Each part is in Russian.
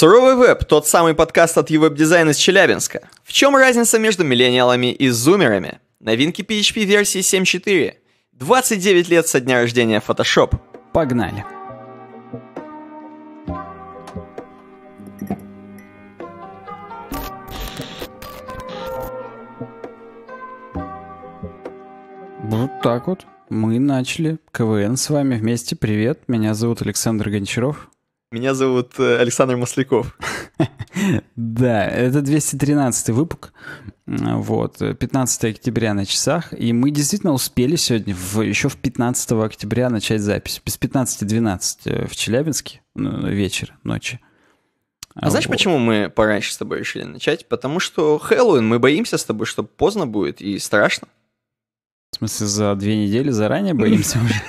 Суровый веб – тот самый подкаст от веб-дизайна из Челябинска. В чем разница между миллениалами и зумерами? Новинки PHP версии 7.4. 29 лет со дня рождения Photoshop. Погнали! Ну, вот так вот мы начали КВН с вами вместе. Привет, меня зовут Александр Гончаров. Меня зовут э, Александр Масляков. Да, это 213 выпуск. Вот, 15 октября на часах. И мы действительно успели сегодня в, еще в 15 октября начать запись. Без 15-12 э, в Челябинске ну, вечер, ночи. А вот. знаешь, почему мы пораньше с тобой решили начать? Потому что Хэллоуин, мы боимся с тобой, что поздно будет и страшно. В смысле, за две недели заранее боимся уже?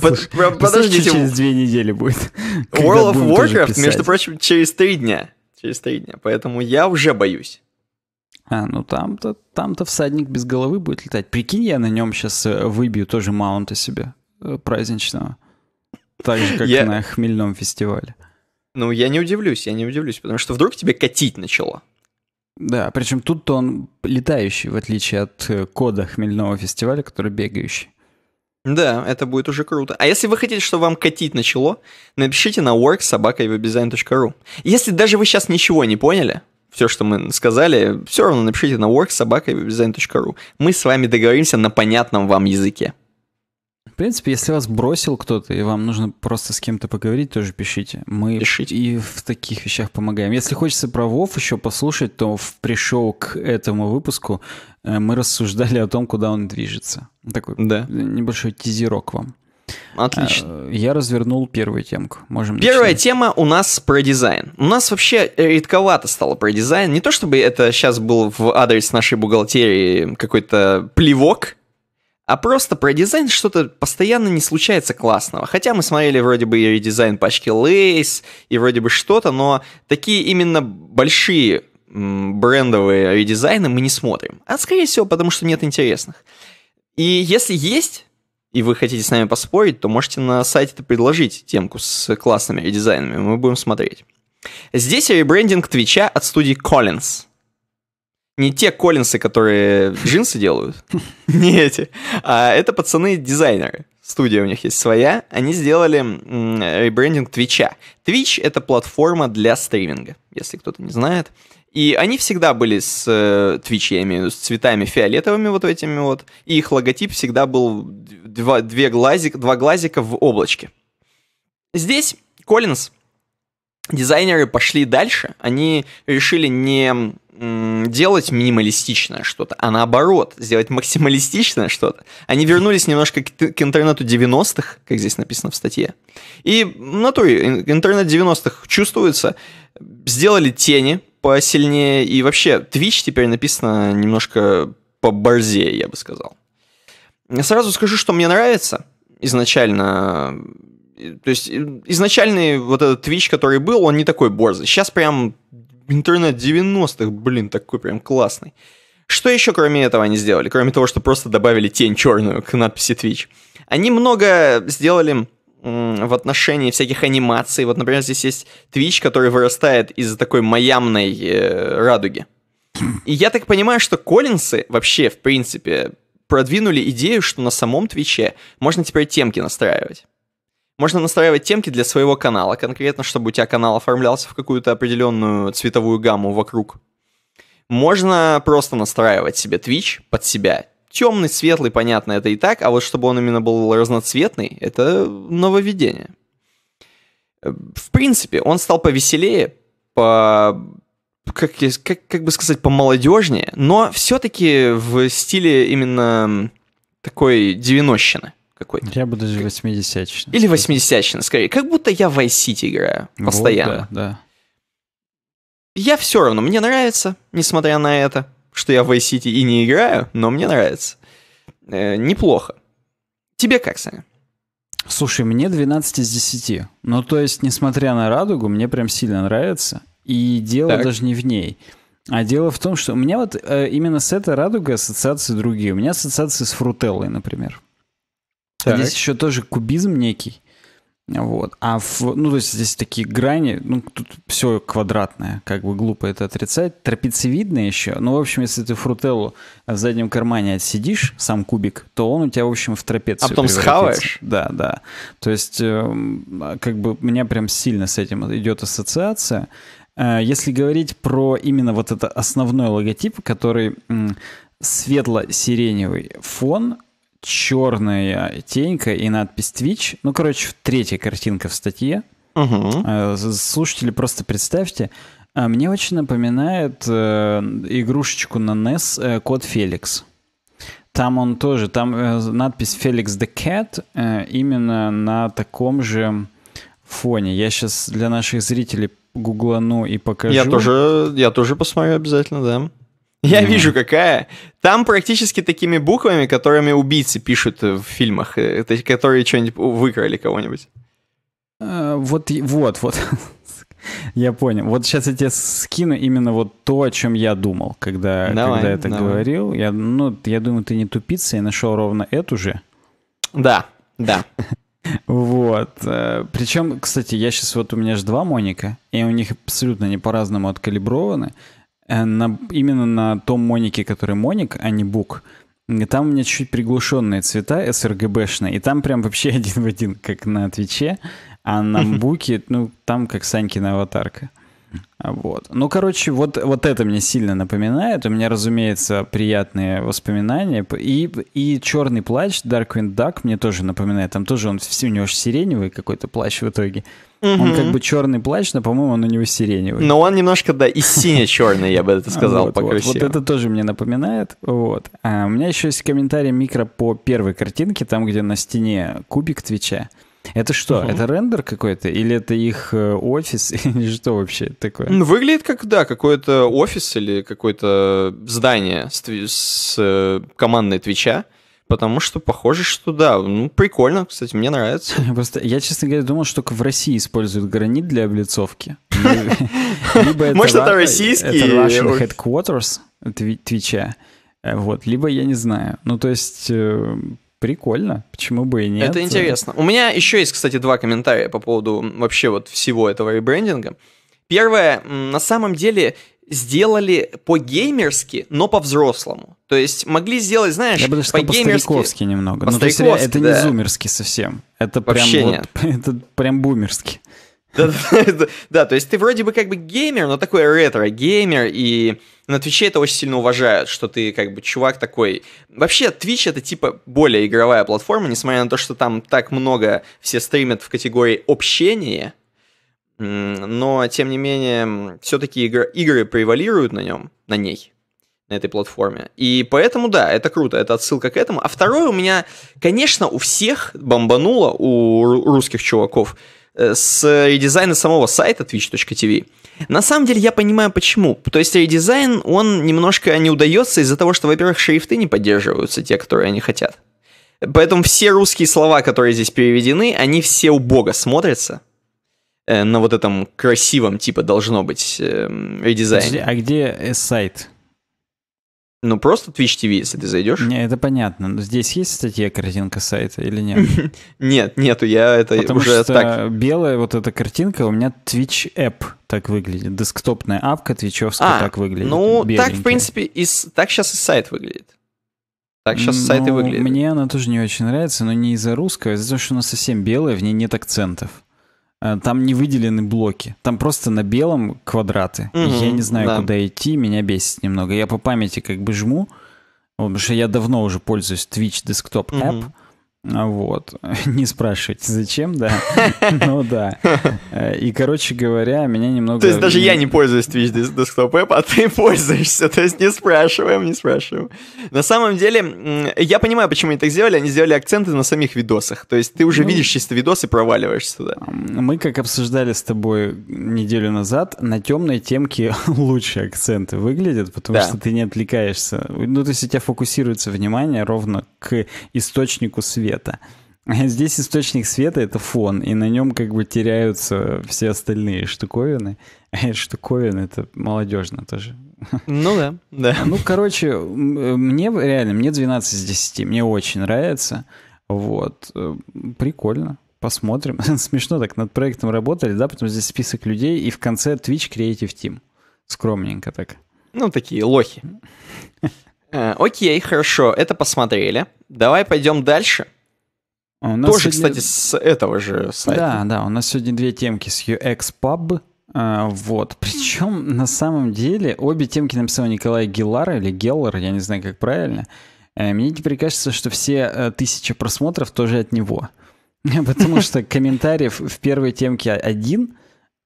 Подождите. Через две недели будет. World of Warcraft, между прочим, через три дня. Через три дня. Поэтому я уже боюсь. А, ну там-то там-то всадник без головы будет летать. Прикинь, я на нем сейчас э, выбью тоже маунта себе э, праздничного. Так же, как на хмельном фестивале. Ну, я не удивлюсь, я не удивлюсь, потому что вдруг тебе катить начало. Да, причем тут-то он летающий, в отличие от э, кода хмельного фестиваля, который бегающий. Да, это будет уже круто. А если вы хотите, чтобы вам катить начало, напишите на worksobakaevobdesign.ru. Если даже вы сейчас ничего не поняли, все, что мы сказали, все равно напишите на worksobakaevobdesign.ru. Мы с вами договоримся на понятном вам языке. В принципе, если вас бросил кто-то, и вам нужно просто с кем-то поговорить, тоже пишите. Мы пишите. и в таких вещах помогаем. Если хочется про Вов еще послушать, то в пришел к этому выпуску э, мы рассуждали о том, куда он движется. Такой да. небольшой тизерок вам. Отлично. Э, я развернул первую темку. Можем Первая начинать. тема у нас про дизайн. У нас вообще э, редковато стало про дизайн. Не то чтобы это сейчас был в адрес нашей бухгалтерии какой-то плевок, а просто про дизайн что-то постоянно не случается классного. Хотя мы смотрели вроде бы и дизайн пачки Lace, и вроде бы что-то, но такие именно большие брендовые редизайны мы не смотрим. А скорее всего, потому что нет интересных. И если есть, и вы хотите с нами поспорить, то можете на сайте это предложить темку с классными редизайнами, мы будем смотреть. Здесь ребрендинг Твича от студии Collins не те Коллинсы, которые джинсы делают, не эти, а это пацаны-дизайнеры. Студия у них есть своя. Они сделали ребрендинг Твича. Твич это платформа для стриминга, если кто-то не знает. И они всегда были с э, я имею в виду, с цветами фиолетовыми вот этими вот. И их логотип всегда был два, две глазик, два глазика в облачке. Здесь Коллинз, дизайнеры пошли дальше. Они решили не делать минималистичное что-то, а наоборот, сделать максималистичное что-то. Они вернулись немножко к, к интернету 90-х, как здесь написано в статье. И в натуре интернет 90-х чувствуется. Сделали тени посильнее, и вообще Twitch теперь написано немножко поборзее, я бы сказал. Сразу скажу, что мне нравится изначально э, то есть э, изначальный вот этот Twitch, который был, он не такой борзый. Сейчас прям интернет 90-х, блин, такой прям классный. Что еще, кроме этого, они сделали? Кроме того, что просто добавили тень черную к надписи Twitch. Они много сделали в отношении всяких анимаций. Вот, например, здесь есть Twitch, который вырастает из такой маямной э, радуги. И я так понимаю, что Коллинсы вообще, в принципе, продвинули идею, что на самом Твиче можно теперь темки настраивать. Можно настраивать темки для своего канала конкретно, чтобы у тебя канал оформлялся в какую-то определенную цветовую гамму вокруг. Можно просто настраивать себе Twitch под себя. Темный, светлый, понятно, это и так, а вот чтобы он именно был разноцветный, это нововведение. В принципе, он стал повеселее, по как, как, как бы сказать, помолодежнее, но все-таки в стиле именно такой девинощины какой-то. Я бы даже восьмидесячный. Или восьмидесячный, скорее. Как будто я в Vice City играю постоянно. Вот, да, да. Я все равно, мне нравится, несмотря на это, что я в Vice City и не играю, но мне нравится. Э, неплохо. Тебе как, Саня? Слушай, мне 12 из 10. Ну, то есть, несмотря на радугу, мне прям сильно нравится. И дело так. даже не в ней. А дело в том, что у меня вот э, именно с этой радугой ассоциации другие. У меня ассоциации с фрутеллой, например. А так. Здесь еще тоже кубизм некий. Вот. А в, ну, то есть здесь такие грани, ну, тут все квадратное, как бы глупо это отрицать. Трапециевидное еще. Ну, в общем, если ты фрутеллу в заднем кармане отсидишь, сам кубик, то он у тебя, в общем, в трапецию А потом схаваешь? Да, да. То есть, эм, как бы, у меня прям сильно с этим идет ассоциация. Э, если говорить про именно вот это основной логотип, который светло-сиреневый фон, черная тенька и надпись Twitch. Ну, короче, третья картинка в статье. Угу. Слушатели, просто представьте, а, мне очень напоминает э, игрушечку на NES э, Код Феликс. Там он тоже, там надпись Феликс the Cat именно на таком же фоне. Я сейчас для наших зрителей гуглану и покажу. Я тоже, я тоже посмотрю обязательно, да. Я mm вижу, какая. Там практически такими буквами, которыми убийцы пишут э, в фильмах, э, которые что-нибудь выкрали кого-нибудь. Э, вот, вот, вот. Я понял. Вот сейчас я тебе скину именно вот то, о чем я думал, когда, давай, когда я это давай. говорил. Я, ну, я думаю, ты не тупица, я нашел ровно эту же. Да, да. Вот. Причем, кстати, я сейчас вот у меня же два Моника, и у них абсолютно не по-разному откалиброваны. Э, на, именно на том Монике, который Моник, а не Бук, и там у меня чуть приглушенные цвета srgb и там прям вообще один в один, как на Твиче, а на Буке, ну, там как Санькина аватарка. Вот. Ну, короче, вот, вот это мне сильно напоминает. У меня, разумеется, приятные воспоминания. И, и «Черный плащ» Darkwing Duck мне тоже напоминает. Там тоже он, все у него же сиреневый какой-то плащ в итоге. Угу. Он как бы черный плащ, но, по-моему, он у него сиреневый. Но он немножко, да, и сине-черный, я бы это сказал вот, покрасиво. Вот, это тоже мне напоминает. Вот. А, у меня еще есть комментарий микро по первой картинке, там, где на стене кубик Твича. Это что? Угу. Это рендер какой-то? Или это их э, офис? Или что вообще такое? Ну, выглядит как, да, какой-то офис или какое-то здание с, с э, командой Твича. Потому что похоже, что да, ну, прикольно, кстати, мне нравится. Просто я, честно говоря, думал, что только в России используют гранит для облицовки. Может, это российский? Это Russian Headquarters э, Твича. Вот, либо я не знаю. Ну, то есть, Прикольно, почему бы и нет. Это интересно. У меня еще есть, кстати, два комментария по поводу вообще вот всего этого ребрендинга. Первое, на самом деле сделали по-геймерски, но по-взрослому. То есть могли сделать, знаешь, Я бы по-геймерски... по-стариковски немного. По ну, то есть, это да. не зумерски совсем. Это Вообще прям, вот, это прям бумерски. Да, то есть ты вроде бы как бы геймер, но такой ретро-геймер, и на Твиче это очень сильно уважают, что ты как бы чувак такой... Вообще, Twitch это типа более игровая платформа, несмотря на то, что там так много все стримят в категории общения, но, тем не менее, все-таки игры превалируют на нем, на ней, на этой платформе. И поэтому, да, это круто, это отсылка к этому. А второе у меня, конечно, у всех бомбануло, у русских чуваков, Э, с редизайна самого сайта twitch.tv. На самом деле я понимаю почему. То есть редизайн, он немножко не удается из-за того, что, во-первых, шрифты не поддерживаются, те, которые они хотят. Поэтому все русские слова, которые здесь переведены, они все убого смотрятся э, на вот этом красивом, типа, должно быть, э, редизайне. а где э, сайт? Ну, просто Twitch TV, если ты зайдешь. Не, это понятно. Но Здесь есть статья картинка сайта или нет? Нет, нету, я это Потому уже что так. белая вот эта картинка у меня Twitch App так выглядит. Десктопная апка твичевская а, так выглядит. Ну, беленькая. так, в принципе, и, так сейчас и сайт выглядит. Так сейчас ну, сайт и ну, выглядит. Мне она тоже не очень нравится, но не из-за русского, а из-за того, что она совсем белая, в ней нет акцентов. Э, там не выделены блоки. Там просто на белом квадраты. Угу, я не знаю, да. куда идти, меня бесит немного. Я по памяти как бы жму, потому что я давно уже пользуюсь Twitch Desktop App. Угу. Вот. Не спрашивайте, зачем, да. Ну да. Э, и, короче говоря, меня немного... То есть даже я не пользуюсь Twitch Desktop App, а ты пользуешься. То есть не спрашиваем, не спрашиваем. На самом деле, я понимаю, почему они так сделали. Они сделали акценты на самих видосах. То есть ты уже ну, видишь чисто видос и проваливаешься туда. Мы, как обсуждали с тобой неделю назад, на темной темке лучше акценты выглядят, потому что ты не отвлекаешься. Ну, то есть у тебя фокусируется внимание ровно к источнику света света. Здесь источник света — это фон, и на нем как бы теряются все остальные штуковины. А штуковины — это молодежно ну, тоже. Ну да, да. Ну, короче, э, мне реально, мне 12 из 10, мне очень нравится. Вот, э, прикольно. Посмотрим. Смешно так, над проектом работали, да, потом здесь список людей, и в конце Twitch Creative Team. Скромненько так. Ну, такие лохи. Окей, хорошо, это посмотрели. Давай пойдем дальше. А у нас Тоже, сегодня... кстати, с этого же сайта. Да, да, у нас сегодня две темки с UXPub. А, вот. Причем, на самом деле, обе темки написал Николай Геллар или Геллар, я не знаю, как правильно. Э, мне теперь кажется, что все э, тысячи просмотров тоже от него. Потому что комментариев в первой темке один,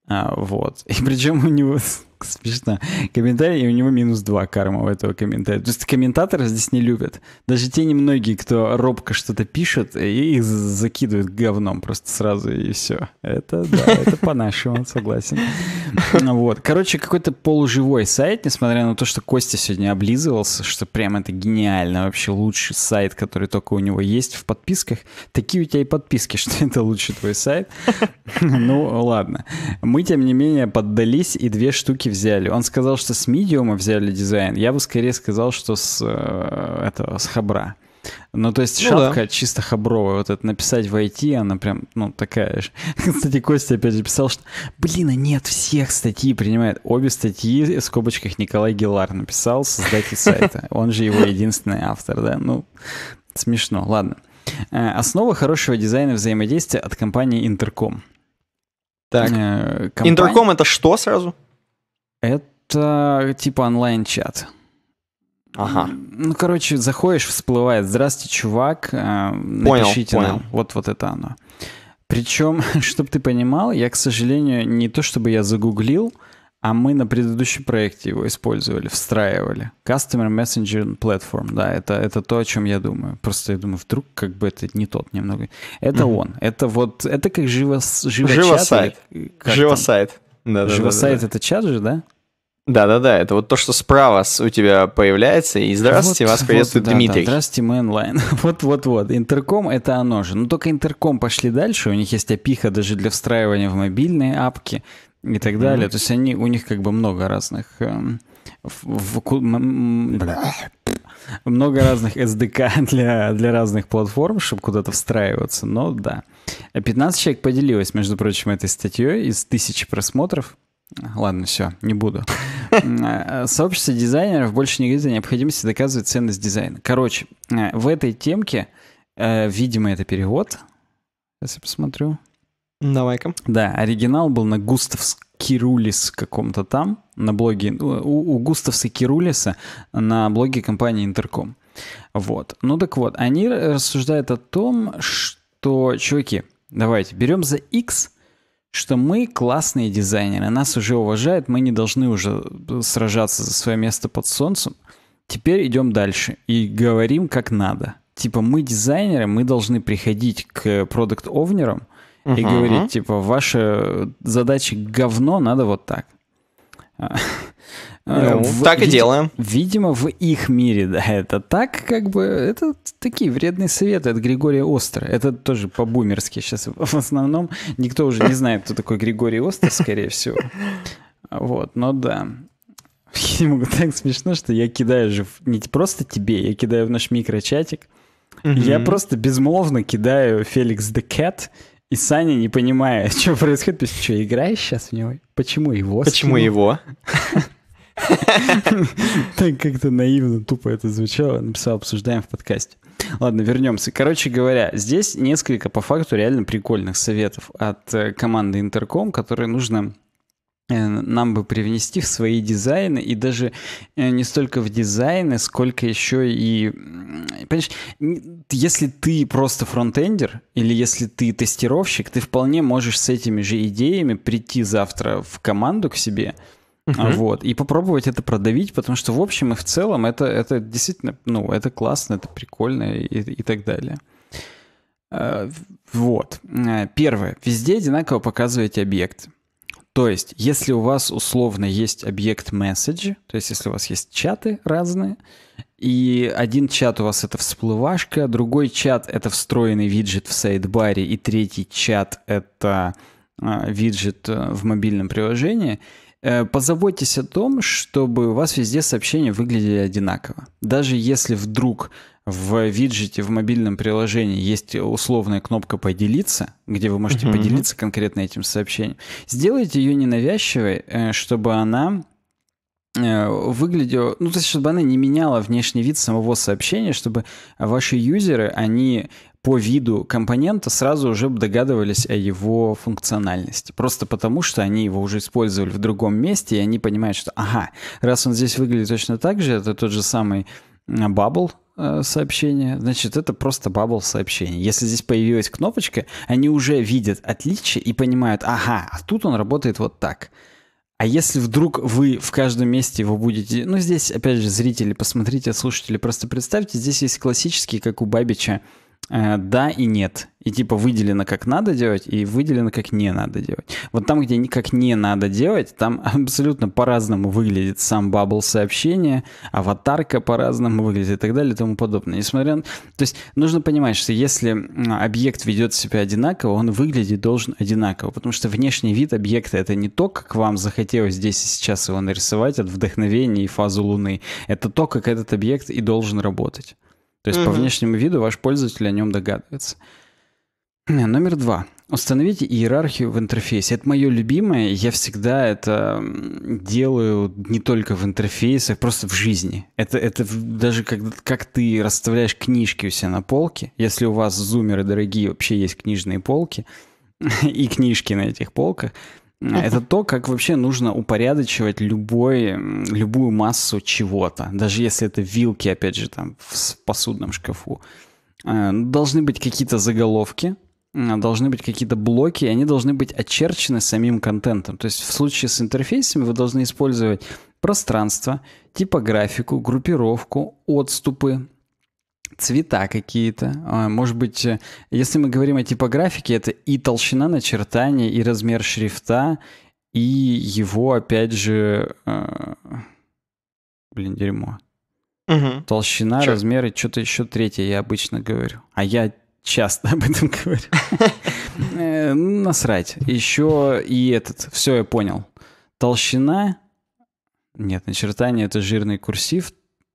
а, вот. И причем у него смешно. Комментарий, и у него минус 2 карма у этого комментария. То есть комментаторов здесь не любят. Даже те немногие, кто робко что-то пишет, и их закидывают говном просто сразу, и все. Это, да, это по-нашему, согласен. Ну вот. Короче, какой-то полуживой сайт, несмотря на то, что Костя сегодня облизывался, что прям это гениально, вообще лучший сайт, который только у него есть в подписках. Такие у тебя и подписки, что это лучший твой сайт. Ну, ладно. Мы, тем не менее, поддались, и две штуки Ники взяли. Он сказал, что с Medium взяли дизайн. Я бы скорее сказал, что с э, этого, с Хабра. Ну, то есть ну, шапка да. чисто хабровая. Вот это написать в IT, она прям, ну, такая же. Кстати, Костя опять написал, что, блин, а нет, всех статьи принимает. Обе статьи э, в скобочках Николай Гелар написал, создатель сайта. Он же его единственный автор, да? Ну, смешно. Ладно. Э, основа хорошего дизайна взаимодействия от компании Интерком. Так. Компания... Интерком это что сразу? Это типа онлайн-чат. Ага. Ну, короче, заходишь, всплывает. Здравствуйте, чувак. Э, напишите понял, нам. Понял. Вот, вот это оно. Причем, чтобы ты понимал, я, к сожалению, не то чтобы я загуглил, а мы на предыдущем проекте его использовали, встраивали. Customer Messenger Platform, да, это, это то, о чем я думаю. Просто я думаю, вдруг как бы это не тот немного. Это mm-hmm. он. Это вот, это как живо, живо, живо сайт. Как живо там? сайт. Да, да, Живосайт да, да. это чат же, да? Да-да-да, это вот то, что справа у тебя появляется, и здравствуйте, вот, вас приветствует вот, Дмитрий. Да, здравствуйте, мы онлайн. Вот-вот-вот, интерком это оно же. Ну только интерком пошли дальше, у них есть опиха даже для встраивания в мобильные апки и так далее. Mm-hmm. То есть они, у них как бы много разных... Эм, в, в, в, много разных SDK для, для разных платформ, чтобы куда-то встраиваться, но да. 15 человек поделилось, между прочим, этой статьей из тысячи просмотров. Ладно, все, не буду. А, сообщество дизайнеров больше не говорит о необходимости доказывать ценность дизайна. Короче, э, в этой темке, э, видимо, это перевод. Сейчас я посмотрю. Давай-ка. Да, оригинал был на Густавск Кирулис каком-то там, на блоге, ну, у, у Густавса Кирулиса на блоге компании Интерком. Вот. Ну так вот, они рассуждают о том, что, чуваки, давайте берем за X, что мы классные дизайнеры, нас уже уважают, мы не должны уже э, сражаться за свое место под солнцем. Теперь идем дальше и говорим как надо. Типа мы дизайнеры, мы должны приходить к продукт-овнерам – и говорит типа, ваши э, задачи говно, надо вот так. Ну, э, в, так и вид, делаем. Видимо, в их мире, да, это так, как бы, это такие вредные советы от Григория Остра. Это тоже по-бумерски сейчас в основном. Никто уже не знает, кто такой Григорий Остер, скорее всего. Вот, но да. Ему так смешно, что я кидаю же не просто тебе, я кидаю в наш микрочатик. Mm-hmm. Я просто безмолвно кидаю Феликс Декет Cat — и Саня, не понимая, что происходит, пишет, что, играешь сейчас в него? Почему его? Почему скинул? его? Так как-то наивно, тупо это звучало. Написал, обсуждаем в подкасте. Ладно, вернемся. Короче говоря, здесь несколько по факту реально прикольных советов от э, команды Интерком, которые нужно Э, нам бы привнести в свои дизайны, и даже э, не столько в дизайны, сколько еще и... Понимаешь, если ты просто фронтендер, или если ты тестировщик, ты вполне можешь с этими же идеями прийти завтра в команду к себе, Uh-huh. Вот. И попробовать это продавить, потому что в общем и в целом это, это действительно, ну, это классно, это прикольно и, и так далее. Э, вот. Первое. Везде одинаково показываете объект. То есть, если у вас условно есть объект message, то есть если у вас есть чаты разные, и один чат у вас это всплывашка, другой чат это встроенный виджет в сайдбаре, и третий чат это а, виджет э, в мобильном приложении – Э, позаботьтесь о том, чтобы у вас везде сообщения выглядели одинаково. Даже если вдруг в виджете, в мобильном приложении есть условная кнопка «Поделиться», где вы можете uh-huh. поделиться конкретно этим сообщением, сделайте ее ненавязчивой, э, чтобы она э, выглядела, ну, то есть, чтобы она не меняла внешний вид самого сообщения, чтобы ваши юзеры, они по виду компонента сразу уже догадывались о его функциональности. Просто потому, что они его уже использовали в другом месте, и они понимают, что ага, раз он здесь выглядит точно так же, это тот же самый бабл, э, сообщение, значит, это просто бабл сообщение. Если здесь появилась кнопочка, они уже видят отличие и понимают, ага, а тут он работает вот так. А если вдруг вы в каждом месте его будете... Ну, здесь, опять же, зрители, посмотрите, слушатели, просто представьте, здесь есть классический как у Бабича, Э, да и нет. И типа выделено, как надо делать, и выделено, как не надо делать. Вот там, где как не надо делать, там абсолютно по-разному выглядит сам бабл сообщения, аватарка по-разному выглядит и так далее и тому подобное. Несмотря на... То есть нужно понимать, что если объект ведет себя одинаково, он выглядит должен одинаково, потому что внешний вид объекта — это не то, как вам захотелось здесь и сейчас его нарисовать от вдохновения и фазы Луны. Это то, как этот объект и должен работать. То есть угу. по внешнему виду ваш пользователь о нем догадывается. Э, номер два. Установите иерархию в интерфейсе. Это мое любимое. Я всегда это делаю не только в интерфейсах, просто в жизни. Это, это даже как, как ты расставляешь книжки у себя на полке. Если у вас зумеры дорогие, вообще есть книжные полки и книжки на этих полках, это то, как вообще нужно упорядочивать любой, любую массу чего-то. Даже если это вилки, опять же, там в посудном шкафу. Э, должны быть какие-то заголовки, э, должны быть какие-то блоки, и они должны быть очерчены самим контентом. То есть в случае с интерфейсами вы должны использовать пространство, типографику, группировку, отступы, цвета какие-то. А, может быть, э, если мы говорим о типографике, это и толщина начертания, и размер шрифта, и его, опять же, э, блин, дерьмо. Угу. Толщина, Чё? размер и что-то еще третье я обычно говорю. А я часто об этом говорю. Э, ну, насрать. Еще и этот. Все, я понял. Толщина. Нет, начертание это жирный курсив.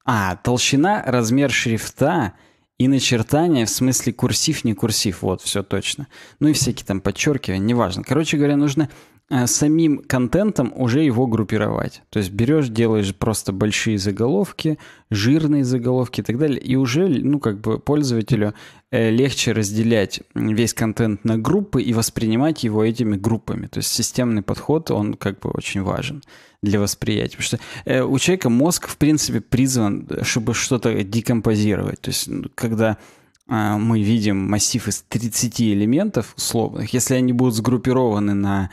А, толщина, размер шрифта и начертание, в смысле курсив, не курсив, вот, все точно. Ну и всякие там подчеркивания, неважно. Короче говоря, нужно Э, самим контентом уже его группировать. То есть берешь, делаешь просто большие заголовки, жирные заголовки и так далее, и уже, ну, как бы пользователю э, легче разделять весь контент на группы и воспринимать его этими группами. То есть системный подход, он как бы очень важен для восприятия. Потому что э, у человека мозг, в принципе, призван, чтобы что-то декомпозировать. То есть ну, когда мы видим массив из 30 элементов условных, если они будут сгруппированы на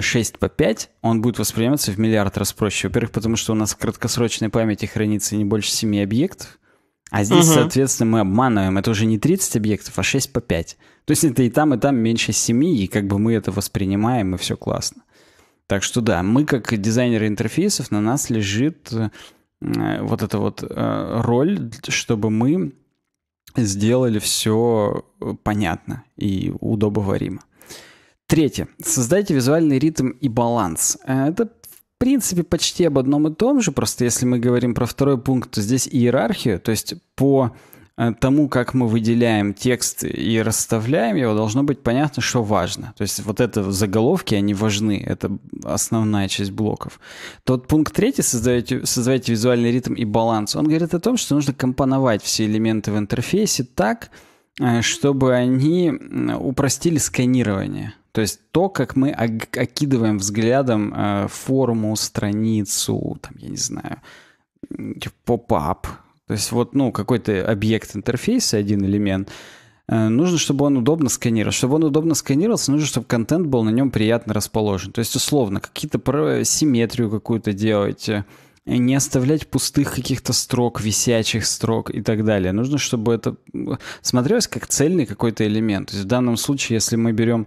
6 по 5, он будет восприниматься в миллиард раз проще. Во-первых, потому что у нас в краткосрочной памяти хранится не больше 7 объектов, а здесь, угу. соответственно, мы обманываем. Это уже не 30 объектов, а 6 по 5. То есть это и там, и там меньше 7, и как бы мы это воспринимаем, и все классно. Так что да, мы как дизайнеры интерфейсов, на нас лежит э, вот эта вот э, роль, чтобы мы сделали все э, понятно и удобоваримо. Третье. Создайте визуальный ритм и баланс. Э, это в принципе, почти об одном и том же, просто если мы говорим про второй пункт, то здесь иерархию, то есть по э, тому, как мы выделяем текст и расставляем его, должно быть понятно, что важно. То есть вот это заголовки, они важны, это основная часть блоков. Тот пункт третий, создаете, создаете визуальный ритм и баланс, он говорит о том, что нужно компоновать все элементы в интерфейсе так, э, чтобы они упростили сканирование. То есть то, как мы окидываем взглядом э, форму, страницу, там, я не знаю, типа поп-ап. То есть вот, ну, какой-то объект интерфейса, один элемент, э, нужно, чтобы он удобно сканировал. Чтобы он удобно сканировался, нужно, чтобы контент был на нем приятно расположен. То есть, условно, какие-то симметрию какую-то делать, э, не оставлять пустых каких-то строк, висячих строк и так далее. Нужно, чтобы это смотрелось как цельный какой-то элемент. То есть в данном случае, если мы берем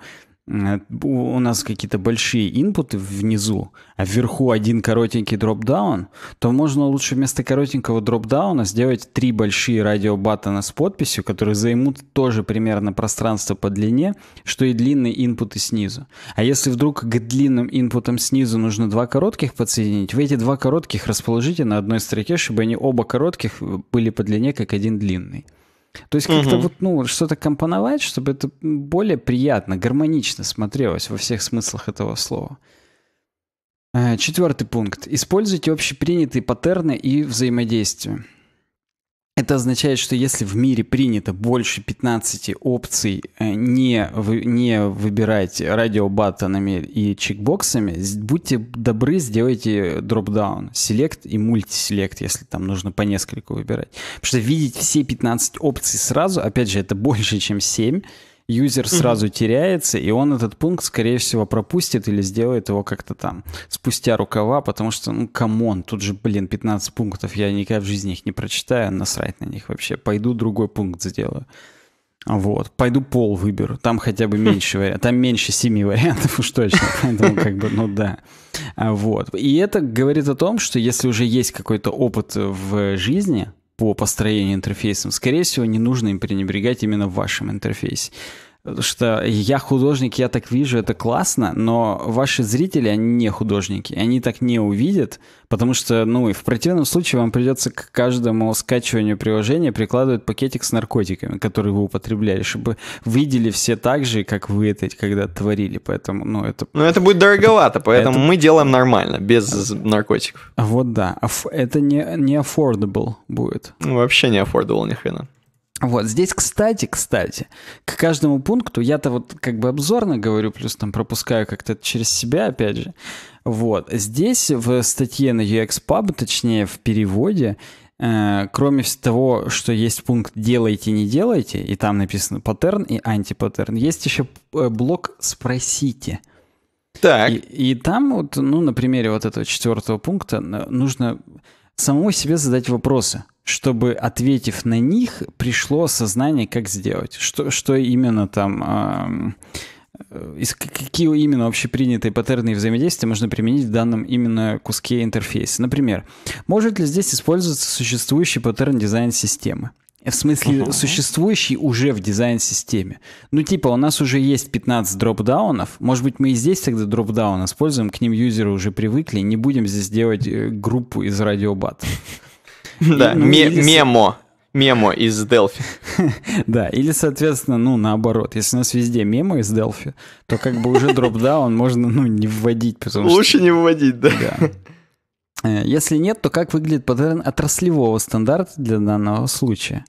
Э, у нас какие-то большие инпуты внизу, а вверху один коротенький дропдаун, то можно лучше вместо коротенького дропдауна сделать три большие радиобаттона с подписью, которые займут тоже примерно пространство по длине, что и длинные инпуты снизу. А если вдруг к длинным инпутам снизу нужно два коротких подсоединить, вы эти два коротких расположите на одной строке, чтобы они оба коротких э, были по длине как один длинный. То есть как-то угу. вот, ну, что-то компоновать, чтобы это более приятно, гармонично смотрелось во всех смыслах этого слова. Э, Четвертый пункт. Используйте общепринятые паттерны и взаимодействие. Это означает, что если в мире принято больше 15 опций э, не, не выбирать радиобаттонами и чекбоксами, будьте добры, сделайте дропдаун, селект и мультиселект, если там нужно по нескольку выбирать. Потому что видеть все 15 опций сразу, опять же, это больше, чем 7, юзер сразу теряется, и он этот пункт, скорее всего, пропустит или сделает его как-то там спустя рукава, потому что, ну, камон, тут же, блин, 15 пунктов, я никогда в жизни их не прочитаю, насрать на них вообще. Пойду другой пункт сделаю. Вот, пойду пол выберу, там хотя бы меньше вариантов, там меньше семи вариантов уж точно, поэтому как бы, ну да. А вот, и это говорит о том, что если уже есть какой-то опыт в жизни, по построению интерфейсом, скорее всего, не нужно им пренебрегать именно в вашем интерфейсе что я художник, я так вижу, это классно, но ваши зрители, они не художники, они так не увидят, потому что, ну, и в противном случае вам придется к каждому скачиванию приложения прикладывать пакетик с наркотиками, которые вы употребляли, чтобы видели все так же, как вы это когда творили, поэтому, ну, это... Ну, это будет дороговато, поэтому это... мы делаем нормально, без наркотиков. Вот да, а это не, не affordable будет. Ну, вообще не affordable ни хрена. Вот здесь, кстати, кстати, к каждому пункту я-то вот как бы обзорно говорю, плюс там пропускаю как-то через себя, опять же. Вот здесь в статье на UXPub, точнее в переводе, э, кроме того, что есть пункт «делайте, не делайте», и там написано «паттерн» и «антипаттерн», есть еще э, блок «спросите». Так. И, и там вот, ну, на примере вот этого четвертого пункта э, нужно самому себе задать вопросы чтобы, ответив на них, пришло сознание, как сделать, что, что именно там... Э, из какие именно общепринятые паттерны взаимодействия можно применить в данном именно куске интерфейса. Например, может ли здесь использоваться существующий паттерн дизайн-системы? В смысле, uh-huh. существующий уже в дизайн-системе. Ну, типа, у нас уже есть 15 дропдаунов. Может быть, мы и здесь тогда дропдаун используем, к ним юзеры уже привыкли, не будем здесь делать э, группу из радиобат. Да, ну, мемо. Мемо из Delphi. да, или, соответственно, ну, наоборот. Если у нас везде мемо из Delphi, то как бы уже дропдаун можно, ну, не вводить, потому Лучше не вводить, да. да. Э, если нет, то как выглядит паттерн отраслевого стандарта для данного случая?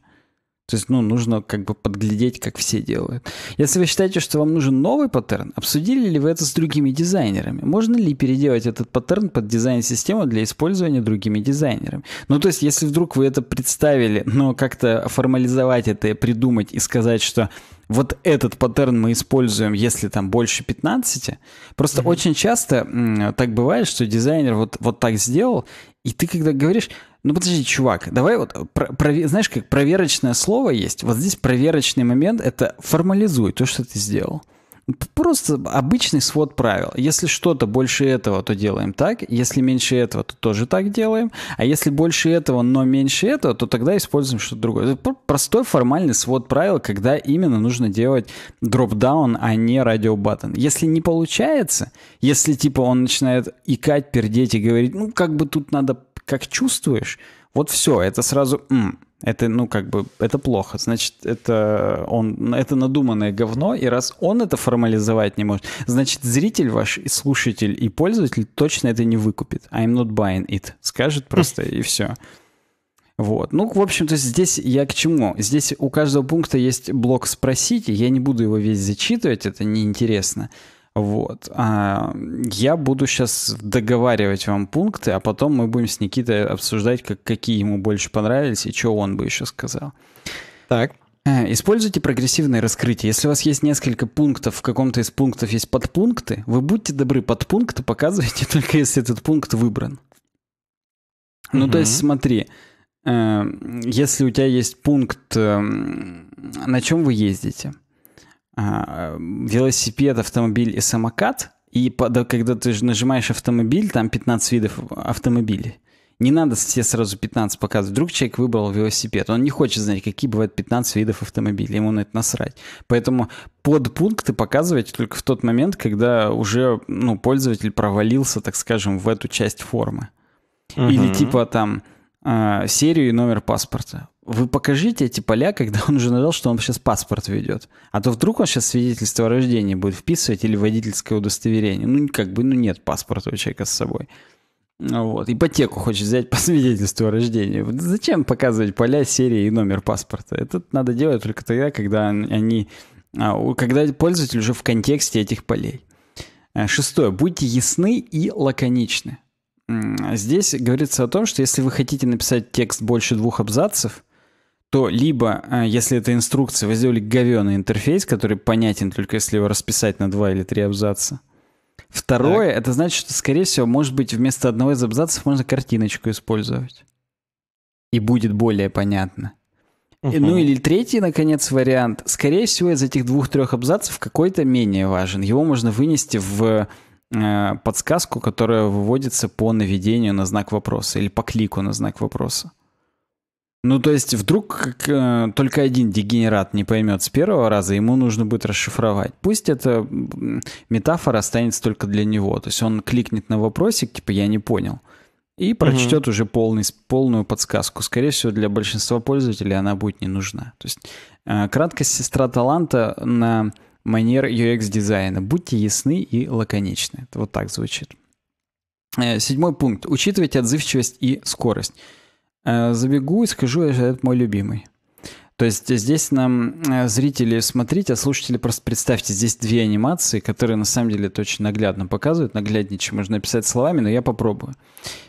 То есть, ну, нужно как бы подглядеть, как все делают. Если вы считаете, что вам нужен новый паттерн, обсудили ли вы это с другими дизайнерами? Можно ли переделать этот паттерн под дизайн-систему для использования другими дизайнерами? Ну, то есть, если вдруг вы это представили, но как-то формализовать это и придумать и сказать, что вот этот паттерн мы используем, если там больше 15. Просто mm-hmm. очень часто так бывает, что дизайнер вот, вот так сделал, и ты когда говоришь, ну подожди, чувак, давай вот, э, про, про, знаешь, как проверочное слово есть, вот здесь проверочный момент — это формализуй то, что ты сделал. Просто обычный свод правил. Если что-то больше этого, то делаем так. Если меньше этого, то тоже так делаем. А если больше этого, но меньше этого, то тогда используем что-то другое. Это простой формальный свод правил, когда именно нужно делать дропдаун, а не радиобаттон. Если не получается, если типа он начинает икать, пердеть и говорить, ну как бы тут надо как чувствуешь, вот все, это сразу, м, это, ну, как бы, это плохо. Значит, это он, это надуманное говно, и раз он это формализовать не может, значит, зритель ваш, и слушатель, и пользователь точно это не выкупит. I'm not buying it. Скажет просто, и все. Вот. Ну, в общем-то, здесь я к чему? Здесь у каждого пункта есть блок «Спросите». Я не буду его весь зачитывать, это неинтересно. Вот. А, я буду сейчас договаривать вам пункты, а потом мы будем с Никитой обсуждать, как, какие ему больше понравились и что он бы еще сказал. Так. Э, используйте прогрессивное раскрытие. Если у вас есть несколько пунктов, в каком-то из пунктов есть подпункты, вы будьте добры, подпункты показывайте только если этот пункт выбран. Ну, угу. то есть смотри, э, если у тебя есть пункт, эм, на чем вы ездите – а, велосипед, автомобиль и самокат. И когда ты нажимаешь автомобиль, там 15 видов автомобилей. Не надо все сразу 15 показывать. Вдруг человек выбрал велосипед. Он не хочет знать, какие бывают 15 видов автомобилей. Ему на это насрать. Поэтому подпункты показывать только в тот момент, когда уже ну, пользователь провалился, так скажем, в эту часть формы. Угу. Или типа там а, серию и номер паспорта вы покажите эти поля, когда он уже нажал, что он сейчас паспорт ведет. А то вдруг он сейчас свидетельство о рождении будет вписывать или водительское удостоверение. Ну, как бы, ну нет паспорта у человека с собой. Вот, ипотеку хочет взять по свидетельству о рождении. Зачем показывать поля, серии и номер паспорта? Это надо делать только тогда, когда они... А, когда пользователь уже в контексте этих полей. Э, шестое. Будьте ясны и лаконичны. Здесь говорится о том, что если вы хотите написать текст больше двух абзацев – то либо, э, если это инструкция, вы сделали говёный интерфейс, который понятен только если его расписать на два или три абзаца. Второе, так. это значит, что, скорее всего, может быть, вместо одного из абзацев можно картиночку использовать. И будет более понятно. Угу. Ну или третий, наконец, вариант. Скорее всего, из этих двух-трех абзацев какой-то менее важен. Его можно вынести в э, подсказку, которая выводится по наведению на знак вопроса или по клику на знак вопроса. Ну, то есть вдруг как, э, только один дегенерат не поймет с первого раза, ему нужно будет расшифровать. Пусть эта метафора останется только для него. То есть он кликнет на вопросик, типа «я не понял», и прочтет угу. уже полный, полную подсказку. Скорее всего, для большинства пользователей она будет не нужна. То есть э, краткость сестра таланта на манер UX-дизайна. Будьте ясны и лаконичны. Это вот так звучит. Э, седьмой пункт. Учитывайте отзывчивость и скорость. Э, забегу и скажу, это мой любимый. То есть здесь нам э, зрители смотрите, а слушатели просто представьте, здесь две анимации, которые на самом деле это очень наглядно показывают, нагляднее, чем можно описать словами, но я попробую.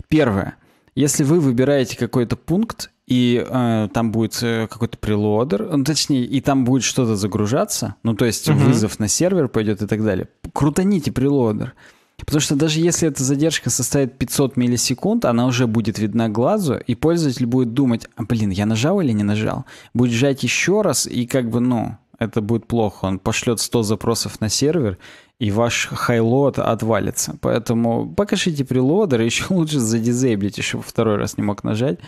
Первое. Если вы выбираете какой-то пункт, и э, там будет э, какой-то прелодер, ну, точнее, и там будет что-то загружаться, ну, то есть угу. вызов на сервер пойдет и так далее, крутаните прелодер. Потому что даже если эта задержка составит 500 миллисекунд, она уже будет видна глазу, и пользователь будет думать, а, блин, я нажал или не нажал? Будет жать еще раз, и как бы, ну, это будет плохо. Он пошлет 100 запросов на сервер, и ваш хайлот отвалится. Поэтому покажите прилодер, еще лучше задизейблите, чтобы второй раз не мог нажать.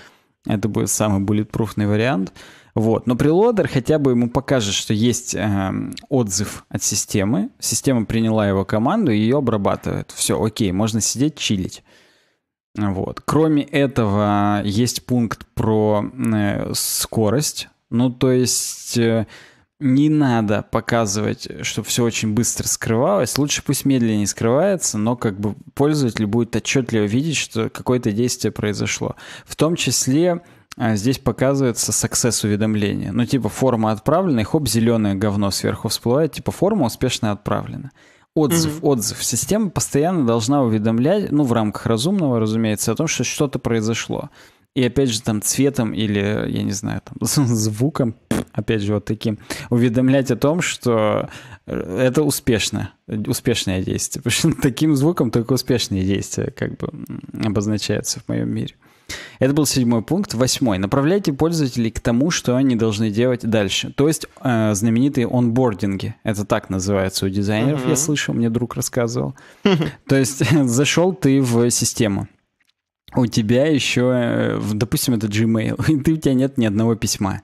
Это будет самый буллетпруфный вариант. вариант. Вот. Но прилодер хотя бы ему покажет, что есть э, отзыв от системы. Система приняла его команду и ее обрабатывает. Все, окей, можно сидеть, чилить. Вот. Кроме этого, есть пункт про э, скорость. Ну, то есть... Э, не надо показывать, что все очень быстро скрывалось. Лучше пусть медленнее скрывается, но как бы пользователь будет отчетливо видеть, что какое-то действие произошло. В том числе а здесь показывается success уведомление. Ну, типа форма отправлена, и хоп, зеленое говно сверху всплывает, типа форма успешно отправлена. Отзыв, mm-hmm. отзыв. Система постоянно должна уведомлять, ну, в рамках разумного, разумеется, о том, что что-то произошло. И опять же, там цветом или, я не знаю, там, звуком, опять же, вот таким, уведомлять о том, что э, это успешно, успешное действие. Потому что таким звуком только успешные действия как бы обозначаются в моем мире. Это был седьмой пункт. Восьмой. Направляйте пользователей к тому, что они должны делать дальше. То есть э, знаменитые онбординги. Это так называется у дизайнеров, mm-hmm. я слышал, мне друг рассказывал. То есть э, зашел ты в систему. У тебя еще, э, допустим, это Gmail, и ты, у тебя нет ни одного письма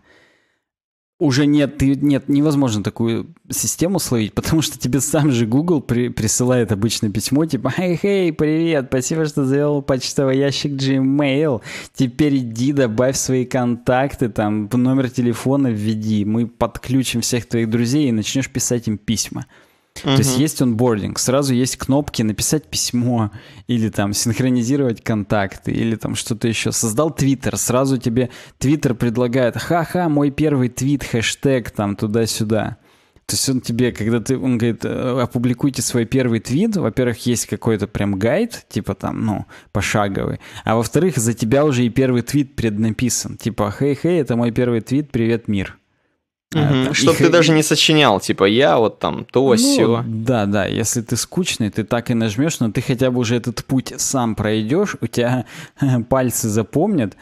уже нет, ты, нет, невозможно такую систему словить, потому что тебе сам же Google при, присылает обычное письмо, типа, «Эй, эй, привет, спасибо, что завел почтовый ящик Gmail, теперь иди, добавь свои контакты, там, номер телефона введи, мы подключим всех твоих друзей и начнешь писать им письма». Uh-huh. То есть есть онбординг, сразу есть кнопки написать письмо или там синхронизировать контакты или там что-то еще. Создал твиттер, сразу тебе твиттер предлагает «Ха-ха, мой первый твит, хэштег там туда-сюда». То есть он тебе, когда ты, он говорит, «Э, опубликуйте свой первый твит, во-первых, есть какой-то прям гайд, типа там, ну, пошаговый, а во-вторых, за тебя уже и первый твит преднаписан, типа, хей-хей, это мой первый твит, привет, мир. Угу. Чтоб ты даже не сочинял, типа я вот там то ну, все. Да, да, если ты скучный, ты так и нажмешь, но ты хотя бы уже этот путь сам пройдешь, у тебя пальцы запомнят,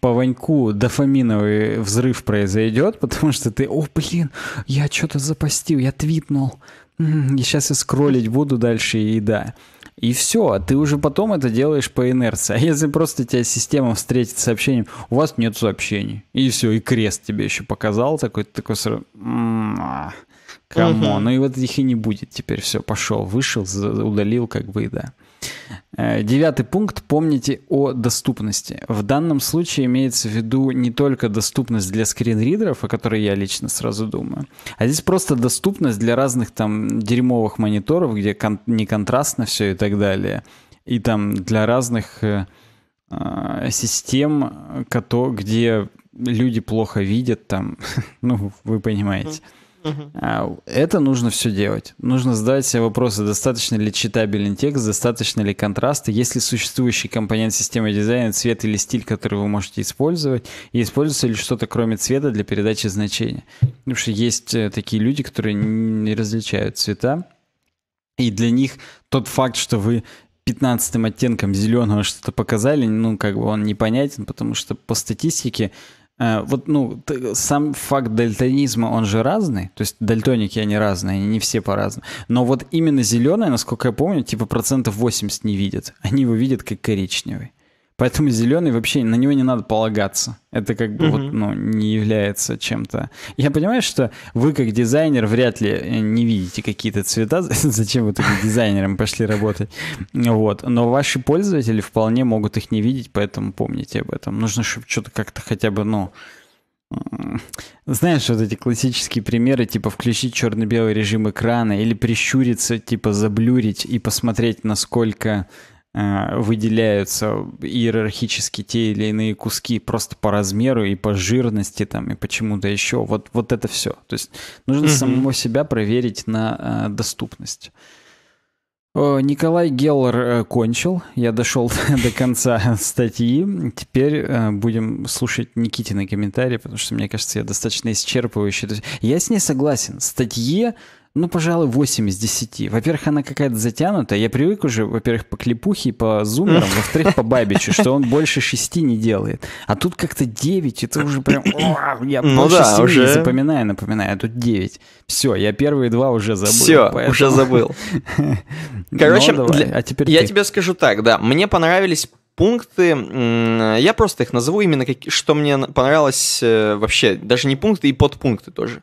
по ваньку дофаминовый взрыв произойдет, потому что ты, о, блин, я что-то запостил, я твитнул, и сейчас я скроллить буду дальше, и да и все, а ты уже потом это делаешь по инерции. А если просто тебя система встретит сообщением, у вас нет сообщений, и все, и крест тебе еще показал такой, ты такой сразу... А, камон, ну и вот их и не будет теперь, все, пошел, вышел, удалил, как бы, да. Э, девятый пункт. Помните о доступности. В данном случае имеется в виду не только доступность для скринридеров, о которой я лично сразу думаю, а здесь просто доступность для разных там дерьмовых мониторов, где кон- не контрастно все и так далее. И там для разных э, а, систем, э, где люди плохо видят там, ну, вы понимаете. Mm-hmm. Угу. Это нужно все делать. Нужно задать себе вопросы, достаточно ли читабелен текст, достаточно ли контраста, есть ли существующий компонент системы дизайна, цвет или стиль, который вы можете использовать, и используется ли что-то кроме цвета для передачи значения. Потому что есть э, такие люди, которые не различают цвета, и для них тот факт, что вы 15 оттенком зеленого что-то показали, ну, как бы он непонятен, потому что по статистике Э, вот, ну, сам факт дальтонизма, он же разный. То есть дальтоники, они разные, они не все по-разному. Но вот именно зеленое, насколько я помню, типа процентов 80 не видят. Они его видят как коричневый. Поэтому зеленый вообще на него не надо полагаться. Это как бы mm-hmm. вот, ну, не является чем-то. Я понимаю, что вы как дизайнер вряд ли э, не видите какие-то цвета, зачем вы так дизайнером пошли работать. Вот. Но ваши пользователи вполне могут их не видеть, поэтому помните об этом. Нужно, чтобы что-то как-то хотя бы, ну, знаешь, вот эти классические примеры, типа включить черно-белый режим экрана или прищуриться, типа заблюрить и посмотреть, насколько Э, выделяются иерархически те или иные куски просто по размеру и по жирности там и почему-то еще. Вот, вот это все. То есть нужно mm-hmm. самого себя проверить на э, доступность. О, Николай Геллер э, кончил. Я дошел до конца статьи. Теперь э, будем слушать Никитины комментарии, потому что, мне кажется, я достаточно исчерпывающий. я с ней согласен. Статье ну, пожалуй, 8 из 10. Во-первых, она какая-то затянутая. Я привык уже, во-первых, по клипухе, по зумерам, во-вторых, по бабичу, что он больше 6 не делает. А тут как-то 9, это уже прям... Я больше ну да, 7 уже... запоминаю, напоминаю, а тут 9. Все, я первые два уже забыл. Все, уже забыл. Короче, ну, а я тебе скажу так, да, мне понравились пункты, я просто их назову именно, как, что мне понравилось э, вообще, даже не пункты, и подпункты тоже.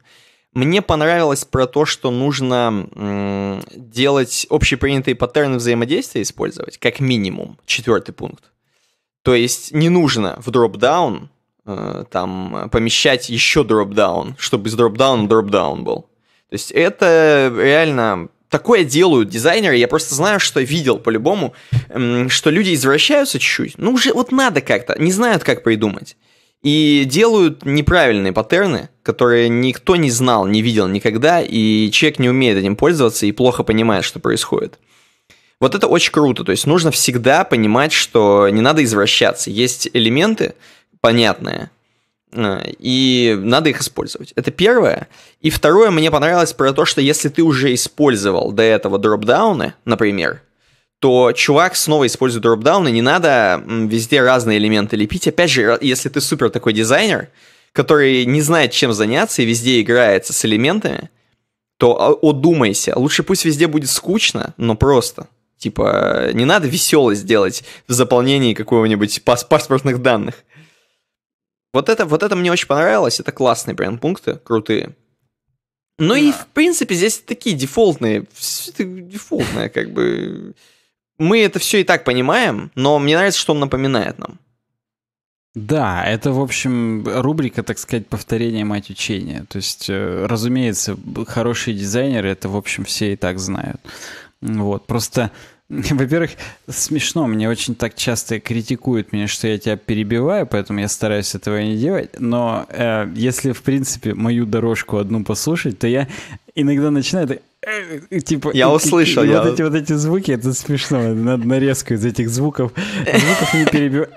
Мне понравилось про то, что нужно делать общепринятые паттерны взаимодействия использовать, как минимум, четвертый пункт. То есть не нужно в дропдаун э, там помещать еще дропдаун, чтобы из дропдауна дропдаун был. То есть это реально такое делают дизайнеры, я просто знаю, что видел по-любому, что люди извращаются чуть-чуть. Ну, уже вот надо как-то, не знают, как придумать. И делают неправильные паттерны, которые никто не знал, не видел никогда, и человек не умеет этим пользоваться и плохо понимает, что происходит. Вот это очень круто, то есть нужно всегда понимать, что не надо извращаться. Есть элементы понятные, э, и надо их использовать. Это первое. И второе, мне понравилось про то, что если ты уже использовал до этого дропдауны, например, то чувак снова использует дропдаун, и не надо везде разные элементы лепить. Опять же, если ты супер такой дизайнер, который не знает, чем заняться, и везде играется с элементами, то а, одумайся. Лучше пусть везде будет скучно, но просто. Типа, не надо веселость делать в заполнении какого-нибудь пас паспортных данных. Вот это, вот это мне очень понравилось, это классные прям пункты, крутые. Ну да. и, в принципе, здесь такие дефолтные, все дефолтное, как бы мы это все и так понимаем, но мне нравится, что он напоминает нам. Да, это, в общем, рубрика, так сказать, повторение мать учения. То есть, э, разумеется, хорошие дизайнеры это, в общем, все и так знают. Вот, просто во-первых, смешно, мне очень так часто критикуют меня, что я тебя перебиваю, поэтому я стараюсь этого не делать. Но э, если, в принципе, мою дорожку одну послушать, то я иногда начинаю так, типа я услышал и, я... вот эти вот эти звуки это смешно надо нарезку из этих звуков звуков не перебивать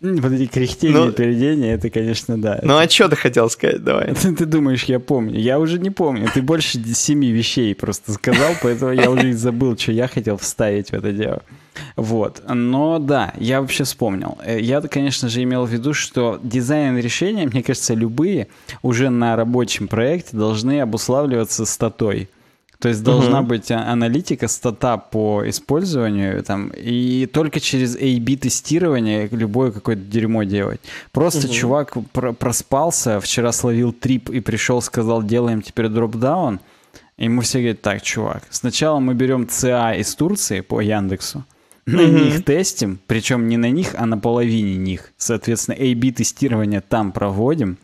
вот эти кряхтения ну, и передения, это, конечно, да. Ну это... а что ты хотел сказать, давай? Ты, ты думаешь, я помню. Я уже не помню. Ты больше семи вещей просто сказал, поэтому я уже забыл, что я хотел вставить в это дело. Вот. Но да, я вообще вспомнил. Э, я, конечно же, имел в виду, что дизайн решения, мне кажется, любые уже на рабочем проекте должны обуславливаться статой. То есть должна угу. быть э, аналитика, стата по использованию, там, и только через A-B-тестирование любое какое-то дерьмо делать. Просто угу. чувак пр- проспался, вчера словил трип и пришел, сказал, делаем теперь дропдаун. И ему все говорят, так, чувак, сначала мы берем CA из Турции по Яндексу, на mm них тестим, причем не на них, а на половине них. Соответственно, A-B тестирование там проводим,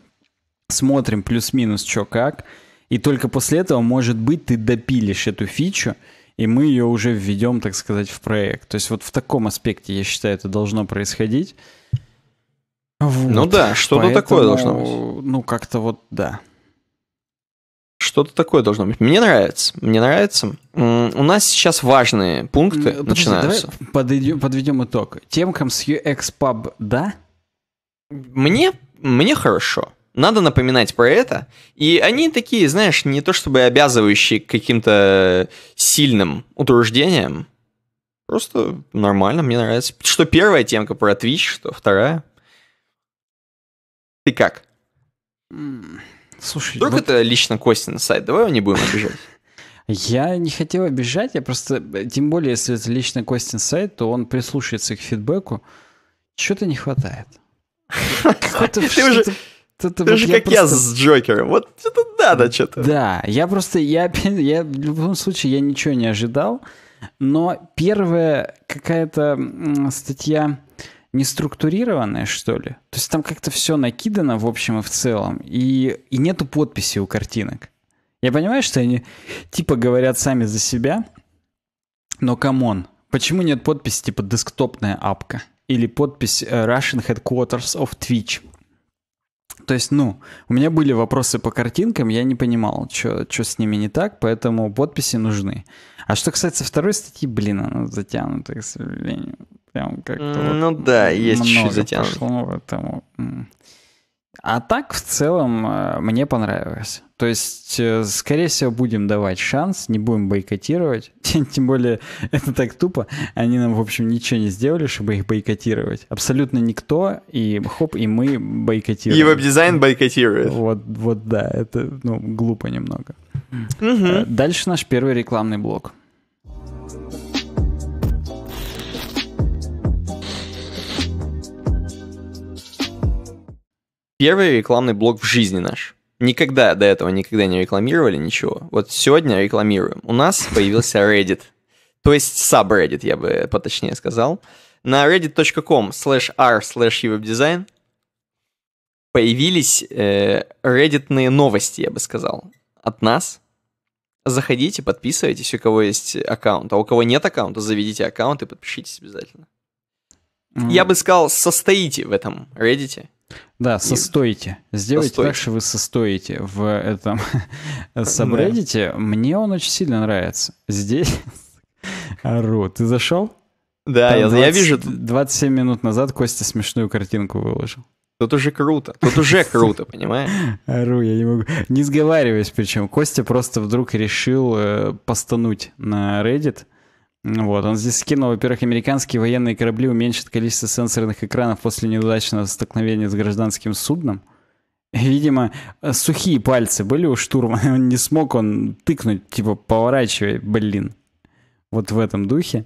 смотрим плюс-минус, что как, и только после этого, может быть, ты допилишь эту фичу, и мы ее уже введем, так сказать, в проект. То есть вот в таком аспекте, я считаю, это должно происходить. Вот. Ну да, что-то такое должно быть. Ну как-то вот да. Что-то такое должно быть. Мне нравится. Мне нравится. У нас сейчас важные пункты Подожди, начинаются. Давай подведем, подведем итог. Темкам с UX Pub, да? Мне, мне хорошо надо напоминать про это. И они такие, знаешь, не то чтобы обязывающие к каким-то сильным утруждениям, Просто нормально, мне нравится. Что первая темка про Twitch, что вторая. Ты как? Слушай, Вдруг вот... Ну это лично Костин сайт, давай его не будем обижать. Я не хотел обижать, я просто, э, тем более, если это лично Костин сайт, то он прислушается к фидбэку. Чего-то не хватает. Ты уже это же как я с Джокером. Вот что-то это надо что-то. Да, я просто, я, я в любом случае, я ничего не ожидал. Но первая какая-то статья не структурированная что ли. То есть там как-то все накидано в общем и в целом. И, и нету подписи у картинок. Я понимаю, что они типа говорят сами за себя, но камон, почему нет подписи типа десктопная апка? Или подпись э, Russian Headquarters of Twitch? То есть, ну, у меня были вопросы по картинкам, я не понимал, что с ними не так, поэтому подписи нужны. А что касается второй статьи, блин, она затянута, к сожалению. Прям как-то Ну вот да, есть чуть-чуть затянуто. Пошло, А так, в целом, э, мне понравилось. То есть, э, скорее всего, будем давать шанс, не будем бойкотировать. Тем более, это так тупо. Они нам, в общем, ничего не сделали, чтобы их бойкотировать. Абсолютно никто, и хоп, и мы бойкотируем. И веб-дизайн бойкотирует. Вот, вот да, это ну, глупо немного. Угу. Дальше наш первый рекламный блок. Первый рекламный блок в жизни наш никогда до этого никогда не рекламировали ничего. Вот сегодня рекламируем. У нас появился Reddit. То есть subreddit, я бы поточнее сказал. На reddit.com slash r slash webdesign появились э, redditные новости, я бы сказал, от нас. Заходите, подписывайтесь, у кого есть аккаунт. А у кого нет аккаунта, заведите аккаунт и подпишитесь обязательно. Mm. Я бы сказал, состоите в этом Reddit. Да, состоите. Сделайте Состойте. так, что вы состоите в этом сабреддите. Да. Мне он очень сильно нравится. Здесь... Ору. Ты зашел? Да, я, 20, я вижу. 27 минут назад Костя смешную картинку выложил. Тут уже круто. Тут уже круто, понимаешь? Ору, я не могу. Не сговариваясь причем. Костя просто вдруг решил э, постануть на Reddit. Вот, он здесь скинул, во-первых, американские военные корабли уменьшат количество сенсорных экранов после неудачного столкновения с гражданским судном. Видимо, э, сухие пальцы были у штурма, он не смог он тыкнуть, типа, поворачивай, блин. Вот в этом духе.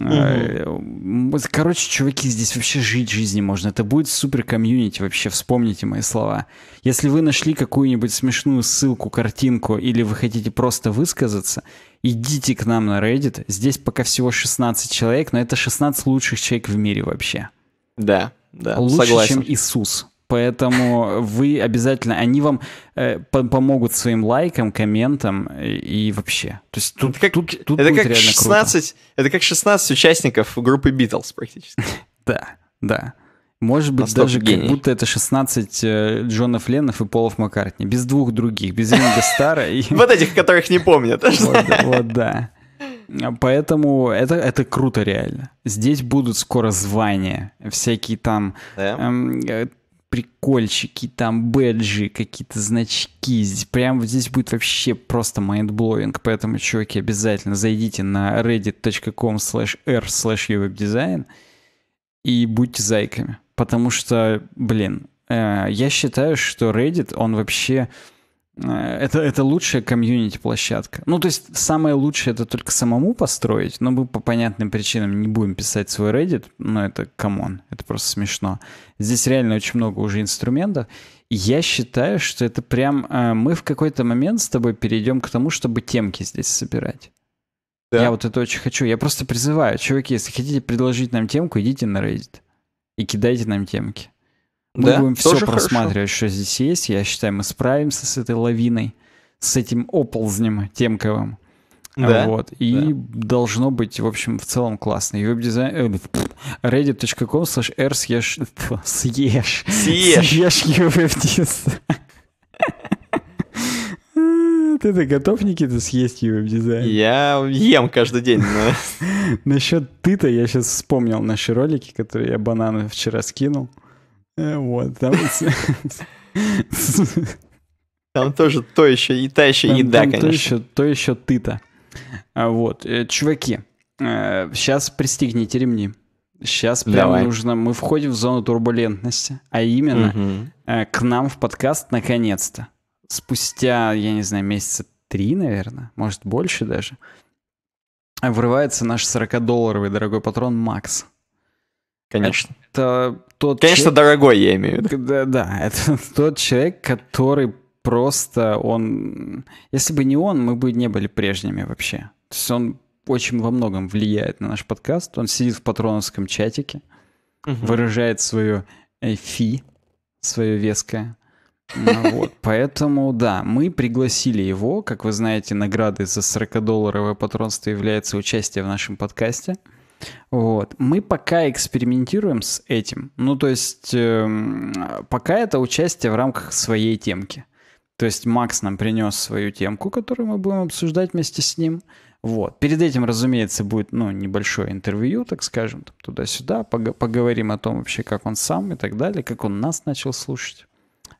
Угу. Короче, чуваки, здесь вообще жить жизни можно. Это будет супер комьюнити вообще, вспомните мои слова. Если вы нашли какую-нибудь смешную ссылку, картинку, или вы хотите просто высказаться, идите к нам на Reddit. Здесь пока всего 16 человек, но это 16 лучших человек в мире вообще. Да, да, Лучше, согласен. чем Иисус. Поэтому вы обязательно, они вам э, по помогут своим лайкам комментам и, и вообще. То есть тут, это как, тут, тут это как 16, круто. Это как 16 участников группы Битлз практически. да, да. Может быть, Настолько даже гений. как будто это 16 э, Джонов Ленов и Полов Маккартни. Без двух других, без Ринга Стара. И... Вот этих, которых не помнят. Вот, да. Поэтому это, это круто реально. Здесь будут скоро звания, всякие там да? эм, прикольчики, там бэджи, какие-то значки. Здесь, прям здесь будет вообще просто майндблоинг. Поэтому, чуваки, обязательно зайдите на reddit.com slash r slash дизайн и будьте зайками. Потому что, блин, э, я считаю, что Reddit, он вообще Э, это, это лучшая комьюнити-площадка. Ну, то есть самое лучшее это только самому построить, но мы по понятным причинам не будем писать свой Reddit, но это камон, это просто смешно. Здесь реально очень много уже инструментов. Я считаю, что это прям... Э, мы в какой-то момент с тобой перейдем к тому, чтобы темки здесь собирать. Да. Я вот это очень хочу. Я просто призываю, чуваки, если хотите предложить нам темку, идите на Reddit и кидайте нам темки. Мы да? будем Тоже все просматривать, хорошо. что здесь есть. Я считаю, мы справимся с этой лавиной, с этим оползнем темковым. Да? Вот. И да. должно быть, в общем, в целом классно. И веб-дизайн... reddit.com slash r съешь... Съешь. Съешь. Съешь веб-дизайн. Ты-то готов, Никита, съесть ее веб-дизайн? Я ем каждый день, но... Насчет ты-то я сейчас вспомнил наши ролики, которые я бананы вчера скинул. Вот, там... Там тоже то еще, и та еще там, еда, там конечно. То еще, то еще ты-то. А вот, э, чуваки, сейчас э, пристегните ремни. Сейчас прям нужно... Мы входим в зону турбулентности, а именно угу. к нам в подкаст наконец-то. Спустя, я не знаю, месяца три, наверное, может, больше даже, врывается наш 40-долларовый дорогой патрон Макс. Конечно. Это тот Конечно, человек... дорогой, я имею в виду. Да, да, это тот человек, который просто, он... Если бы не он, мы бы не были прежними вообще. То есть он очень во многом влияет на наш подкаст. Он сидит в патроновском чатике, угу. выражает свою э, фи, свое веское. Ну вот, поэтому, да, мы пригласили его. Как вы знаете, награды за 40-долларовое патронство является участие в нашем подкасте. Вот. Мы пока экспериментируем с этим. Ну, то есть, э, пока это участие в рамках своей темки. То есть Макс нам принес свою темку, которую мы будем обсуждать вместе с ним. Вот. Перед этим, разумеется, будет ну, небольшое интервью, так скажем, туда-сюда. Пог- поговорим о том вообще, как он сам и так далее, как он нас начал слушать.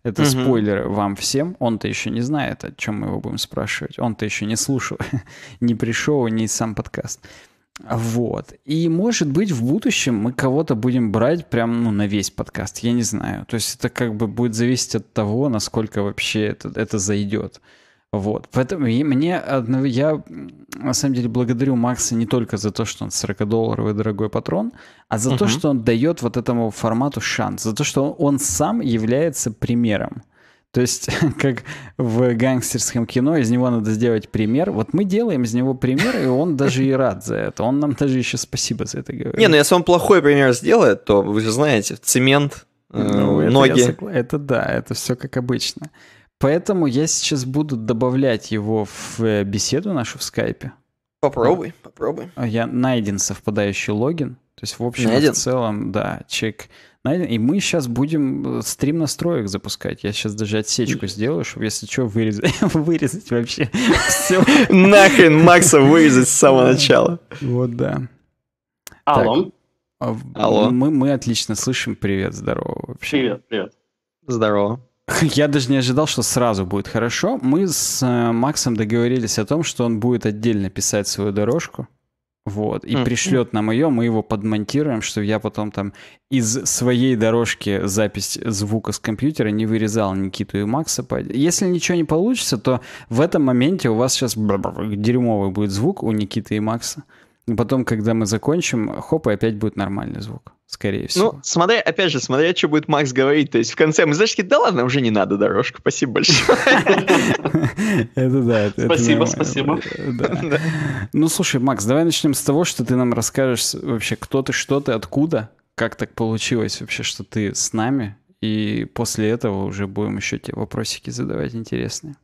Это угу. спойлеры вам всем. Он-то еще не знает, о чем мы его будем спрашивать. Он-то еще не слушал, не пришел, не сам подкаст. Вот. И, может быть, в будущем мы кого-то будем брать прям ну, на весь подкаст. Я не знаю. То есть это как бы будет зависеть от того, насколько вообще это, это зайдет. Вот. Поэтому и мне одно, я на самом деле благодарю Макса не только за то, что он 40-долларовый дорогой патрон, а за угу. то, что он дает вот этому формату шанс, за то, что он, он сам является примером. То есть, как в гангстерском кино, из него надо сделать пример. Вот мы делаем из него пример, и он даже и рад за это. Он нам даже еще спасибо за это говорит. Не, ну если он плохой пример сделает, то вы же знаете, цемент, э, ну, э, ноги. Это, согла... это да, это все как обычно. Поэтому я сейчас буду добавлять его в э, беседу нашу в скайпе. Попробуй, попробуй. А я найден совпадающий логин. То есть, в общем, в целом, да, чек найден. И мы сейчас будем э, стрим настроек запускать. Я сейчас даже отсечку сделаю, чтобы, если что, вырезать, вырезать вообще все. Нахрен Макса вырезать с самого начала. Вот, да. Алло. А Алло. Мы, мы отлично слышим. Привет, здорово вообще. Привет, привет. Здорово. Я даже не ожидал, что сразу будет хорошо. Мы с э, Максом договорились о том, что он будет отдельно писать свою дорожку. Вот, и mm-hmm. пришлет нам ее, мы его подмонтируем, чтобы я потом там из своей дорожки запись звука с компьютера не вырезал Никиту и Макса. Если ничего не получится, то в этом моменте у вас сейчас дерьмовый будет звук у Никиты и Макса. Потом, когда мы закончим, хоп, и опять будет нормальный звук, скорее ну, всего. Ну, смотря, опять же, смотря, что будет Макс говорить. То есть в конце мы, знаешь, такие, да ладно, уже не надо дорожку. спасибо большое. Это да. Спасибо, спасибо. Ну, слушай, Макс, давай начнем с того, что ты нам расскажешь вообще, кто ты, что ты, откуда, как так получилось вообще, что ты с нами, и после этого уже будем еще те вопросики задавать интересные.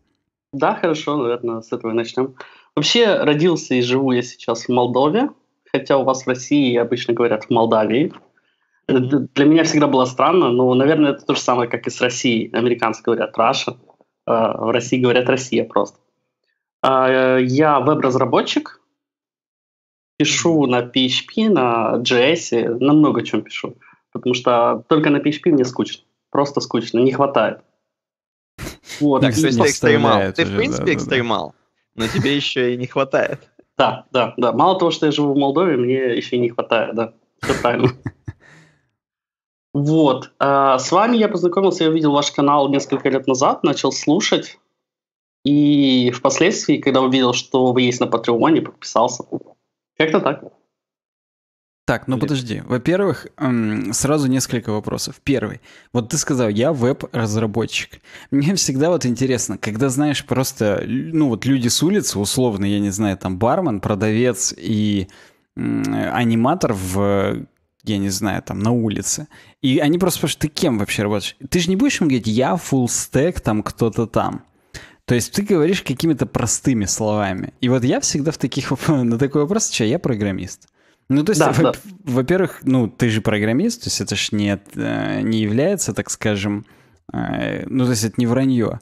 Да, хорошо, наверное, с этого начнем. Вообще родился и живу я сейчас в Молдове, хотя у вас в России обычно говорят в Молдавии. Э, для меня всегда было странно, но, наверное, это то же самое, как и с Россией. Американцы говорят Раша, э, в России говорят Россия просто. А, э, я веб-разработчик, пишу на PHP, на JS, на много чем пишу, потому что только на PHP мне скучно, просто скучно, не хватает. Вот. Так, кстати, экстремал. Ты, в принципе, экстремал. Но тебе еще и не хватает. Да, да, да. Мало того, что я живу в Молдове, мне еще и не хватает, да. Все правильно. Вот. А, с вами я познакомился, я видел ваш канал несколько лет назад, начал слушать. И впоследствии, когда увидел, что вы есть на Патреоне, подписался. Как-то так. Так, ну Леп. подожди. Во-первых, сразу несколько вопросов. Первый. Вот ты сказал, я веб-разработчик. Мне всегда вот интересно, когда, знаешь, просто, ну вот люди с улицы, условно, я не знаю, там бармен, продавец и аниматор в я не знаю, там, на улице. И они просто спрашивают, ты кем вообще работаешь? Ты же не будешь им говорить, я full stack, там, кто-то там. То есть ты говоришь какими-то простыми словами. И вот я всегда в таких, на такой вопрос отвечаю, я программист. Ну, то есть, да, во- да. во-первых, ну, ты же программист, то есть это ж не, э, не является, так скажем, э, ну, то есть это не вранье.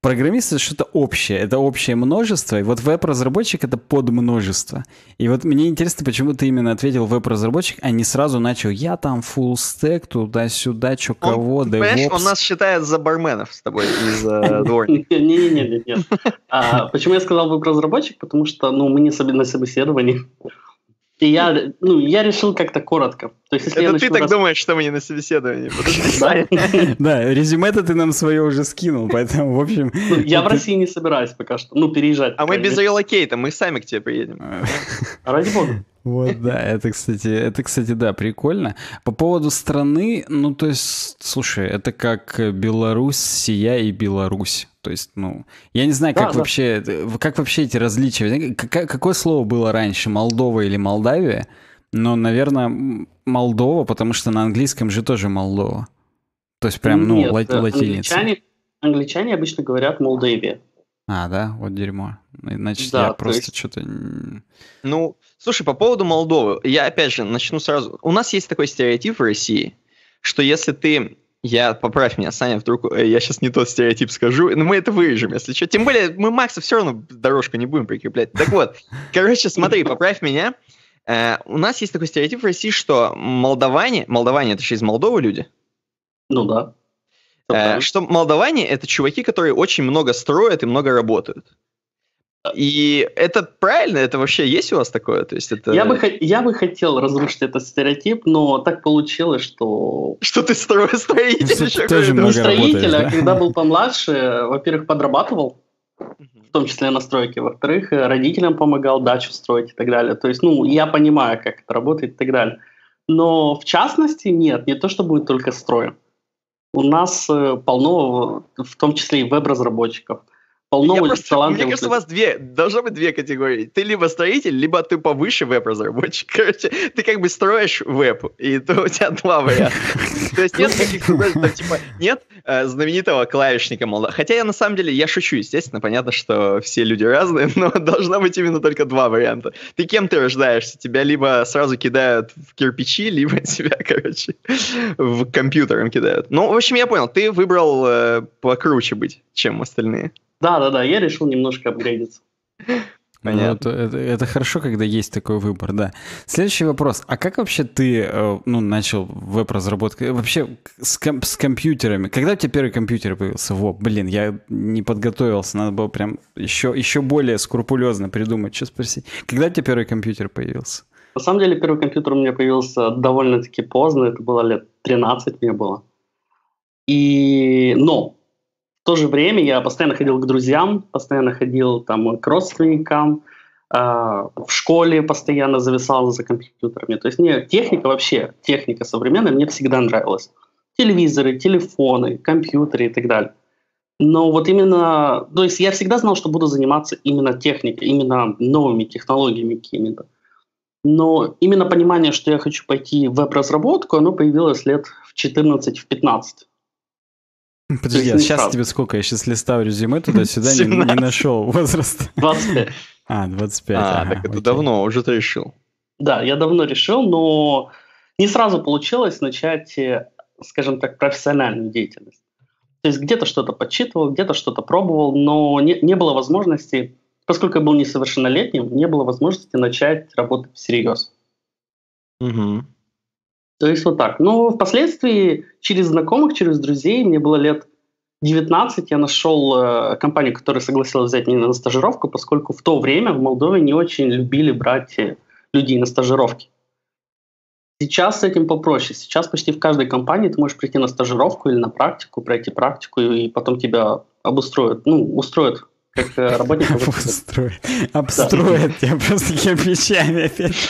Программист — это что-то общее, это общее множество, и вот веб-разработчик — это подмножество. И вот мне интересно, почему ты именно ответил веб-разработчик, а не сразу начал «я там full stack туда-сюда, чё кого, он, DevOps». он нас считает за барменов с тобой и за э, дворников. Не-не-не, а, почему я сказал веб-разработчик? Потому что, ну, мы не на собеседовании. И я, ну, я решил как-то коротко. То есть, если Это ты так раз... думаешь, что мы не на собеседовании. Да, резюме-то ты нам свое уже скинул, поэтому, в общем... Ну, я в России не собираюсь пока что, ну, переезжать. А мы без релокейта, мы сами к тебе приедем. А. А ради бога. Вот, да, это, кстати, это, кстати, да, прикольно. По поводу страны, ну, то есть, слушай, это как Беларусь, Сия и Беларусь. То есть, ну, я не знаю, как да, вообще, как вообще эти различия, какое слово было раньше, Молдова или Молдавия? Но, наверное, Молдова, потому что на английском же тоже Молдова. То есть прям, ну, Нет, э, латиница. Англичане, англичане обычно говорят Молдавия. А, да? Вот дерьмо. Значит, да, я просто есть... что-то... Ну, слушай, по поводу Молдовы, я опять же начну сразу. У нас есть такой стереотип в России, что если ты я, поправь меня, Саня, вдруг э, я сейчас не тот стереотип скажу, но мы это вырежем, если что. Тем более, мы Макса все равно дорожку не будем прикреплять. Так вот, короче, смотри, поправь меня. Э, у нас есть такой стереотип в России, что молдаване, молдаване это же из Молдовы люди? Ну да. Э, что молдаване это чуваки, которые очень много строят и много работают. И это правильно, это вообще есть у вас такое? То есть это... я, бы, я бы хотел разрушить этот стереотип, но так получилось, что... Что ты строитель? Ты тоже не строитель, а да? а когда был помладше, во-первых, подрабатывал, в том числе на стройке, во-вторых, родителям помогал дачу строить и так далее. То есть, ну, я понимаю, как это работает и так далее. Но в частности, нет, не то, что будет только строем. У нас э, полно, в том числе и веб-разработчиков – полно ну, я просто, талантов. Мне кажется, у вас две, должно быть две категории. Ты либо строитель, либо ты повыше веб-разработчик. Короче, ты как бы строишь веб, и то у тебя два варианта. То есть нет каких-то, ну, типа, нет э, знаменитого клавишника, мол, хотя я на самом деле, я шучу, естественно, понятно, что все люди разные, но должно быть именно только два варианта. Ты кем ты рождаешься? Тебя либо сразу кидают в кирпичи, либо тебя, короче, в компьютером кидают. Ну, в общем, я понял, ты выбрал э, покруче быть, чем остальные. Да-да-да, я решил немножко апгрейдиться. Понятно. Ну, вот, это, это хорошо, когда есть такой выбор, да. Следующий вопрос. А как вообще ты э, ну, начал веб-разработку? Э, вообще с, комп с компьютерами. Когда у тебя первый компьютер появился? Во, блин, я не подготовился. Надо было прям еще, еще более скрупулезно придумать, что спросить. Когда у тебя первый компьютер появился? На самом деле первый компьютер у меня появился довольно-таки поздно. Это было лет 13 мне было. И, но в то же время я постоянно ходил к друзьям, постоянно ходил там к родственникам, э, в школе постоянно зависал за компьютерами. То есть мне техника вообще, техника современная мне всегда нравилась. Телевизоры, телефоны, компьютеры и так далее. Но вот именно, то есть я всегда знал, что буду заниматься именно техникой, именно новыми технологиями какими-то. Но именно понимание, что я хочу пойти в веб-разработку, оно появилось лет в 14-15. В 15. Подожди, а сейчас тебе сколько? Я сейчас листаю резюме туда-сюда, не, не нашел возраст. 25. А, 25. А, ага, так это окей. давно, уже ты решил. Да, я давно решил, но не сразу получилось начать, э, скажем так, профессиональную деятельность. То есть где-то что-то подсчитывал, где-то что-то пробовал, но не, не было возможности, поскольку я был несовершеннолетним, не было возможности начать работать всерьез. Угу. То есть вот так. Но ну, впоследствии через знакомых, через друзей, мне было лет 19, я нашел э, компанию, которая согласилась взять меня на стажировку, поскольку в то время в Молдове не очень любили брать э, людей на стажировки. Сейчас с этим попроще. Сейчас почти в каждой компании ты можешь прийти на стажировку или на практику, пройти практику, и потом тебя обустроят, ну, устроят как-то работников... Обстроят. Обстроят да. тебя просто кирпичами опять.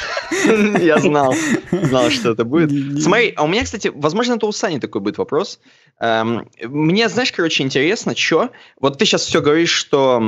Я знал, знал, что это будет. Смотри, а у меня, кстати, возможно, это у Сани такой будет вопрос. Эм, мне, знаешь, короче, интересно, что... Вот ты сейчас все говоришь, что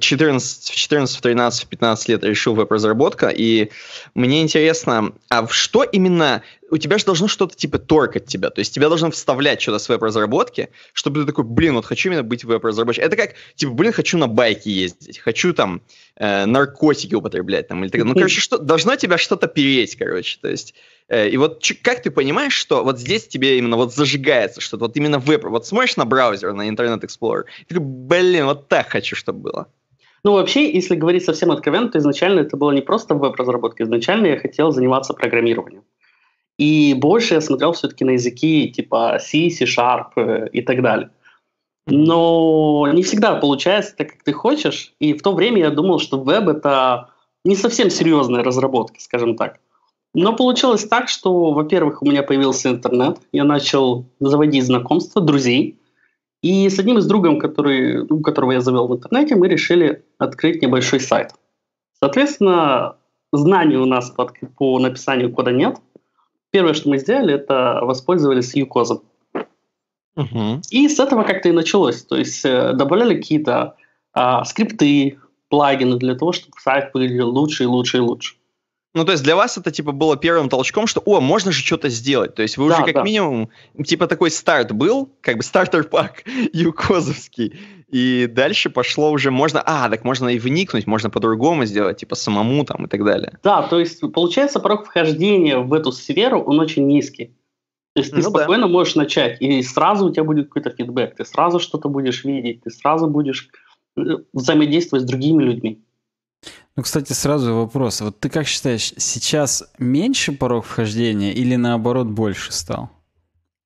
14, в 14, 13, 15 лет решил веб-разработка, и мне интересно, а в что именно... У тебя же должно что-то типа торкать тебя, то есть тебя должно вставлять что-то с веб-разработки, чтобы ты такой, блин, вот хочу именно быть веб-разработчиком. Это как, типа, блин, хочу на байке ездить, хочу там э, наркотики употреблять там или так Ну, короче, что, должно тебя что-то переть, короче. То есть, э, и вот как ты понимаешь, что вот здесь тебе именно вот зажигается что-то, вот именно веб, вот смотришь на браузер, на Internet Explorer, и ты, блин, вот так хочу, чтобы было. Ну, вообще, если говорить совсем откровенно, то изначально это было не просто веб-разработка, изначально я хотел заниматься программированием. И больше я смотрел все-таки на языки типа C, C-Sharp э, и так далее но не всегда получается так, как ты хочешь. И в то время я думал, что веб — это не совсем серьезные разработки, скажем так. Но получилось так, что, во-первых, у меня появился интернет, я начал заводить знакомства, друзей. И с одним из другом, который, ну, которого я завел в интернете, мы решили открыть небольшой сайт. Соответственно, знаний у нас по, по написанию кода нет. Первое, что мы сделали, это воспользовались юкозом. Угу. И с этого как-то и началось. То есть э, добавляли какие-то а, скрипты, плагины для того, чтобы сайт выглядел лучше и лучше и лучше. Ну, то есть для вас это, типа, было первым толчком, что, о, можно же что-то сделать. То есть вы да, уже как да. минимум, типа, такой старт был, как бы стартер-пак юкозовский. И дальше пошло уже, можно, а, так можно и вникнуть, можно по-другому сделать, типа, самому там и так далее. Да, то есть, получается, порог вхождения в эту сферу, он очень низкий. То есть ну, ты спокойно да. можешь начать, и сразу у тебя будет какой-то фидбэк, ты сразу что-то будешь видеть, ты сразу будешь э, взаимодействовать с другими людьми. Ну, кстати, сразу вопрос. Вот ты как считаешь, сейчас меньше порог вхождения или наоборот больше стал?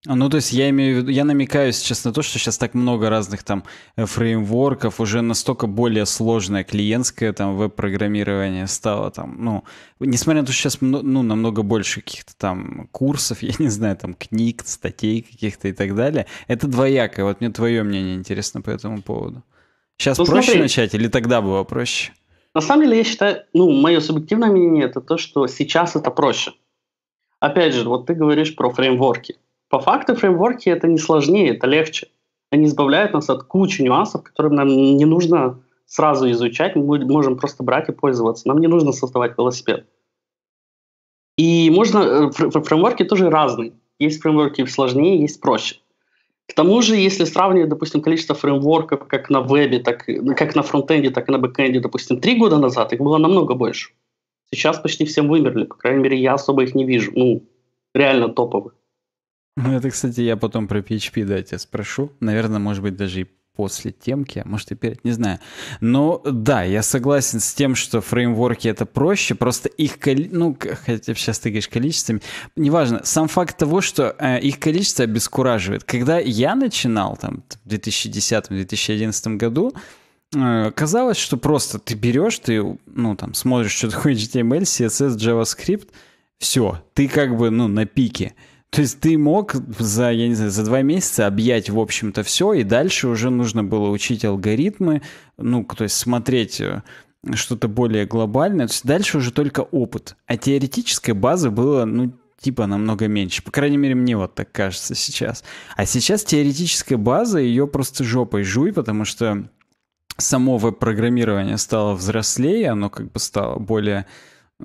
Ну, то есть я имею в виду, я намекаю сейчас на то, что сейчас так много разных там э, фреймворков, уже настолько более сложное клиентское там веб-программирование стало там, ну, несмотря на то, что сейчас ну, намного больше каких-то там курсов, я не знаю, там книг, статей каких-то и так далее, это двоякое, вот мне твое мнение интересно по этому поводу. Сейчас ну, проще смотри. начать или тогда было проще? На самом деле, я считаю, ну, мое субъективное мнение это то, что сейчас это проще. Опять же, вот ты говоришь про фреймворки. По факту фреймворки это не сложнее, это легче. Они избавляют нас от кучи нюансов, которые нам не нужно сразу изучать, мы можем просто брать и пользоваться. Нам не нужно создавать велосипед. И можно, э, фреймворки тоже разные. Есть фреймворки сложнее, есть проще. К тому же, если сравнивать, допустим, количество фреймворков как на вебе, так, ну, как на фронтенде, так и на бэкенде, допустим, три года назад их было намного больше. Сейчас почти всем вымерли, по крайней мере, я особо их не вижу. Ну, реально топовых. Ну, это, кстати, я потом про PHP, да, тебя спрошу. Наверное, может быть, даже и после темки, а может и перед, не знаю. Но да, я согласен с тем, что фреймворки это проще, просто их, ну, хотя сейчас ты говоришь количествами, неважно, сам факт того, что э, их количество обескураживает. Когда я начинал там в 2010-2011 году, э, казалось, что просто ты берешь, ты, ну, там, смотришь, что такое HTML, CSS, JavaScript, все, ты как бы, ну, на пике. То есть ты мог за, я не знаю, за два месяца объять, в общем-то, все, и дальше уже нужно было учить алгоритмы, ну, то есть смотреть э, что-то более глобальное. То есть дальше уже только опыт. А теоретическая база была, ну, типа намного меньше. По крайней мере, мне вот так кажется сейчас. А сейчас теоретическая база, ее просто жопой жуй, потому что само веб-программирование стало взрослее, оно как бы стало более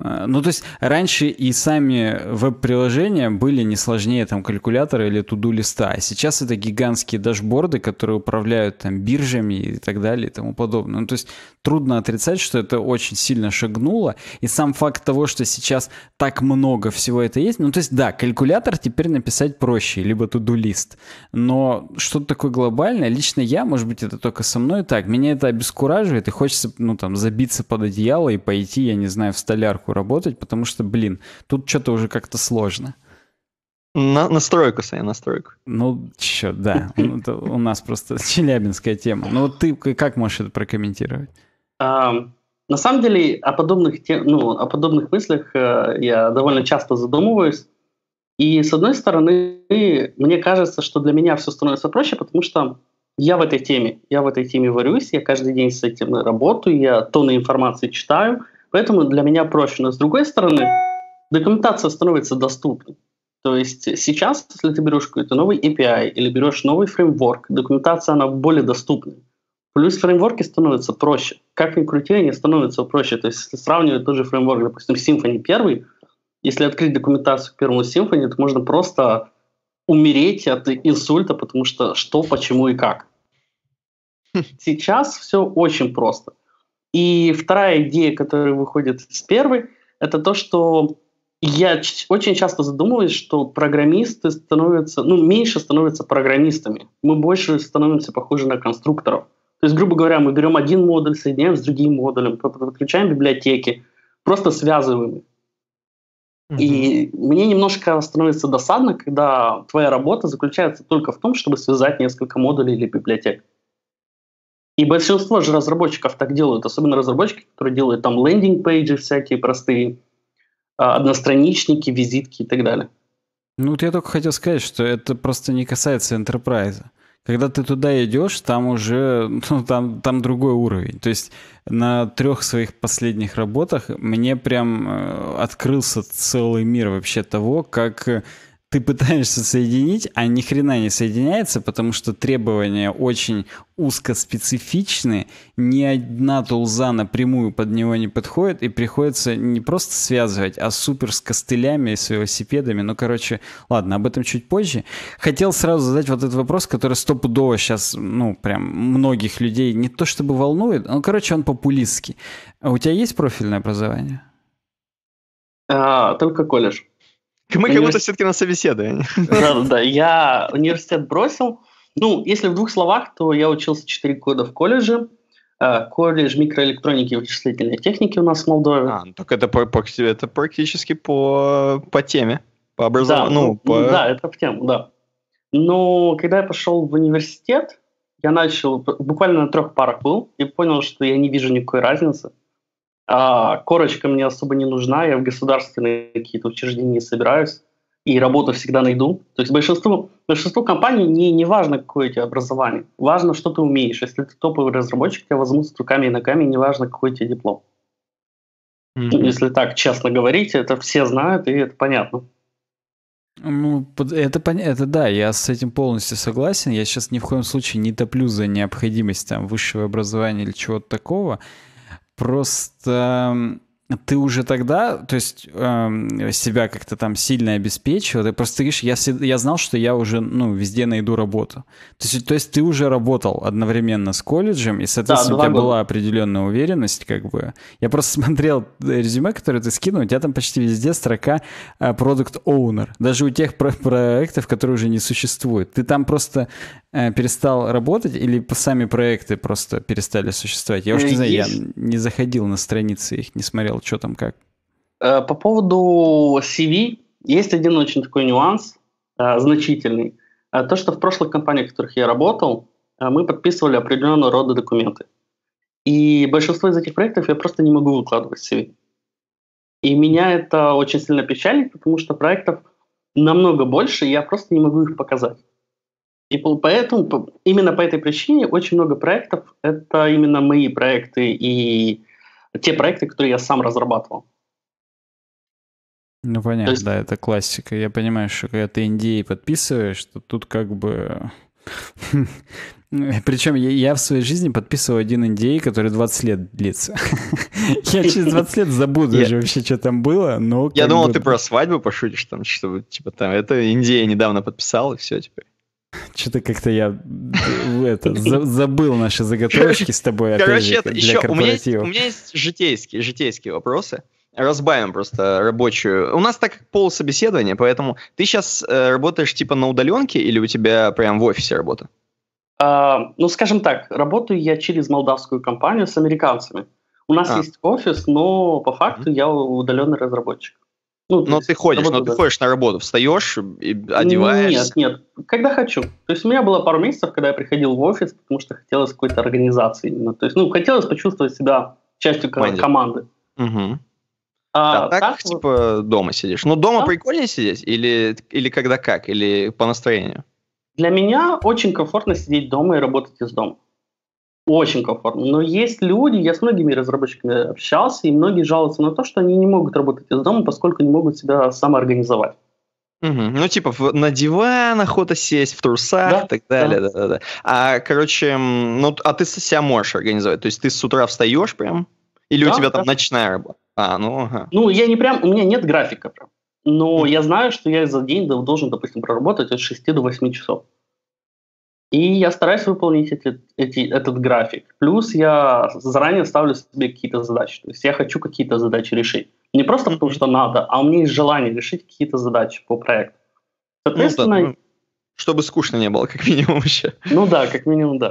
Э, ну, то есть раньше и сами веб-приложения были не сложнее там калькулятора или туду листа, а сейчас это гигантские дашборды, которые управляют там биржами и так далее и тому подобное. Ну, то есть трудно отрицать, что это очень сильно шагнуло, и сам факт того, что сейчас так много всего это есть, ну, то есть да, калькулятор теперь написать проще, либо туду лист, но что-то такое глобальное, лично я, может быть, это только со мной так, меня это обескураживает, и хочется, ну, там, забиться под одеяло и пойти, я не знаю, в столярку графику работать, потому что, блин, тут что-то уже как-то сложно. На, настройку свою, настройку. Ну, чё, да. Ну, у нас просто челябинская тема. Ну, вот ты как можешь это прокомментировать? На самом деле, о подобных, тем, ну, о подобных мыслях э, я довольно часто задумываюсь. И, с одной стороны, мне кажется, что для меня все становится проще, потому что я в этой теме, я в этой теме варюсь, я каждый день с этим работаю, я тонны информации читаю, Поэтому для меня проще. Но с другой стороны, документация становится доступной. То есть сейчас, если ты берешь какой-то новый API или берешь новый фреймворк, документация она более доступна. Плюс фреймворки становятся проще. Как ни крути, они становятся проще. То есть если сравнивать тот же фреймворк, допустим, Symfony 1, если открыть документацию к первому Symfony, то можно просто умереть от инсульта, потому что что, почему и как. Хм. Сейчас все очень просто. И вторая идея, которая выходит с первой, это то, что я очень часто задумываюсь, что программисты становятся, ну, меньше становятся программистами. Мы больше становимся похожи на конструкторов. То есть, грубо говоря, мы берем один модуль, соединяем с другим модулем, подключаем библиотеки, просто связываем их. mm И мне немножко становится досадно, когда твоя работа заключается только в том, чтобы связать несколько модулей или библиотек. И большинство же разработчиков так делают, особенно разработчики, которые делают там лендинг-пейджи всякие простые, а, одностраничники, визитки и так далее. Ну вот я только хотел сказать, что это просто не касается enterprise. Когда ты туда идешь, там уже ну, там, там другой уровень. То есть на трех своих последних работах мне прям э, открылся целый мир вообще того, как э, ты пытаешься соединить, а ни хрена не соединяется, потому что требования очень узкоспецифичны, ни одна тулза напрямую под него не подходит, и приходится не просто связывать, а супер с костылями и с велосипедами. Ну, короче, ладно, об этом чуть позже. Хотел сразу задать вот этот вопрос, который стопудово сейчас, ну, прям многих людей не то чтобы волнует, ну, короче, он популистский. А у тебя есть профильное образование? А, только колледж. Мы Универс... как будто все-таки на собеседовании. Да-да-да, я университет бросил. Ну, если в двух словах, то я учился 4 года в колледже. Э, колледж микроэлектроники и вычислительной техники у нас в Молдове. А, ну, так это, это практически по, по теме, по образованию. Да, ну, ну, по... да, это в тему, да. Но когда я пошел в университет, я начал, буквально на трех парах был, и понял, что я не вижу никакой разницы. А, корочка мне особо не нужна, я в государственные какие-то учреждения не собираюсь, и работу всегда найду. То есть большинству, большинству компаний не, не важно, какое у тебя образование, важно, что ты умеешь. Если ты топовый разработчик, тебя возьмут с руками и ногами, не важно, какой у тебя диплом. Mm-hmm. Если так честно говорить, это все знают, и это понятно. Ну, это, это да, я с этим полностью согласен. Я сейчас ни в коем случае не топлю за необходимость там, высшего образования или чего-то такого просто ты уже тогда, то есть э, себя как-то там сильно обеспечивал, ты просто говоришь, я, я знал, что я уже, ну, везде найду работу. То есть, то есть ты уже работал одновременно с колледжем, и, соответственно, да, у тебя года. была определенная уверенность, как бы. Я просто смотрел э, резюме, которое ты скинул, у тебя там почти везде строка продукт э, owner даже у тех проектов, которые уже не существуют. Ты там просто Э, перестал работать или сами проекты просто перестали существовать? Я уж не э, знаю, я не заходил на страницы их, не смотрел, что там как. Э, по поводу CV есть один очень такой нюанс, значительный. То, что в прошлых компаниях, в которых я работал, мы подписывали определенного рода документы. И большинство из этих проектов я просто не могу выкладывать в CV. И меня это очень сильно печалит, потому что проектов намного больше, и я просто не могу их показать. И поэтому, именно по этой причине очень много проектов — это именно мои проекты и те проекты, которые я сам разрабатывал. Ну, понятно, есть... да, это классика. Я понимаю, что когда ты NDA а подписываешь, то тут как бы... Причем я, я в своей жизни подписывал один NDA, а, который 20 лет длится. Я через 20 лет забуду уже вообще, что там было, но... Я думал, ты про свадьбу пошутишь, там, что типа там, это NDA а недавно подписал, и все теперь. Что-то как-то я э, это, забыл наши заготовочки с тобой. Короче, опять же, для еще у меня, есть, у меня есть житейские, житейские вопросы. Разбавим просто рабочую. У нас так как полсобеседования, поэтому ты сейчас э, работаешь типа на удаленке или у тебя прям в офисе работа? А, ну, скажем так, работаю я через молдавскую компанию с американцами. У нас а. есть офис, но по факту mm-hmm. я удаленный разработчик. Ну, Но ты ходишь, работу, но ты да. ходишь на работу, встаешь, и одеваешься? Нет, нет, когда хочу. То есть у меня было пару месяцев, когда я приходил в офис, потому что хотелось какой-то организации именно. То есть, ну, хотелось почувствовать себя частью Команде. команды. Угу. А, а так, так, типа, дома сидишь. Ну, дома да? прикольнее сидеть? Или, или когда как? Или по настроению? Для меня очень комфортно сидеть дома и работать из дома очень комфортно. Но есть люди, я с многими разработчиками общался, и многие жалуются на то, что они не могут работать из дома, поскольку не могут себя самоорганизовать. Угу. Ну, типа на диван охота сесть, в трусах да, так далее. Да. Да, да, да. А, короче, ну, а ты себя можешь организовать? То есть ты с утра встаешь прям? Или да, у тебя да. там ночная работа? А, ну, ага. ну, я не прям, у меня нет графика прям. Но mm я знаю, что я за день должен, допустим, проработать от 6 до 8 часов. И я стараюсь выполнить эти, эти, этот график. Плюс я заранее ставлю себе какие-то задачи. То есть я хочу какие-то задачи решить. Не просто потому, что надо, а у меня есть желание решить какие-то задачи по проекту. Ну Соответственно, ну, да чтобы скучно не было, как минимум еще. Ну да, как минимум, да.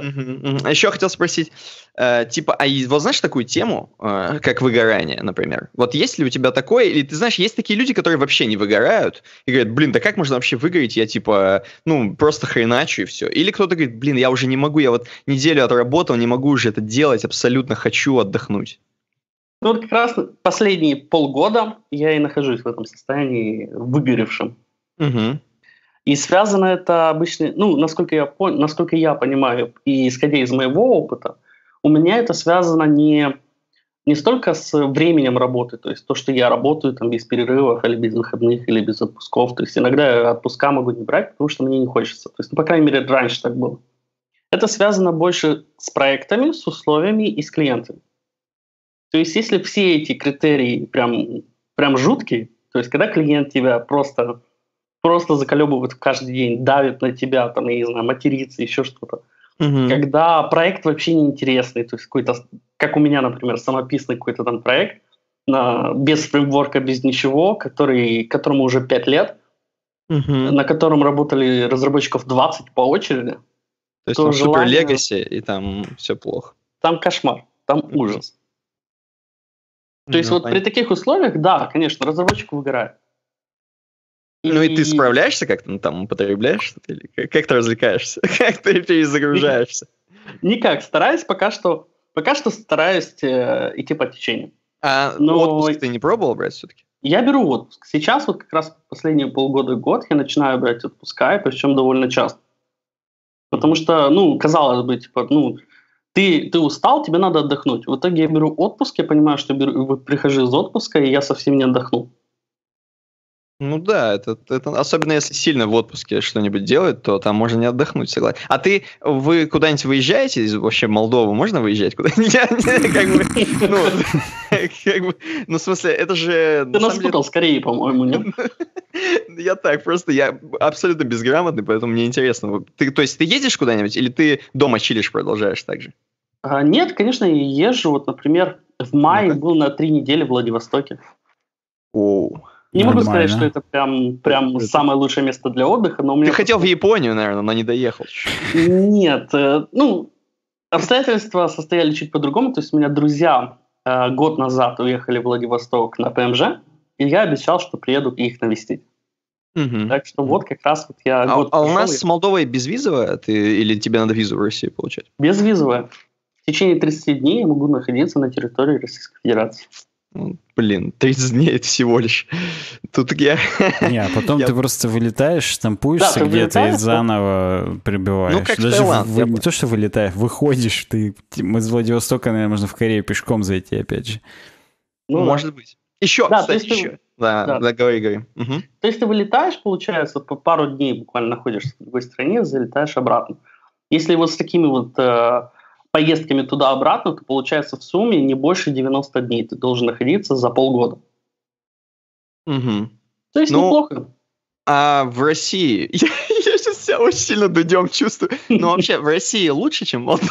А еще хотел спросить, э, типа, а вот знаешь такую тему, э, как выгорание, например? Вот есть ли у тебя такое, или ты знаешь, есть такие люди, которые вообще не выгорают, и говорят, блин, да как можно вообще выгореть, я типа, ну, просто хреначу и все. Или кто-то говорит, блин, я уже не могу, я вот неделю отработал, не могу уже это делать, абсолютно хочу отдохнуть. Ну вот как раз последние полгода я и нахожусь в этом состоянии выгоревшим. Угу. И связано это обычно, ну, насколько я, насколько я понимаю, и исходя из моего опыта, у меня это связано не, не столько с временем работы, то есть то, что я работаю там без перерывов или без выходных или без отпусков, то есть иногда я отпуска могу не брать, потому что мне не хочется. То есть, ну, по крайней мере, раньше так было. Это связано больше с проектами, с условиями и с клиентами. То есть если все эти критерии прям, прям жуткие, то есть когда клиент тебя просто просто заколебывают каждый день, давят на тебя, там, я не знаю, материться, еще что-то. Угу. Когда проект вообще неинтересный, то есть какой-то, как у меня, например, самописный какой-то там проект, на, без фреймворка, без ничего, который, которому уже 5 лет, угу. на котором работали разработчиков 20 по очереди. То есть то он желание... супер легаси, и там все плохо. Там кошмар, там ужас. То ну, есть ну, вот понятно. при таких условиях, да, конечно, разработчик выгорает. Ну и ты справляешься как-то, ну там употребляешь что-то? Или как, как ты развлекаешься? Как ты перезагружаешься? Никак, стараюсь пока что, пока что стараюсь э, идти по течению. А Но... отпуск ты не пробовал брать все-таки? Я беру отпуск. Сейчас вот как раз последние полгода-год я начинаю брать отпуска, и причем довольно часто. Потому что, ну, казалось бы, типа, ну, ты, ты устал, тебе надо отдохнуть. В итоге я беру отпуск, я понимаю, что беру, прихожу из отпуска, и я совсем не отдохнул. Ну да, это, это особенно если сильно в отпуске что-нибудь делать, то там можно не отдохнуть, согласен. А ты, вы куда-нибудь выезжаете из вообще Молдовы? Можно выезжать куда-нибудь? Я, как бы, ну, ну, в смысле, это же... Ты нас путал скорее, по-моему, нет? Я так, просто я абсолютно безграмотный, поэтому мне интересно. Ты, то есть ты едешь куда-нибудь или ты дома чилишь, продолжаешь так же? А, нет, конечно, езжу. Вот, например, в мае был на три недели в Владивостоке. О. Не Нормально. могу сказать, что это прям, прям это... самое лучшее место для отдыха, но у меня... Ты хотел в Японию, наверное, но не доехал. Нет, э, ну, обстоятельства состояли чуть по-другому. То есть у меня друзья э, год назад уехали в Владивосток на ПМЖ, и я обещал, что приеду их навестить. Угу. Так что вот как раз вот я а, год А у нас и... с Молдовой безвизовая ты, или тебе надо визу в России получать? Безвизовая. В течение 30 дней я могу находиться на территории Российской Федерации. Ну, блин, 30 дней это всего лишь. Тут я... Не, а потом я... ты просто вылетаешь, штампуешься да, где-то и заново прибываешь. Ну, как Даже в, не то, что вылетаешь, выходишь, ты мы из Владивостока, наверное, можно в Корею пешком зайти, опять же. Ну, Может быть. Еще, да, кстати, еще. Ты... Да, да, да, говори, говори. Угу. То есть ты вылетаешь, получается, по пару дней буквально находишься в другой стране, залетаешь обратно. Если вот с такими вот э, поездками туда-обратно, то получается в сумме не больше 90 дней ты должен находиться за полгода. Угу. То есть ну, неплохо. А в России... Я, я сейчас себя очень сильно дудем чувствую. Но вообще в России лучше, чем в Молдове?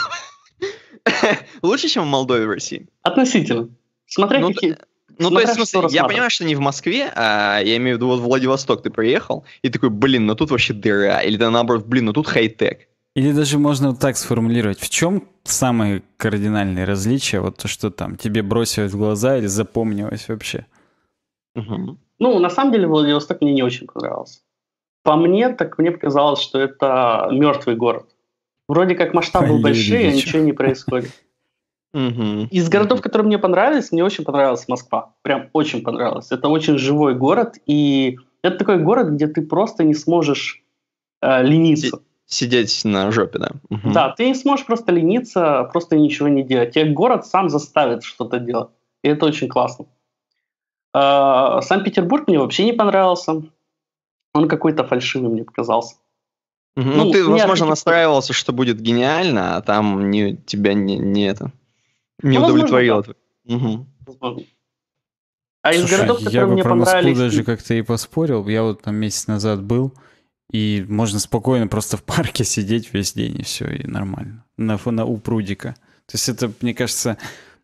Лучше, чем в Молдове в России? Относительно. Смотря ну, какие... Э, ну, Смотря то есть, в смысле, я понимаю, что не в Москве, а я имею в виду, вот в Владивосток ты приехал, и такой, блин, ну тут вообще дыра. Или ты наоборот, блин, ну тут хай-тек. Или даже можно вот так сформулировать. В чем самые кардинальные различия? Вот то, что там тебе бросилось в глаза или запомнилось вообще? Угу. Ну, на самом деле, Владивосток мне не очень понравился. По мне, так мне показалось, что это мертвый город. Вроде как масштабы Ой, большие, а ничего не происходит. Из городов, которые мне понравились, мне очень понравилась Москва. Прям очень понравилась. Это очень живой город, и это такой город, где ты просто не сможешь э, лениться сидеть на жопе, да. Угу. Да, ты не сможешь просто лениться, просто ничего не делать. Тебе город сам заставит что-то делать. И это очень классно. Э, Санкт-Петербург мне вообще не понравился. Он какой-то фальшивый мне показался. Угу. Ну, ну, ты, возможно, настраивался, что будет гениально, а там не, тебя не, не это не ну, удовлетворило. Возможно, да. угу. возможно. А Слушай, городов, которые я бы про Москву даже как-то и поспорил. Я вот там месяц назад был. И можно спокойно просто в парке сидеть весь день, и все, и нормально. На, на, у прудика. То есть это, мне кажется,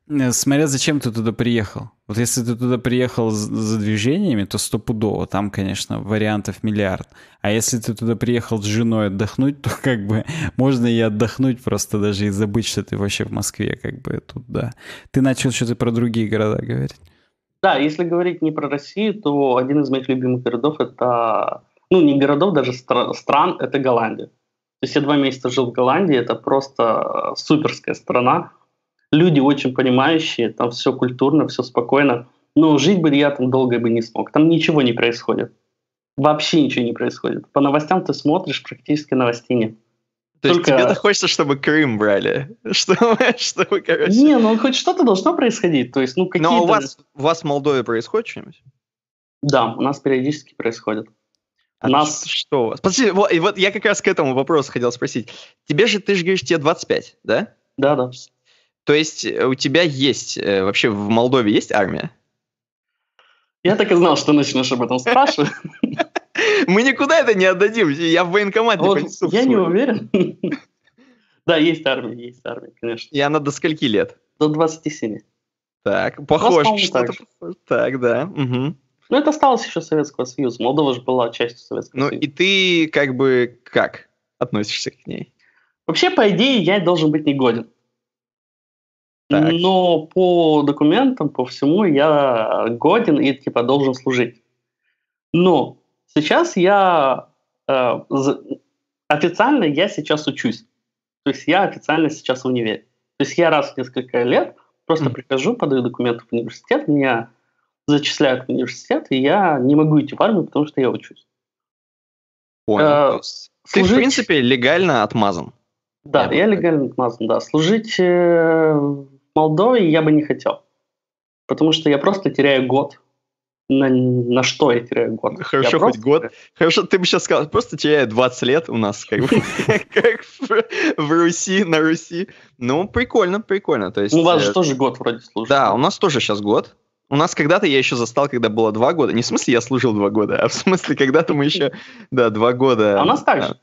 э, смотря зачем ты туда приехал. Вот если ты туда приехал за движениями, то стопудово, там, конечно, вариантов миллиард. А если ты туда приехал с женой отдохнуть, то как бы можно и отдохнуть просто даже и забыть, что ты вообще в Москве, как бы тут, да. Ты начал что-то про другие города говорить. Да, если говорить не про Россию, то один из моих любимых городов — это ну не городов, даже стра- стран, это Голландия. То есть я два месяца жил в Голландии, это просто э, суперская страна. Люди очень понимающие, там все культурно, все спокойно. Но жить бы я там долго бы не смог. Там ничего не происходит. Вообще ничего не происходит. По новостям ты смотришь, практически новостей нет. То Только... есть тебе-то хочется, чтобы Крым брали? Чтобы, чтобы, короче... Не, ну хоть что-то должно происходить. То есть, ну, какие-то... Но у вас, у вас в Молдове происходит что-нибудь? Да, у нас периодически происходит. А Нас что? Спасибо. вот, и вот я как раз к этому вопросу хотел спросить. Тебе же, ты же говоришь, тебе 25, да? Да, да. То есть э, у тебя есть, э, вообще в Молдове есть армия? Я так и знал, что начнешь об этом спрашивать. Мы никуда это не отдадим. Я в военкомат не понесу. Я не уверен. Да, есть армия, есть армия, конечно. И она до скольки лет? До 27. Так, похоже. Так, да. Угу. Ну, это осталось еще Советского Союза. Молдова же была частью Советского ну, Союза. Ну, и ты как бы как относишься к ней? Вообще, по идее, я должен быть негоден. Так. Но по документам, по всему, я годен и типа должен служить. Но сейчас я э, официально я сейчас учусь. То есть я официально сейчас в универе. То есть я раз в несколько лет просто mm. прихожу, подаю документы в университет, меня зачисляют в университет, и я не могу идти в армию, потому что я учусь. Понял. Э, служить... Ты, в принципе, легально отмазан. Да, я, я легально отмазан, да. Служить э, в Молдове я бы не хотел. Потому что я просто теряю год. На, на что я теряю год? Хорошо, я хоть просто... год. Хорошо, ты бы сейчас сказал, просто теряю 20 лет у нас, как бы, как в Руси, на Руси. Ну, прикольно, прикольно. То есть, ну, у вас же э, тоже год вроде служит. Да, у нас тоже сейчас год. У нас когда-то я еще застал, когда было два года. Не в смысле я служил два года, а в смысле когда-то мы еще, да, два года. А у нас так же.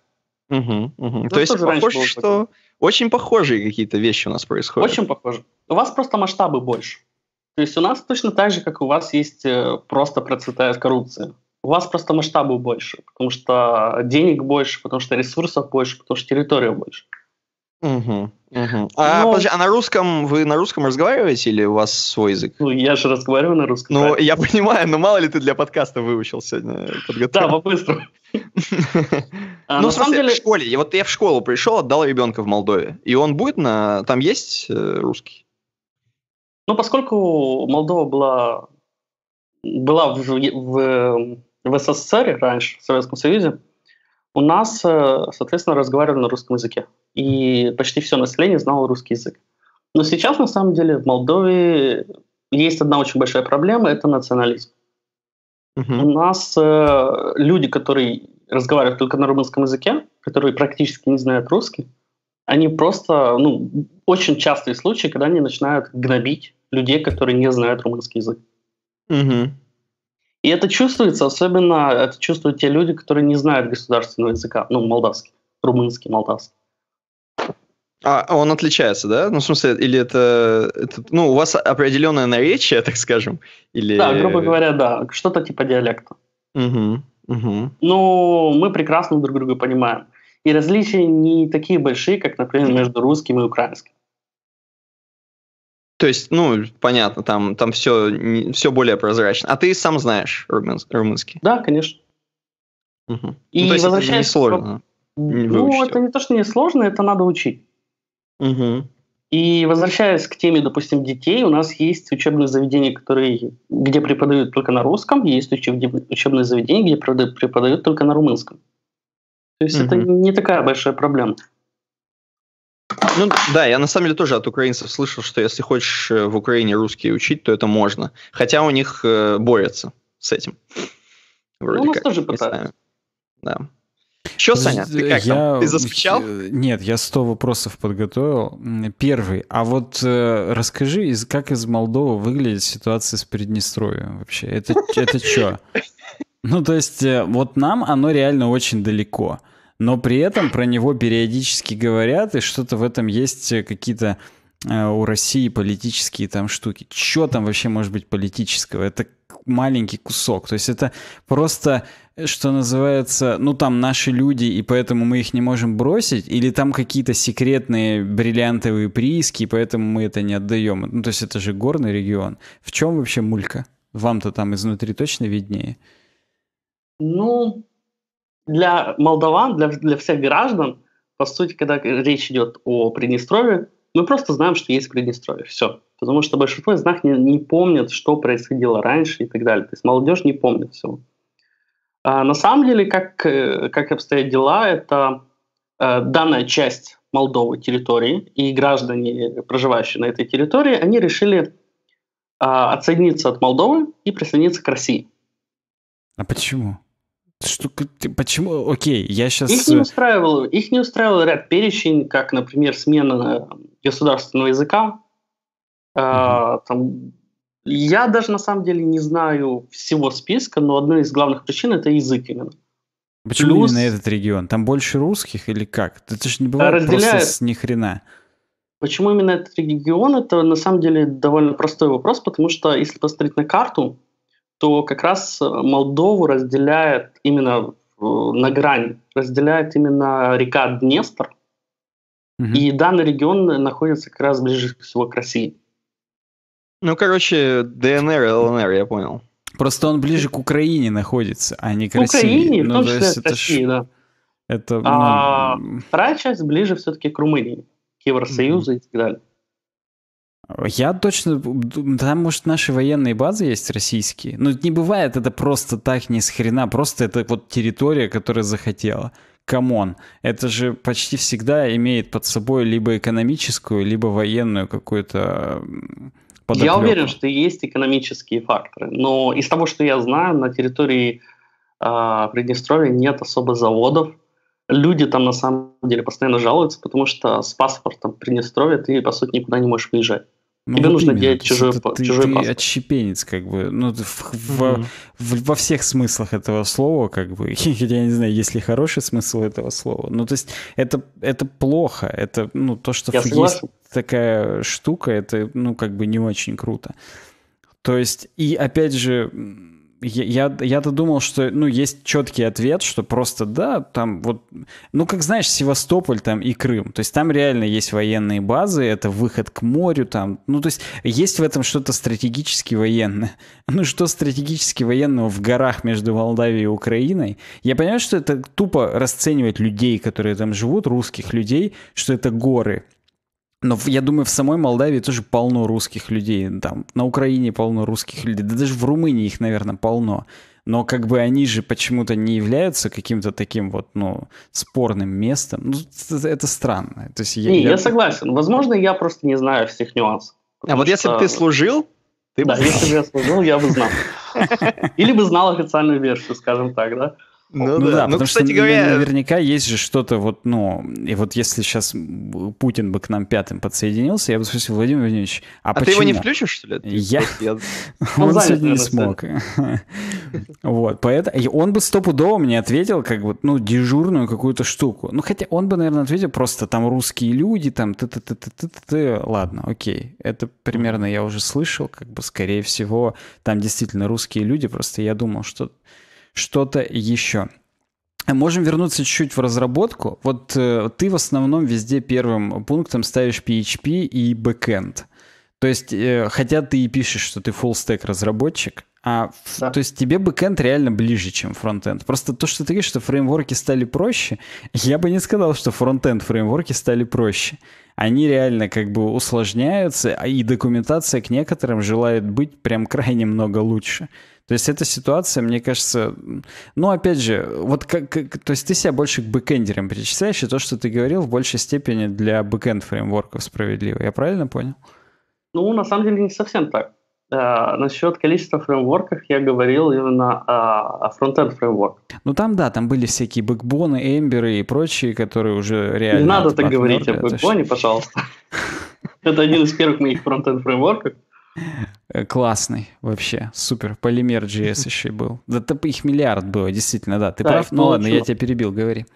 Угу, угу. То есть похоже, что очень похожие какие-то вещи у нас происходят. Очень похоже. У вас просто масштабы больше. То есть у нас точно так же, как у вас есть э, просто процветает коррупция. У вас просто масштабы больше, потому что денег больше, потому что ресурсов больше, потому что территория больше. Угу, угу. А, Но... Ну, подожди, а на русском вы на русском разговариваете или у вас свой язык? Ну, я же разговариваю на русском. Ну, да. я понимаю, но мало ли ты для подкаста выучил сегодня э, подготовку. Да, по-быстрому. А, ну, в самом деле... в школе. Вот я в школу пришел, отдал ребенка в Молдове. И он будет на... Там есть э, русский? Ну, поскольку Молдова была была в, в э, СССР раньше, в Советском Союзе, у нас, э, соответственно, разговаривали на русском языке, и почти все население знало русский язык. Но сейчас, на самом деле, в Молдове есть одна очень большая проблема – это национализм. Угу. У нас э, люди, которые разговаривают только на румынском языке, которые практически не знают русский, они просто, ну, очень частые случаи, когда они начинают гнобить людей, которые не знают румынский язык. Угу. И это чувствуется, особенно это чувствуют те люди, которые не знают государственного языка, ну, молдавский, румынский, молдавский. А, а он отличается, да? Ну, в смысле, или это, это... Ну, у вас определенное наречие, так скажем? Или... Да, грубо говоря, да. Что-то типа диалекта. Угу, угу. Ну, мы прекрасно друг друга понимаем. И различия не такие большие, как, например, между русским и украинским. То есть, ну, понятно, там, там все, все более прозрачно. А ты сам знаешь румын, румынский? Да, конечно. Угу. И ну, то есть возвращаясь... это не сложно. Ну, это не то, что не сложно, это надо учить. Угу. И возвращаясь к теме, допустим, детей, у нас есть учебные заведения, которые, где преподают только на русском, есть учебные заведения, где преподают только на румынском. То есть угу. это не такая большая проблема. Ну да, я на самом деле тоже от украинцев слышал, что если хочешь э, в Украине русский учить, то это можно. Хотя у них э, борются с этим. Вроде ну, у нас как. тоже пытаются. Да. Что, Саня, ты как я... там? Ты заскучал? Э, нет, я 100 вопросов подготовил. Первый. А вот э, расскажи, как из Молдовы выглядит ситуация с Приднестровьем вообще? это что? Ну, то есть, э, вот нам оно реально очень далеко но при этом про него периодически говорят, и что-то в этом есть э, какие-то э, у России политические там штуки. Что там вообще может быть политического? Это маленький кусок. То есть это просто, э, что называется, ну там наши люди, и поэтому мы их не можем бросить, или там какие-то секретные бриллиантовые прииски, и поэтому мы это не отдаем. Ну то есть это же горный регион. В чем вообще мулька? Вам-то там изнутри точно виднее? Ну, для молдаван, для, для всех граждан, по сути, когда речь идет о Приднестровье, мы просто знаем, что есть Приднестровье. Все. Потому что большинство из нас не, не помнят, что происходило раньше и так далее. То есть молодежь не помнит всего. А на самом деле, как, как обстоят дела, это э, данная часть Молдовы территории и граждане, проживающие на этой территории, они решили э, отсоединиться от Молдовы и присоединиться к России. А почему? Что, почему? Окей, я сейчас... Их не э, устраивал, их не устраивал ряд перечень, как, например, смена э, государственного языка. Угу. А, там, я даже на самом деле не знаю всего списка, но одна из главных причин это язык именно. Почему Плюс... именно этот регион? Там больше русских или как? Это же не бывает разделяет... просто с ни хрена. Почему именно этот регион? Это на самом деле довольно простой вопрос, потому что если посмотреть на карту, то как раз э, Молдову разделяет именно на грань, разделяет именно река Днестр, угу. и данный регион находится как раз ближе всего к России. Ну, короче, ДНР, ЛНР, я понял. Просто он ближе к Украине находится, а не к Украине, России. Украине, в ну, том ну, числе то к России, ж... да. Это, а ну... а, вторая часть ближе все-таки к Румынии, к Евросоюзу mm и так далее. Я точно... Там, может, наши военные базы есть российские. Но не бывает это просто так, ни с хрена. Просто это вот территория, которая захотела. Камон. Это же почти всегда имеет под собой либо экономическую, либо военную какую-то подоплеку. Я уверен, что есть экономические факторы. Но из того, что я знаю, на территории э, Приднестровья нет особо заводов, люди там на самом деле постоянно жалуются, потому что с паспортом Приднестровья ты, по сути, никуда не можешь выезжать. Ну, Тебе вот нужно делать чужой, ты, чужой ты паспорт. отщепенец, как бы. Ну, в, mm-hmm. во, во всех смыслах этого слова, как бы. Я не знаю, есть ли хороший смысл этого слова. Ну, то есть, это, это плохо. Это, ну, то, что Я есть согласен. такая штука, это, ну, как бы не очень круто. То есть, и опять же, я, я-то думал, что, ну, есть четкий ответ, что просто, да, там вот, ну, как знаешь, Севастополь там и Крым, то есть там реально есть военные базы, это выход к морю там, ну, то есть есть в этом что-то стратегически военное. Ну, что стратегически военного в горах между Молдавией и Украиной? Я понимаю, что это тупо расценивать людей, которые там живут, русских людей, что это горы. Но я думаю, в самой Молдавии тоже полно русских людей. Там, на Украине полно русских людей. Да даже в Румынии их, наверное, полно. Но как бы они же почему-то не являются каким-то таким вот, ну, спорным местом. Ну, это, это странно. То есть я, не, я... я согласен. Возможно, я просто не знаю всех нюансов. А вот что... если бы ты служил, ты бы... Да, если бы я служил, я бы знал. Или бы знал официальную версию, скажем так, да? Ну, ну да, да. Ну, потому кстати что говоря... Ну, наверняка есть же что-то вот, ну, и вот если сейчас Путин бы к нам пятым подсоединился, я бы спросил, Владимир Владимирович, а, а почему? ты его не включишь, что ли? Я... Он сегодня не смог. вот, поэтому... И он бы стопудово мне ответил как бы, ну, дежурную какую-то штуку. Ну, хотя он бы, наверное, ответил просто там русские люди, там ты ты ты ты ты ты Ладно, окей. Это примерно я уже слышал, как бы, скорее всего, там действительно русские люди, просто я думал, что что-то еще. Можем вернуться чуть-чуть в разработку. Вот э, ты в основном везде первым пунктом ставишь PHP и backend. То есть, э, хотя ты и пишешь, что ты full stack разработчик, а да. то есть тебе бэкэнд реально ближе, чем фронтенд. Просто то, что ты говоришь, что фреймворки стали проще, я бы не сказал, что фронтенд фреймворки стали проще они реально как бы усложняются, а и документация к некоторым желает быть прям крайне много лучше. То есть эта ситуация, мне кажется, ну, опять же, вот как, как то есть ты себя больше к бэкэндерам причисляешь, и то, что ты говорил, в большей степени для бэкэнд фреймворков справедливо. Я правильно понял? Ну, на самом деле, не совсем так. Э, Насчет количества фреймворков я говорил именно о, о фронтенд фреймворк. Ну там да, там были всякие бэкбоны, эмберы и прочие, которые уже реально... Не надо так говорить о бэкбоне, пожалуйста. Это один из первых моих фронтенд фреймворков. Э, классный вообще, супер. Полимер JS еще и был. Да их миллиард было, действительно, да. Ты да, прав? Ну ладно, я тебя перебил, говори.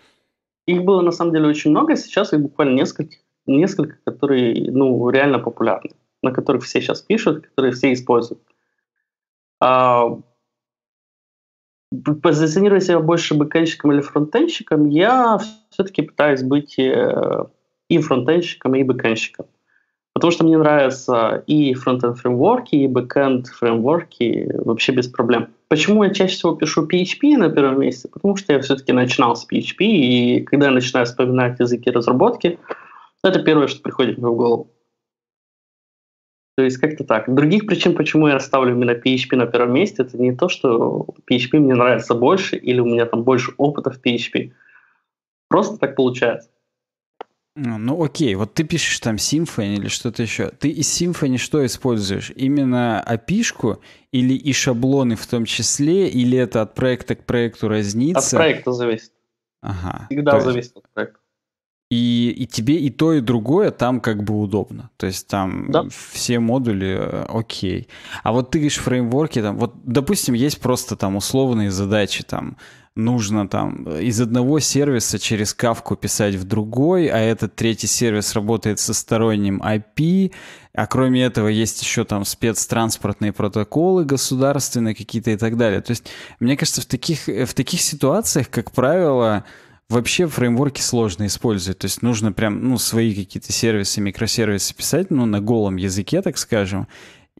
Их было на самом деле очень много, сейчас их буквально несколько, несколько которые ну, реально популярны на которых все сейчас пишут, которые все используют. А, позиционируя себя больше бэкэндщиком или фронтенщиком, я все-таки пытаюсь быть э, и фронтенщиком, и бэкэндщиком. Потому что мне нравятся и фронтенд фреймворки, и бэкенд фреймворки вообще без проблем. Почему я чаще всего пишу PHP на первом месте? Потому что я все-таки начинал с PHP, и когда я начинаю вспоминать языки разработки, это первое, что приходит мне в голову. То есть как-то так. Других причин, почему я ставлю именно PHP на первом месте, это не то, что PHP мне нравится больше или у меня там больше опыта в PHP. Просто так получается. А, ну, окей, вот ты пишешь там Symfony или что-то еще. Ты из Symfony что используешь? Именно api или и шаблоны в том числе, или это от проекта к проекту разнится? От проекта зависит. Ага. Всегда зависит есть... зависит от проекта. И, и тебе и то, и другое там как бы удобно. То есть там да. все модули э, окей. А вот ты говоришь фреймворки, там, вот, допустим, есть просто там условные задачи, там, нужно там э, из одного сервиса через кавку писать в другой, а этот третий сервис работает со сторонним IP, а кроме этого есть еще там спецтранспортные протоколы государственные какие-то и так далее. То есть, мне кажется, в таких, э, в таких ситуациях, как правило, Вообще фреймворки сложно использовать, то есть нужно прям, ну, свои какие-то сервисы, микросервисы писать, ну, на голом языке, так скажем,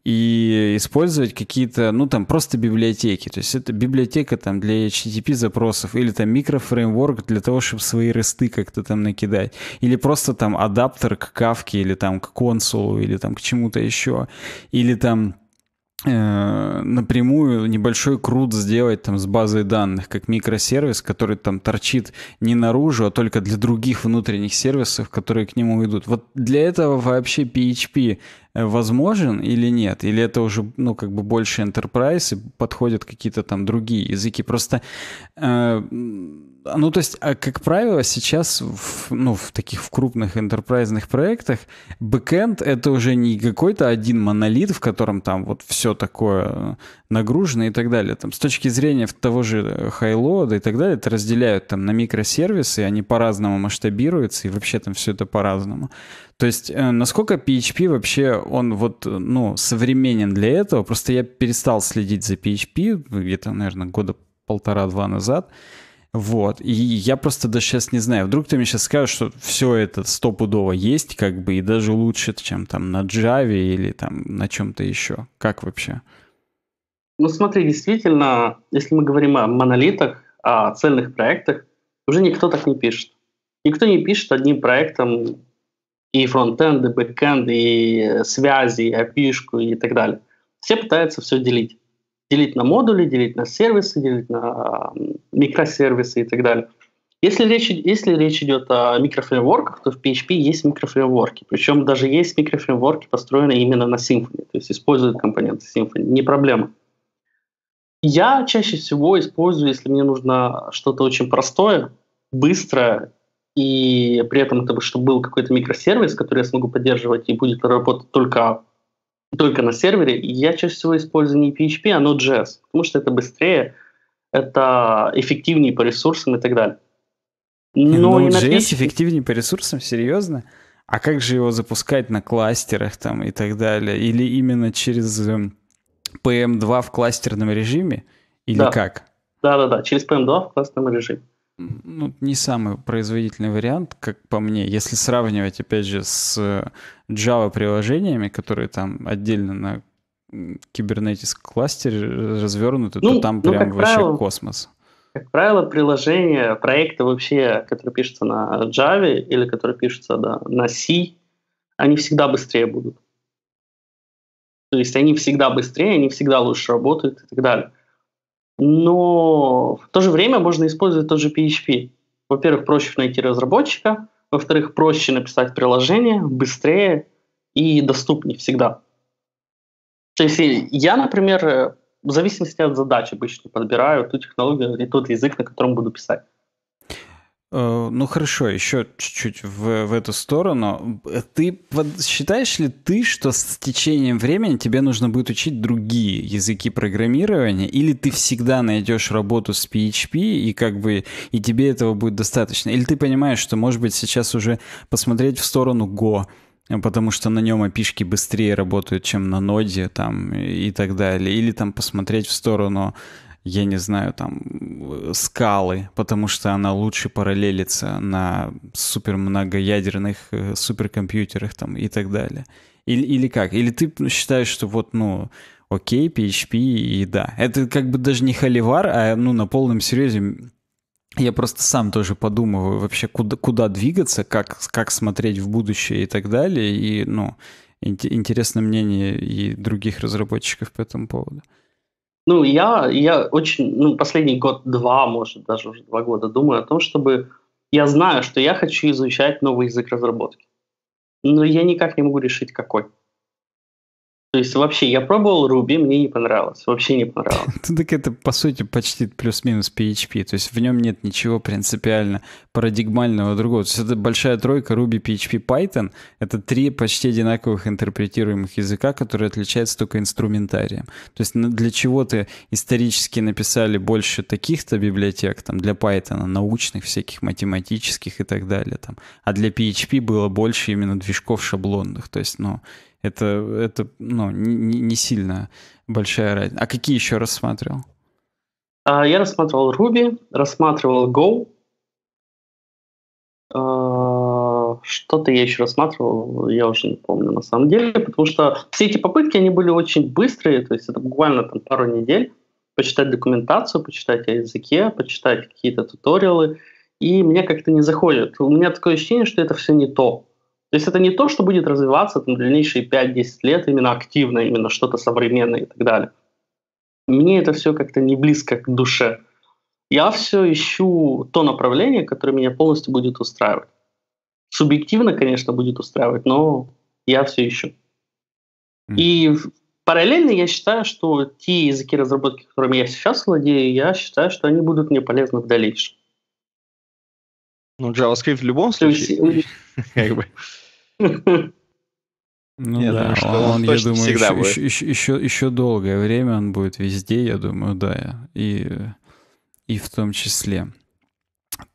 и использовать какие-то, ну, там, просто библиотеки. То есть это библиотека там для HTTP запросов или там микрофреймворк для того, чтобы свои ресты как-то там накидать. Или просто там адаптер к кавке или там к консулу или там к чему-то еще. Или там Э, напрямую небольшой крут сделать там с базой данных, как микросервис, который там торчит не наружу, а только для других внутренних сервисов, которые к нему идут. Вот для этого вообще PHP э, возможен или нет? Или это уже, ну, как бы больше enterprise и подходят какие-то там другие языки? Просто э, ну, то есть, а как правило, сейчас в, ну, в таких в крупных интерпрайзных проектах бэкэнд — это уже не какой-то один монолит, в котором там вот все такое нагружено и так далее. Там, с точки зрения того же хайлода э, и так далее, это разделяют там на микросервисы, они по-разному масштабируются, и вообще там все это по-разному. То есть, э, насколько PHP вообще, он вот, э, ну, современен для этого? Просто я перестал следить за PHP где-то, наверное, года полтора-два назад — вот. И я просто даже сейчас не знаю. Вдруг ты мне сейчас скажешь, что все это стопудово есть, как бы, и даже лучше, чем там на Java или там на чем-то еще. Как вообще? Ну смотри, действительно, если мы говорим о монолитах, о цельных проектах, уже никто так не пишет. Никто не пишет одним проектом и фронтенд, и бэкенд, и связи, и api и так далее. Все пытаются все делить делить на модули, делить на сервисы, делить на микросервисы и так далее. Если речь, если речь идет о микрофреймворках, то в PHP есть микрофреймворки. Причем даже есть микрофреймворки, построенные именно на Symfony. То есть используют компоненты Symfony. Не проблема. Я чаще всего использую, если мне нужно что-то очень простое, быстрое, и при этом, чтобы был какой-то микросервис, который я смогу поддерживать и будет работать только только на сервере. Я чаще всего использую не PHP, а Node.js, потому что это быстрее, это эффективнее по ресурсам и так далее. Но Node.js PHP... эффективнее по ресурсам? Серьезно? А как же его запускать на кластерах там и так далее? Или именно через эм, PM2 в кластерном режиме? Или да. как? Да-да-да, через PM2 в кластерном режиме ну, не самый производительный вариант, как по мне, если сравнивать, опять же, с э, Java-приложениями, которые там отдельно на Kubernetes кластере развернуты, ну, то там ну, прям вообще правило, космос. Как правило, приложения, проекты вообще, которые пишутся на Java или которые пишутся да, на C, они всегда быстрее будут. То есть они всегда быстрее, они всегда лучше работают и так далее но в то же время можно использовать тот же PHP. Во-первых, проще найти разработчика, во-вторых, проще написать приложение, быстрее и доступнее всегда. То есть я, например, э, в зависимости от задач обычно подбираю ту технологию и тот язык, на котором буду писать. Э, ну хорошо, еще чуть-чуть в, в эту сторону. Э, ты под, считаешь ли ты, что с течением времени тебе нужно будет учить другие языки программирования, или ты всегда найдешь работу с PHP и как бы и тебе этого будет достаточно, или ты понимаешь, что может быть сейчас уже посмотреть в сторону Go, потому что на нем опишки быстрее работают, чем на ноде там и так далее, или там посмотреть в сторону я не знаю, там, э, скалы, потому что она лучше параллелится на супер многоядерных э, суперкомпьютерах там и так далее. Или, или как? Или ты ну, считаешь, что вот, ну, окей, PHP и да. Это как бы даже не холивар, а, ну, на полном серьезе я просто сам тоже подумываю вообще, куда, куда двигаться, как, как смотреть в будущее и так далее. И, ну, интересно мнение и других разработчиков по этому поводу. Ну, я, я очень, ну, последний год-два, может, даже уже два года думаю о том, чтобы... Я знаю, что я хочу изучать новый язык разработки, но я никак не могу решить, какой. То есть вообще я пробовал Ruby, мне не понравилось. Вообще не понравилось. Ну, так это, по сути, почти плюс-минус PHP. То есть в нем нет ничего принципиально парадигмального другого. То есть это большая тройка Ruby, PHP, Python. Это три почти одинаковых интерпретируемых языка, которые отличаются только инструментарием. То есть ну, для чего то исторически написали больше таких-то библиотек там, для Python, научных всяких, математических и так далее. Там. А для PHP было больше именно движков шаблонных. То есть, ну, это, это ну, не, не сильно большая разница. А какие еще рассматривал? А, я рассматривал Ruby, рассматривал Go. А, что-то я еще рассматривал, я уже не помню на самом деле, потому что все эти попытки, они были очень быстрые, то есть это буквально там пару недель почитать документацию, почитать о языке, почитать какие-то туториалы, и мне как-то не заходит. У меня такое ощущение, что это все не то. То есть это не то, что будет развиваться на дальнейшие 5-10 лет именно активно, именно что-то современное и так далее. Мне это все как-то не близко к душе. Я все ищу то направление, которое меня полностью будет устраивать. Субъективно, конечно, будет устраивать, но я все ищу. Mm. И параллельно я считаю, что те языки разработки, которыми я сейчас владею, я считаю, что они будут мне полезны в дальнейшем. Ну, JavaScript в любом случае. Как бы. Ну я да, думаю, что он, он я думаю, еще, будет. Еще, еще, еще долгое время он будет везде, я думаю, да, и, и в том числе.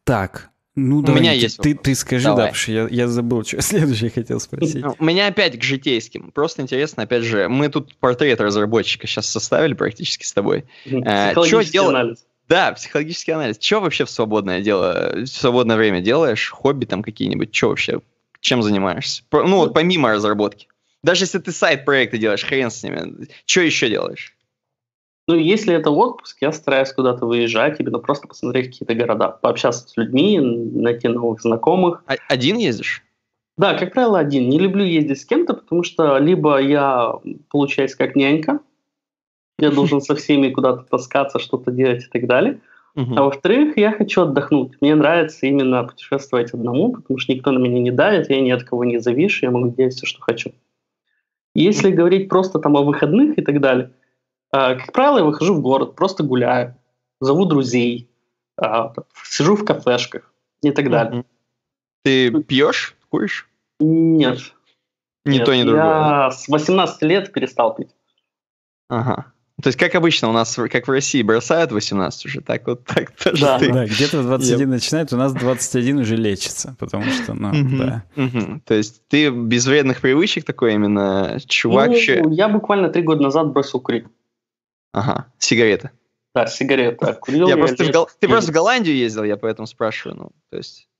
Так, ну У давай, меня ты, есть ты, ты скажи, давай. да, потому что я, я забыл, что следующее хотел спросить. Ну, у меня опять к житейским. Просто интересно, опять же, мы тут портрет разработчика сейчас составили практически с тобой. Э, что делать? Да, психологический анализ. Что вообще в свободное дело, в свободное время делаешь? Хобби там какие-нибудь? Что вообще? Чем занимаешься? Ну вот помимо разработки. Даже если ты сайт-проекты делаешь, хрен с ними. Что еще делаешь? Ну, если это отпуск, я стараюсь куда-то выезжать, именно просто посмотреть какие-то города, пообщаться с людьми, найти новых знакомых. А один ездишь? Да, как правило, один. Не люблю ездить с кем-то, потому что либо я получаюсь как нянька, я должен со всеми куда-то таскаться, что-то делать и так далее. Uh-huh. А во-вторых, я хочу отдохнуть. Мне нравится именно путешествовать одному, потому что никто на меня не давит, я ни от кого не завишу, я могу делать все, что хочу. Если uh-huh. говорить просто там о выходных и так далее, э, как правило, я выхожу в город, просто гуляю, зову друзей, э, сижу в кафешках и так далее. Uh-huh. Ты пьешь, куришь? Нет. Ни Нет, то, ни другое. Я с 18 лет перестал пить. Ага. То есть, как обычно, у нас, как в России, бросают 18 уже, так вот так тоже да, ты... Да, где-то 21 yep. начинает, у нас 21 уже лечится, потому что, ну, mm-hmm. да. Mm-hmm. То есть, ты без вредных привычек такой именно чувак... Ну, еще... я буквально три года назад бросил курить. Ага, сигареты. Да, сигареты. курил я, я просто в Гол... Ты просто в Голландию ездил, я поэтому спрашиваю, ну, то есть...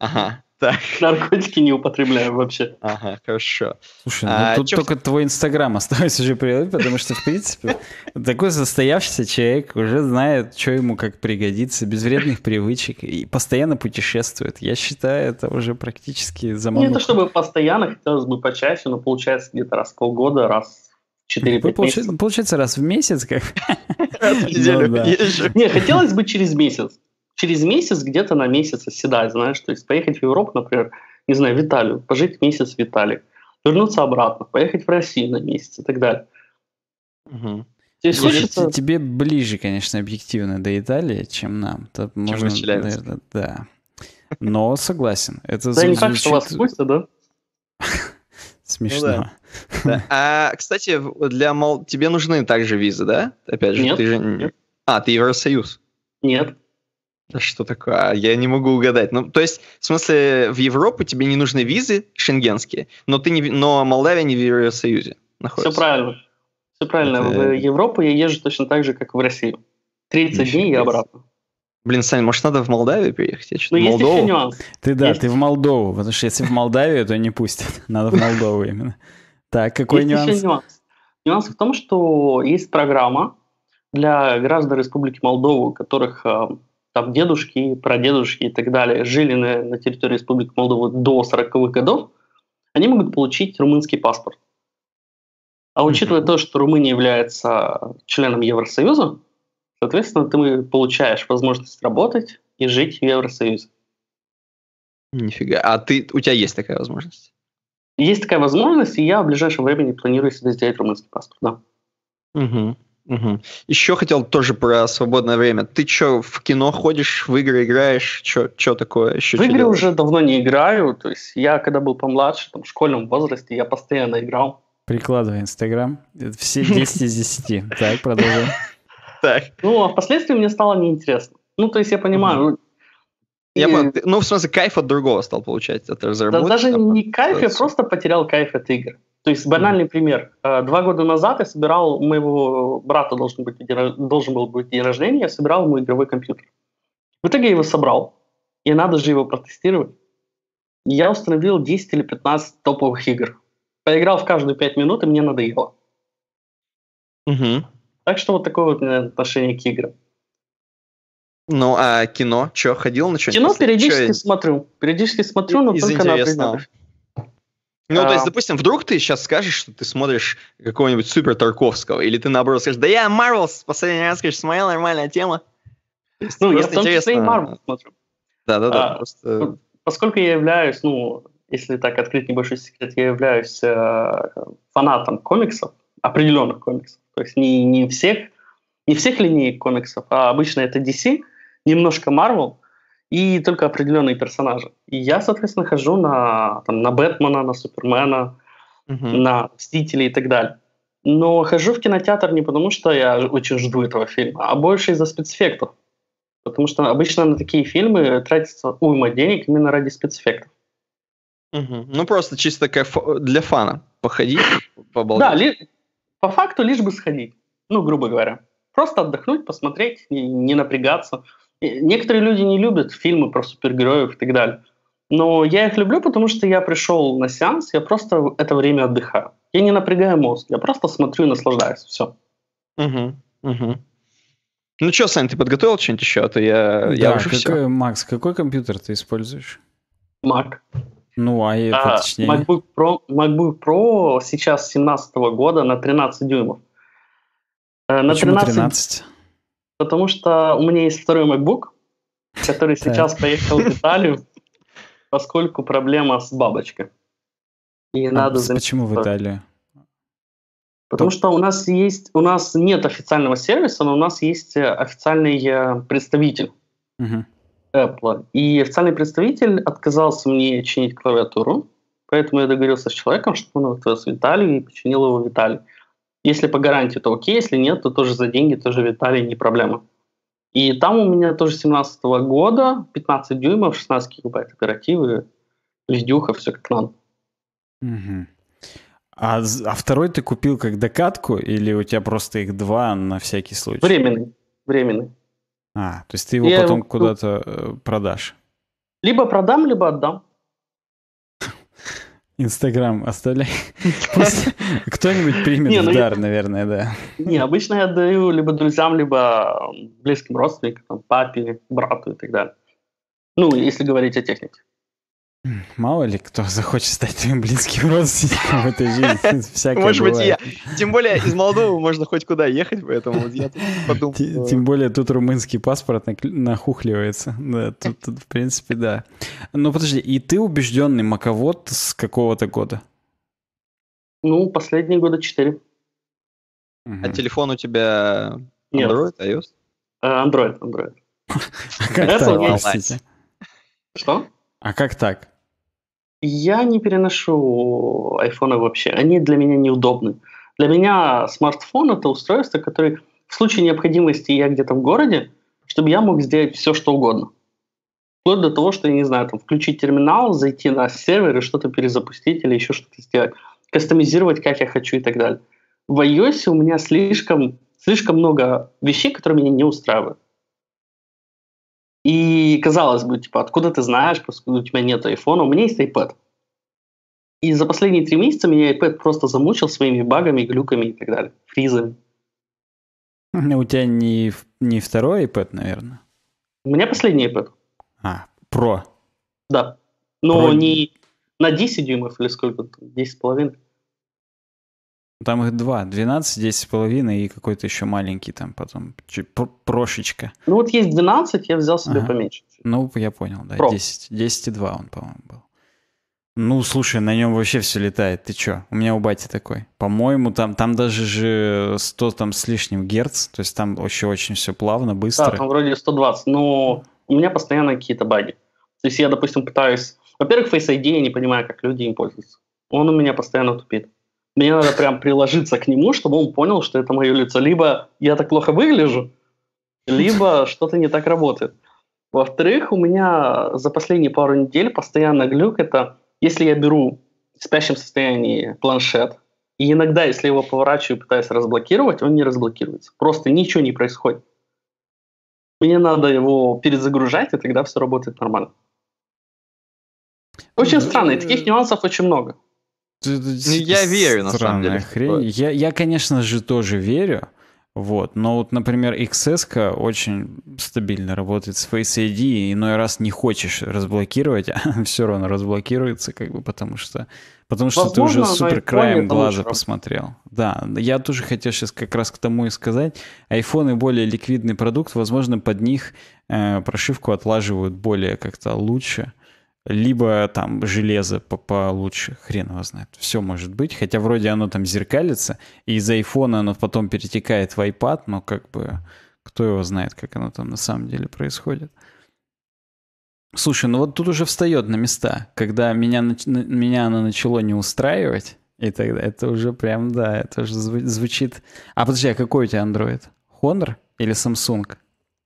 Ага. Так. Наркотики не употребляю вообще. Ага, хорошо. Слушай, ну а, тут чё... только твой инстаграм остался уже прилагать, потому что, в принципе, такой состоявшийся человек уже знает, что ему как пригодится, без вредных привычек, и постоянно путешествует. Я считаю, это уже практически замануха. Не то чтобы постоянно, хотелось бы почаще, но получается где-то раз в полгода, раз 4 ну, получается, получается, раз в месяц, как Раз в неделю. Ну, не, хотелось бы через месяц через месяц где-то на месяц оседать, знаешь, то есть поехать в Европу, например, не знаю, в Италию, пожить месяц в Италии, вернуться обратно, поехать в Россию на месяц и так далее. Угу. Здесь хочется... тебе ближе, конечно, объективно до Италии, чем нам. Тут чем можно, наверное, да. Но согласен. Это да не так, что вас пустят, да? Смешно. Ну, да. да. А, кстати, для мол... тебе нужны также визы, да? Опять же, нет, ты же... Нет. А, ты Евросоюз. Нет. Что такое? А, я не могу угадать. Ну, то есть, в смысле, в Европу тебе не нужны визы шенгенские, но, ты не, но Молдавия не в Евросоюзе находится. Все правильно. Все правильно. Это... В Европу я езжу точно так же, как в Россию. 30 дней и обратно. Блин, Сань, может, надо в Молдавию переехать? Я что-то ну, Молдову? Есть еще нюанс. Ты да, есть... ты в Молдову, потому что если в Молдавию, то не пустят. Надо в Молдову именно. Так, какой есть нюанс? Еще нюанс? Нюанс в том, что есть программа для граждан Республики Молдову, которых а, там дедушки, прадедушки и так далее жили на, на территории Республики Молдова до 40-х годов, они могут получить румынский паспорт. А учитывая то, что Румыния является членом Евросоюза, соответственно, ты получаешь возможность работать и жить в Евросоюзе. Нифига. А ты, у тебя есть такая возможность? Есть такая возможность, и я в ближайшем времени планирую себе сделать румынский паспорт, да. Угу. Угу. Еще хотел тоже про свободное время. Ты что, в кино ходишь, в игры играешь? Что такое? Еще в игры уже давно не играю. То есть я, когда был помладше, там, в школьном возрасте, я постоянно играл. Прикладывай Инстаграм. Все 10 из 10. Так, продолжим. Так. Ну, а впоследствии мне стало неинтересно. Ну, то есть я понимаю, ну, и... Я понял. Ну, в смысле, кайф от другого стал получать, от разработки. Да даже не кайф, я просто потерял кайф от игр. То есть банальный пример. Э, два года назад я собирал, моего брата должен, быть, должен был быть день рождения, я собирал ему игровой компьютер. В итоге я его собрал. И надо же его протестировать. я установил 10 или 15 топовых игр. Поиграл в каждые 5 минут, и мне надоело. Угу. Так что вот такое вот отношение к играм. Ну, а кино? Чё, ходил на что-нибудь? Кино периодически Чё? смотрю. Периодически смотрю, но Из только интересного. на ну, то есть, а. допустим, вдруг ты сейчас скажешь, что ты смотришь какого-нибудь супер Тарковского, или ты наоборот скажешь, да я Марвел последний раз, скажешь, смотрел, нормальная тема. ну, я в том интересно. числе и Марвел смотрю. Да-да-да. А, ну, поскольку я являюсь, ну, если так открыть небольшой секрет, я являюсь э, фанатом комиксов, определенных комиксов, то есть не, не всех, не всех линеек комиксов, а обычно это DC, немножко Marvel – и только определенные персонажи. И я, соответственно, хожу на, там, на Бэтмена, на Супермена, угу. на Мстителей и так далее. Но хожу в кинотеатр не потому, что я очень жду этого фильма, а больше из-за спецэффектов. Потому что обычно на такие фильмы тратится уйма денег именно ради спецэффектов. Угу. Ну, просто чисто такая для фана. Походить, поболтать. Да, ли... по факту лишь бы сходить. Ну, грубо говоря. Просто отдохнуть, посмотреть, не, не напрягаться – Некоторые люди не любят фильмы про супергероев и так далее. Но я их люблю, потому что я пришел на сеанс, я просто это время отдыхаю. Я не напрягаю мозг, я просто смотрю и наслаждаюсь. Все. Угу, угу. Ну что, Сань, ты подготовил что-нибудь еще? А то я, да, я уже какой, все. Макс, какой компьютер ты используешь? Mac. Ну, а это а, точнее. MacBook Pro, MacBook Pro сейчас 17 года на 13 дюймов. Э, на Почему 13? 13? Потому что у меня есть второй MacBook, который сейчас поехал в Италию, поскольку проблема с бабочкой. И а надо почему в Италию? Потому что у нас есть, у нас нет официального сервиса, но у нас есть э, официальный э, представитель угу. Apple. И официальный представитель отказался мне чинить клавиатуру, поэтому я договорился с человеком, что он отвез в Италию и починил его в Италии. Если по гарантии, то окей, если нет, то тоже за деньги, тоже Виталий, не проблема. И там у меня тоже 17 -го года 15 дюймов, 16 гигабайт оперативы, ледюха, все как надо. Угу. А, а второй ты купил как докатку или у тебя просто их два на всякий случай? Временный, временный. А, то есть ты его Я потом его... куда-то э, продашь? Либо продам, либо отдам. Инстаграм оставляй. Кто-нибудь примет не, ну, дар, я... наверное, да. Не, обычно я даю либо друзьям, либо близким родственникам, папе, брату и так далее. Ну, если говорить о технике. Мало ли кто захочет стать твоим близким родственником в этой жизни. Может быть, я. Тем более, из Молдовы можно хоть куда ехать, поэтому я подумал. Э, тем, более, тут румынский паспорт нахухливается. Да, тут, в принципе, да. Ну, подожди, и ты убежденный маковод с какого-то года? Ну, последние года четыре. А телефон у тебя Android, iOS? А, Android, Android. А как так, Что? А как так? Я не переношу айфоны вообще. Они для меня неудобны. Для меня смартфон – это устройство, которое в случае необходимости я где-то в городе, чтобы я мог сделать все, что угодно. Вплоть до того, что, я не знаю, там, включить терминал, зайти на сервер и что-то перезапустить или еще что-то сделать. Кастомизировать, как я хочу и так далее. В iOS у меня слишком, слишком много вещей, которые меня не устраивают. И казалось бы, типа, откуда ты знаешь, поскольку у тебя нет айфона, у меня есть iPad. И за последние три месяца меня iPad просто замучил своими багами, глюками и так далее, фризами. Ну, у тебя не, не второй iPad, наверное? У меня последний iPad. А, Pro. Да. Но Pro... не на 10 дюймов или сколько? то 10,5. Ну, там их два, 12, половиной и какой-то еще маленький там потом, прошечка. Ну вот есть 12, я взял себе ага. поменьше. Ну, я понял, да, Про. 10, 10 и 2 он, по-моему, был. Ну, слушай, на нем вообще все летает, ты че? У меня у бати такой. По-моему, там, там даже же 100 там с лишним герц, то есть там вообще очень все плавно, быстро. Да, там вроде 120, но у меня постоянно какие-то баги. То есть я, допустим, пытаюсь... Во-первых, Face ID я не понимаю, как люди им пользуются. Он у меня постоянно тупит мне надо прям приложиться к нему, чтобы он понял, что это мое лицо. Либо я так плохо выгляжу, либо что-то не так работает. Во-вторых, у меня за последние пару недель постоянно глюк – это если я беру в спящем состоянии планшет, и иногда, если его поворачиваю, пытаюсь разблокировать, он не разблокируется. Просто ничего не происходит. Мне надо его перезагружать, и тогда все работает нормально. Очень странно, и таких нюансов очень много. Ну, я верю, на самом деле. Хрень. Я, я, конечно же, тоже верю. Вот. Но вот, например, XS очень стабильно работает с Face ID, иной раз не хочешь разблокировать, а все равно разблокируется, как бы, потому что, потому что Возможно, ты уже супер краем глаза посмотрел. Да, я тоже хотел сейчас как раз к тому и сказать. Айфоны более ликвидный продукт, возможно, под них э, прошивку отлаживают более как-то лучше либо там железо по получше, хрен его знает. Все может быть, хотя вроде оно там зеркалится, и из айфона оно потом перетекает в iPad, но как бы кто его знает, как оно там на самом деле происходит. Слушай, ну вот тут уже встает на места, когда меня, меня оно начало не устраивать, и тогда это уже прям, да, это уже звучит... А подожди, а какой у тебя Android? Honor или Samsung?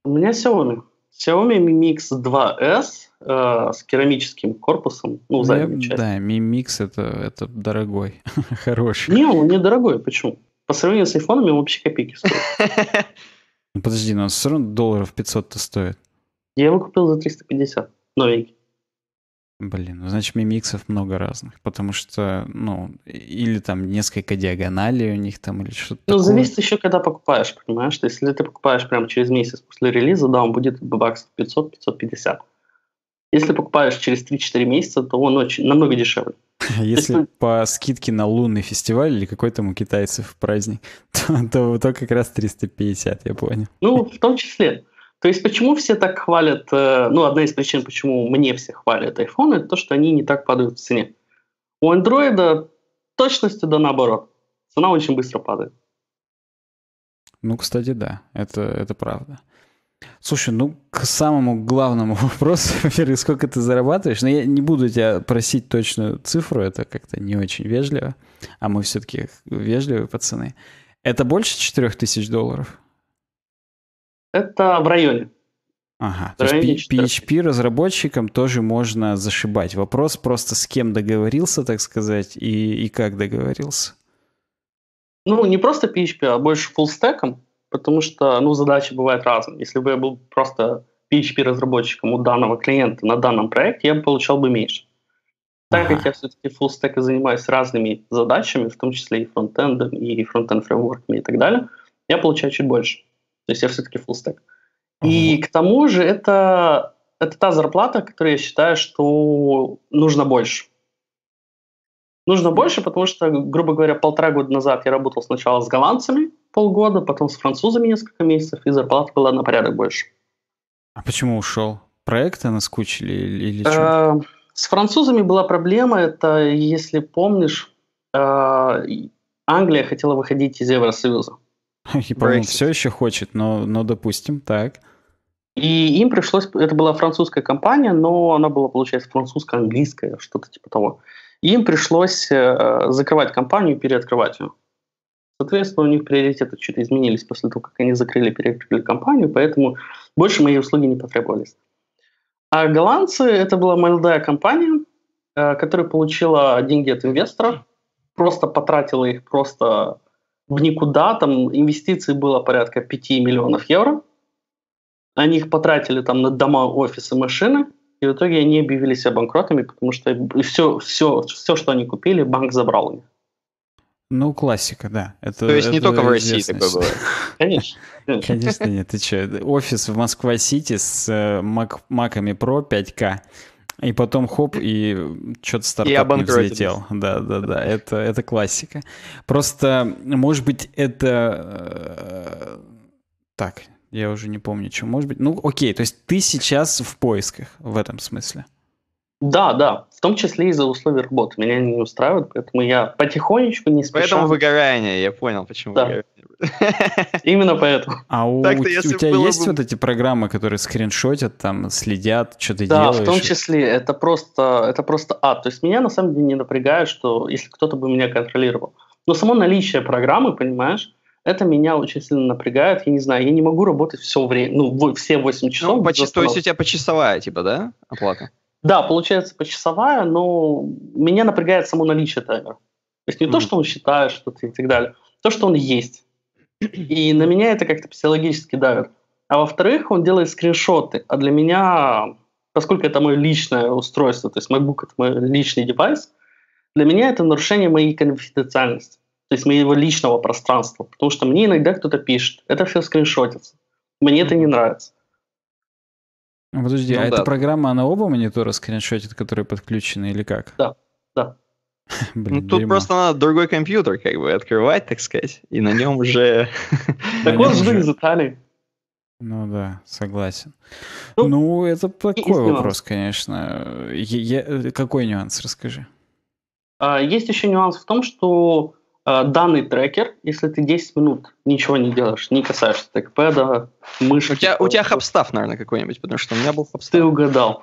У меня Xiaomi. Xiaomi Mi Mix 2S Э, с керамическим корпусом, ну, заднюю часть. Да, мимикс это, это дорогой, хороший. Не, он не дорогой, почему? По сравнению с айфонами он вообще копейки стоит. Ну, подожди, но он все равно долларов 500-то стоит. Я его купил за 350, новенький. Блин, ну, значит, мимиксов много разных, потому что, ну, или там несколько диагоналей у них там, или что-то Ну, такое. зависит еще, когда покупаешь, понимаешь? Если ты покупаешь прямо через месяц после релиза, да, он будет баксов 500-550. Если покупаешь через 3-4 месяца, то он очень, намного дешевле. А если есть, по скидке на лунный фестиваль или какой там у китайцев праздник, то, то, то как раз 350, я понял. Ну, в том числе. То есть почему все так хвалят, э, ну, одна из причин, почему мне все хвалят iPhone, это то, что они не так падают в цене. У Android точностью да наоборот. Цена очень быстро падает. Ну, кстати, да, это, это правда. Слушай, ну к самому главному вопросу, во-первых, сколько ты зарабатываешь? Но я не буду тебя просить точную цифру, это как-то не очень вежливо. А мы все-таки вежливые пацаны. Это больше 4000 долларов? Это в районе. Ага, в то районе есть PHP разработчикам тоже можно зашибать. Вопрос просто с кем договорился, так сказать, и, и как договорился. Ну, не просто PHP, а больше фуллстеком потому что ну, задачи бывают разные. Если бы я был просто PHP-разработчиком у данного клиента на данном проекте, я бы получал бы меньше. Так как я все-таки full stack занимаюсь разными задачами, в том числе и фронтендом, и фронтенд фреймворками и так далее, я получаю чуть больше. То есть я все-таки full stack. И к тому же это, это та зарплата, которую я считаю, что нужно больше. Нужно больше, потому что, грубо говоря, полтора года назад я работал сначала с голландцами, полгода, потом с французами несколько месяцев, и зарплата была на порядок больше. А почему ушел? Проекты наскучили или, или что? Э, с французами была проблема, это, если помнишь, э, Англия хотела выходить из Евросоюза. И, по-моему, все еще хочет, но, но допустим, так. И им пришлось, это была французская компания, но она была, получается, французско-английская, что-то типа того. И им пришлось э, закрывать компанию и переоткрывать ее. Соответственно, у них приоритеты чуть изменились после того, как они закрыли, перекрыли компанию, поэтому больше мои услуги не потребовались. А голландцы – это была молодая компания, э, которая получила деньги от инвестора, просто потратила их просто в никуда. Там инвестиций было порядка 5 миллионов евро. Они их потратили там на дома, офисы, машины. И в итоге они объявили себя банкротами, потому что все, все, все что они купили, банк забрал у них. Ну, классика, да. Это, То есть это не только в России такое было? Конечно. Конечно нет. Ты что, офис в Москва-Сити с э, маками Pro 5К, и потом хоп, и что-то стартап не взлетел. Да, да, да, это, это классика. Просто, может быть, это... Э, так, я уже не помню, что может быть. Ну, окей, то есть ты сейчас в поисках в этом смысле. Да, да, в том числе из-за условий работы. Меня не устраивает, поэтому я потихонечку не спеша... Поэтому выгорание, я понял, почему да. Именно поэтому. А у, у тебя есть бы... вот эти программы, которые скриншотят, там, следят, что ты да, делаешь? Да, в том числе. Это просто, это просто ад. То есть меня на самом деле не напрягает, что если кто-то бы меня контролировал. Но само наличие программы, понимаешь, это меня очень сильно напрягает. Я не знаю, я не могу работать ну, все время, ну, все 8 часов. Ну, почти, то есть у тебя почасовая, типа, да, оплата? Да, получается почасовая, но меня напрягает само наличие таймера. То есть не mm-hmm. то, что он считает что-то и так далее, то, что он есть. И на меня это как-то психологически давит. А во-вторых, он делает скриншоты. А для меня, поскольку это мое личное устройство, то есть MacBook это мой личный девайс, для меня это нарушение моей конфиденциальности, то есть моего личного пространства. Потому что мне иногда кто-то пишет, это все скриншотится. Мне mm-hmm. это не нравится. Ну, подожди, ну, а да. эта программа, она оба монитора скриншотит, которые подключены, или как? Да, да. Блин, ну, тут дерьмо. просто надо другой компьютер как бы открывать, так сказать, и на нем уже... Так он же из Италии. Ну да, согласен. Ну, ну это такой вопрос, конечно. Я, я, какой нюанс, расскажи. А, есть еще нюанс в том, что Э, данный трекер, если ты 10 минут ничего не делаешь, не касаешься трекпеда, мышки. У тебя, у тебя хабстав, наверное, какой-нибудь, потому что у меня был хабстав. Ты угадал.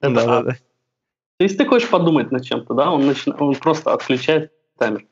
Да, да, а да. Если ты хочешь подумать над чем-то, да, он, начи... он просто отключает таймер.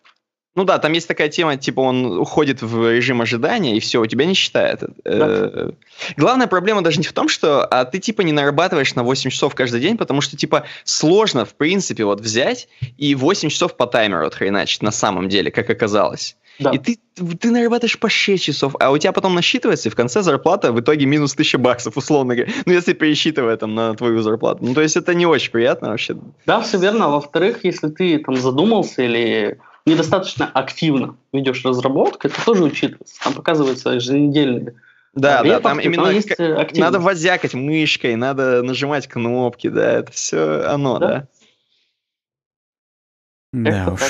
Ну да, там есть такая тема, типа он уходит в режим ожидания, и все, у тебя не считает. Э, главная проблема даже не в том, что а ты типа не нарабатываешь на 8 часов каждый день, потому что типа сложно, в принципе, вот взять и 8 часов по таймеру отхреначить на самом деле, как оказалось. Да. И ты, ты нарабатываешь по 6 часов, а у тебя потом насчитывается, и в конце зарплата в итоге минус 1000 баксов, условно говоря. Ну, если пересчитывая там на твою зарплату. Ну, то есть это не очень приятно вообще. Да, все верно. Во-вторых, если ты там задумался или недостаточно активно ведешь разработку, это тоже учитывается. Там показывается еженедельные а, да, да, там именно есть э, надо возякать мышкой, надо нажимать кнопки, да, это все оно, да. Да, да уж.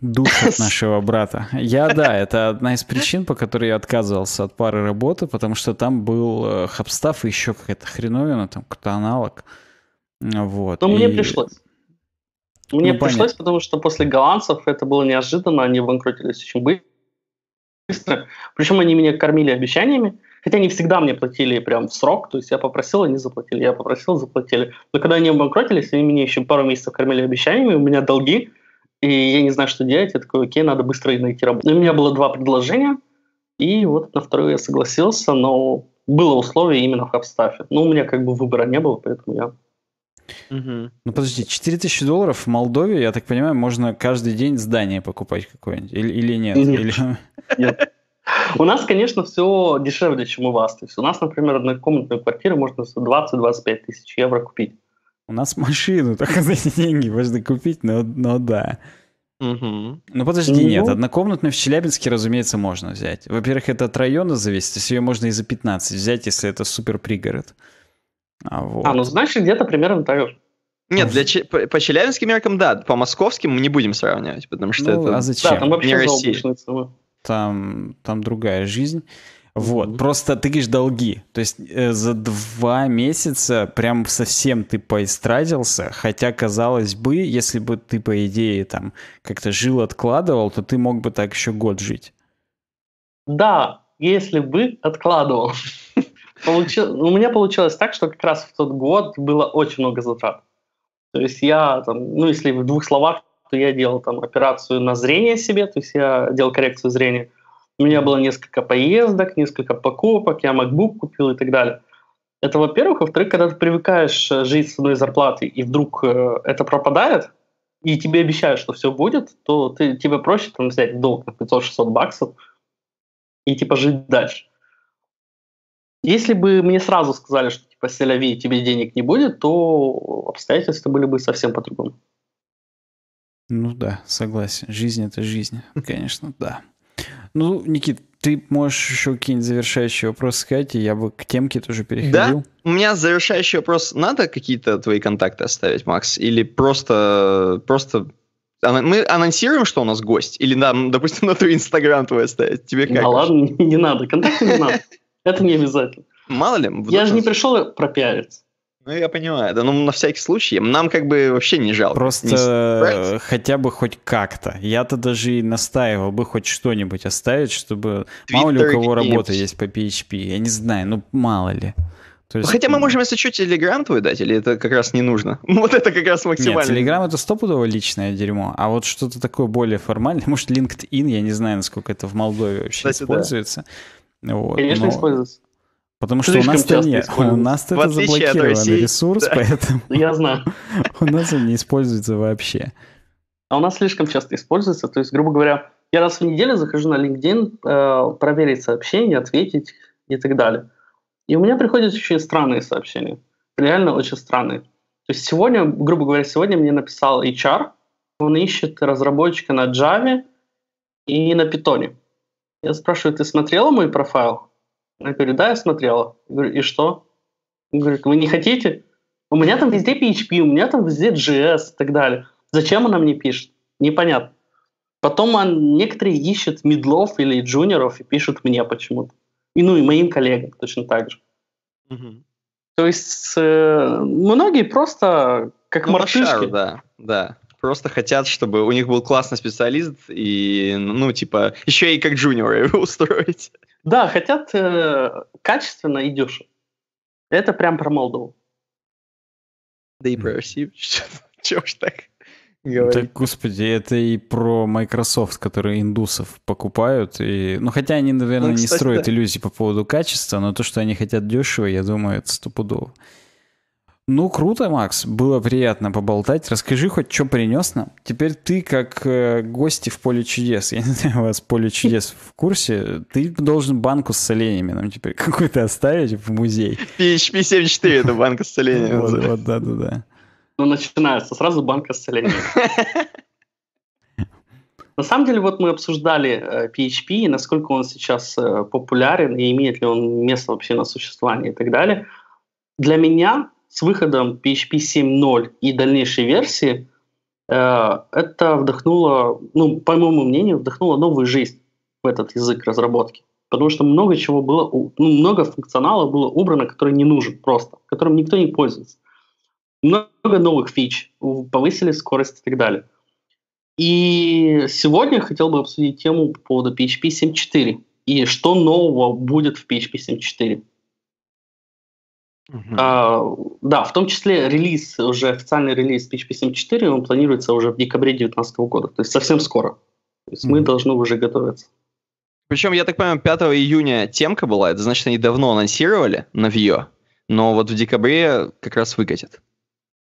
душ душат нашего брата. Я, да, это одна из причин, по которой я отказывался от пары работы, потому что там был э, хабстав и еще какая-то хреновина, там какой-то аналог. Вот. Но и... мне пришлось. Мне ну, пришлось, потому что после голландцев это было неожиданно, они банкротились очень быстро. Причем они меня кормили обещаниями, хотя они всегда мне платили прям в срок, то есть я попросил, они заплатили, я попросил, заплатили. Но когда они банкротились, они меня еще пару месяцев кормили обещаниями, у меня долги, и я не знаю, что делать, я такой, окей, надо быстро найти работу. У меня было два предложения, и вот на второе я согласился, но было условие именно в хабстафе. Ну, у меня как бы выбора не было, поэтому я ну подожди, 4000 долларов в Молдове, я так понимаю, можно каждый день здание покупать какое-нибудь, или, или нет? Нет. Или... нет. У нас, конечно, все дешевле, чем у вас. То есть у нас, например, однокомнатную квартиру можно за 20-25 тысяч евро купить. У нас машину только за эти деньги можно купить, но, но да. Угу. Ну подожди, ну... нет, однокомнатную в Челябинске, разумеется, можно взять. Во-первых, это от района зависит, то есть ее можно и за 15 взять, если это супер пригород. А, вот. а ну значит, где-то примерно так же. Нет, для, по, по челябинским меркам, да, по московским мы не будем сравнивать, потому что ну, это а зачем? Да, там вообще не Россия. Там, там другая жизнь. Вот, mm-hmm. просто ты говоришь долги. То есть э, за два месяца прям совсем ты поистрадился, хотя, казалось бы, если бы ты, по идее, там как-то жил, откладывал, то ты мог бы так еще год жить. Да, если бы откладывал. Получил, ну, у меня получилось так, что как раз в тот год было очень много затрат. То есть я, там, ну, если в двух словах, то я делал там операцию на зрение себе, то есть я делал коррекцию зрения. У меня было несколько поездок, несколько покупок, я MacBook купил и так далее. Это во-первых. Во-вторых, когда ты привыкаешь э, жить с одной зарплатой, и вдруг э, это пропадает, и тебе обещают, что все будет, то ты, тебе проще там, взять долг на 500-600 баксов и типа жить дальше. Если бы мне сразу сказали, что типа с Селяви тебе денег не будет, то обстоятельства были бы совсем по-другому. Ну да, согласен. Жизнь это жизнь, конечно, да. Ну, Никит, ты можешь еще какие-нибудь завершающие вопросы сказать, и я бы к темке тоже переходил. Да? У меня завершающий вопрос. Надо какие-то твои контакты оставить, Макс? Или просто, просто мы анонсируем, что у нас гость? Или нам, допустим, на твой Инстаграм твой оставить? Тебе как? Да ладно, не надо, контакты не надо. Это не обязательно. Мало ли. Я же не пришел пропиариться. Ну, я понимаю, да, ну, на всякий случай. Нам как бы вообще не жалко. Просто не э, хотя бы хоть как-то. Я-то даже и настаивал бы хоть что-нибудь оставить, чтобы... Twitter мало ли у кого работа есть по PHP, я не знаю, ну, мало ли. То есть... Хотя мы можем, если что, Telegram твой дать, или это как раз не нужно? Вот это как раз максимально. Нет, Телеграм это стопудово личное дерьмо, а вот что-то такое более формальное, может, LinkedIn, я не знаю, насколько это в Молдове вообще Кстати, используется. Да. Вот, Конечно, но... используется. Потому что Слишком у нас-то нет. У нас-то это заблокированный ресурс, да. поэтому... Я знаю. У нас он не используется вообще. А у нас слишком часто используется. То есть, грубо говоря, я раз в неделю захожу на LinkedIn, э, проверить сообщения, ответить и так далее. И у меня приходят очень странные сообщения. Реально очень странные. То есть сегодня, грубо говоря, сегодня мне написал HR, он ищет разработчика на Java и на Python. Я спрашиваю, ты смотрела мой профайл? Она говорит, да, я смотрела. Я говорю, и что? Она говорит, вы не хотите? У меня там везде PHP, у меня там везде JS и так далее. Зачем она мне пишет? Непонятно. Потом он, некоторые ищут медлов или джуниоров и пишут мне почему-то. И ну и моим коллегам точно так же. Угу. То есть э, многие просто как как ну, мартышки. Шару, да, да просто хотят, чтобы у них был классный специалист и, ну, типа, еще и как джуниора его устроить. Да, хотят э, качественно и дешево. Это прям про Молдову. Да и про Россию. Чего ж так? говорить. Да, господи, это и про Microsoft, которые индусов покупают. И... Ну, хотя они, наверное, ну, кстати, не строят да. иллюзий по поводу качества, но то, что они хотят дешево, я думаю, это стопудово. Ну, круто, Макс. Было приятно поболтать. Расскажи хоть, что принес нам. Теперь ты, как э, гости в поле чудес, я не знаю, у вас поле чудес в курсе, ты должен банку с соленьями нам теперь какую-то оставить в музей. PHP 74 это банка с соленьями. Вот, вот, да, да, да. Ну, начинается сразу банка с соленьями. На самом деле, вот мы обсуждали PHP э, и насколько он сейчас э, популярен и имеет ли он место вообще на существование и так далее. Для меня с выходом PHP 7.0 и дальнейшей версии э, это вдохнуло, ну, по моему мнению, вдохнуло новую жизнь в этот язык разработки. Потому что много чего было, ну, много функционала было убрано, который не нужен просто, которым никто не пользуется. Много новых фич, повысили скорость и так далее. И сегодня хотел бы обсудить тему по поводу PHP 7.4 и что нового будет в PHP 7.4. Uh-huh. А, да, в том числе релиз, уже официальный релиз PHP 7.4, он планируется уже в декабре 2019 года, то есть совсем скоро. То есть uh-huh. мы должны уже готовиться. Причем, я так понимаю, 5 июня темка была, это значит, они давно анонсировали на Vio, но вот в декабре как раз выкатят.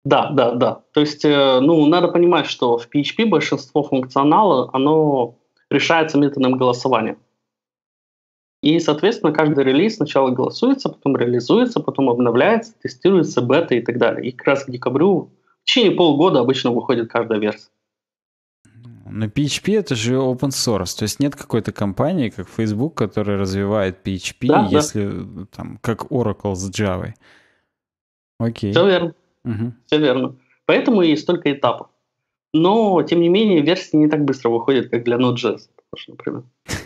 Да, да, да. То есть, э, ну, надо понимать, что в PHP большинство функционала, оно решается методом голосования. И, соответственно, каждый релиз сначала голосуется, потом реализуется, потом обновляется, тестируется, бета и так далее. И как раз к декабрю, в течение полгода обычно выходит каждая версия. Ну, но PHP это же open source, то есть нет какой-то компании, как Facebook, которая развивает PHP, да, если да. там как Oracle с Java. Окей. Все верно. Угу. Все верно. Поэтому и столько этапов. Но, тем не менее, версии не так быстро выходят, как для Node.js, например.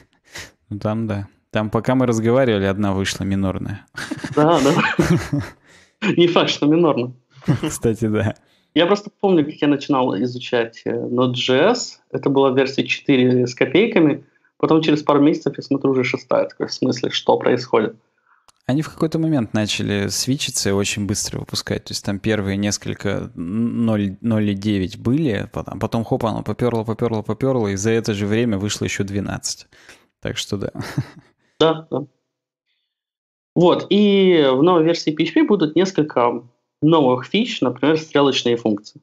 Ну, там да. Там, пока мы разговаривали, одна вышла минорная. Да, да. Не факт, что минорно. Кстати, да. Я просто помню, как я начинал изучать э, Node.js. Это была версия 4 с копейками. Потом через пару месяцев я смотрю уже шестая. Такой, в смысле, что происходит? Они в какой-то момент начали свечиться и очень быстро выпускать. То есть там первые несколько 0,9 были, потом, потом хоп, оно поперло, поперло, поперло, и за это же время вышло еще 12. Так что да. Да, да. Вот, и в новой версии PHP будут несколько новых фич, например, стрелочные функции.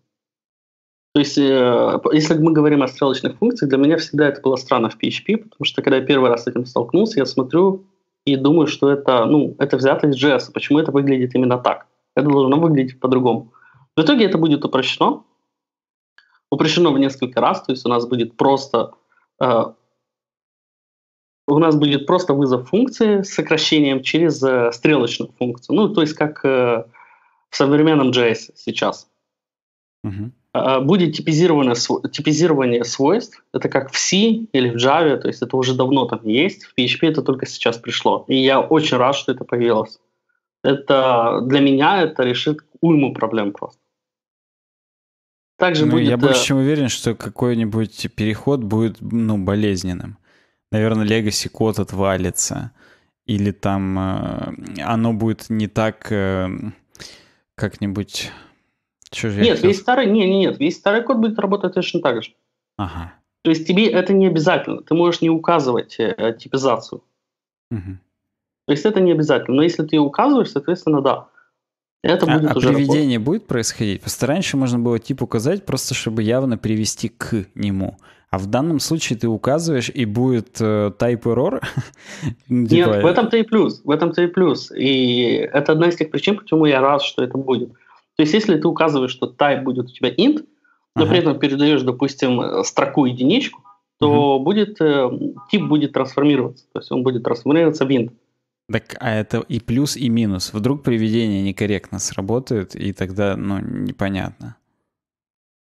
То есть, э, если мы говорим о стрелочных функциях, для меня всегда это было странно в PHP, потому что когда я первый раз с этим столкнулся, я смотрю и думаю, что это, ну, это взято из JS, почему это выглядит именно так. Это должно выглядеть по-другому. В итоге это будет упрощено, упрощено в несколько раз, то есть у нас будет просто э, у нас будет просто вызов функции с сокращением через э, стрелочную функцию. Ну, то есть как э, в современном JS сейчас. Угу. Э, будет типизирование, св- типизирование свойств. Это как в C или в Java, то есть это уже давно там есть. В PHP это только сейчас пришло. И я очень рад, что это появилось. Это для меня это решит уйму проблем просто. Также ну, будет, я э, больше чем уверен, что какой-нибудь переход будет ну, болезненным наверное, Legacy код отвалится. Или там э, оно будет не так э, как-нибудь... Нет, хотел... весь старый, не, не, нет, весь старый код будет работать точно так же. Ага. То есть тебе это не обязательно. Ты можешь не указывать э, э типизацию. Угу. То есть это не обязательно. Но если ты указываешь, соответственно, да. Это а, будет а уже приведение работать. будет происходить? Просто раньше можно было тип указать, просто чтобы явно привести к нему. А в данном случае ты указываешь, и будет э, type error? Ну, Нет, типа, в этом-то и плюс. В этом-то и плюс. И это одна из тех причин, почему я рад, что это будет. То есть, если ты указываешь, что type будет у тебя int, но ага. при этом передаешь, допустим, строку единичку, то ага. будет, э, тип будет трансформироваться. То есть, он будет трансформироваться в int. Так, а это и плюс, и минус. Вдруг приведение некорректно сработает, и тогда, ну, непонятно.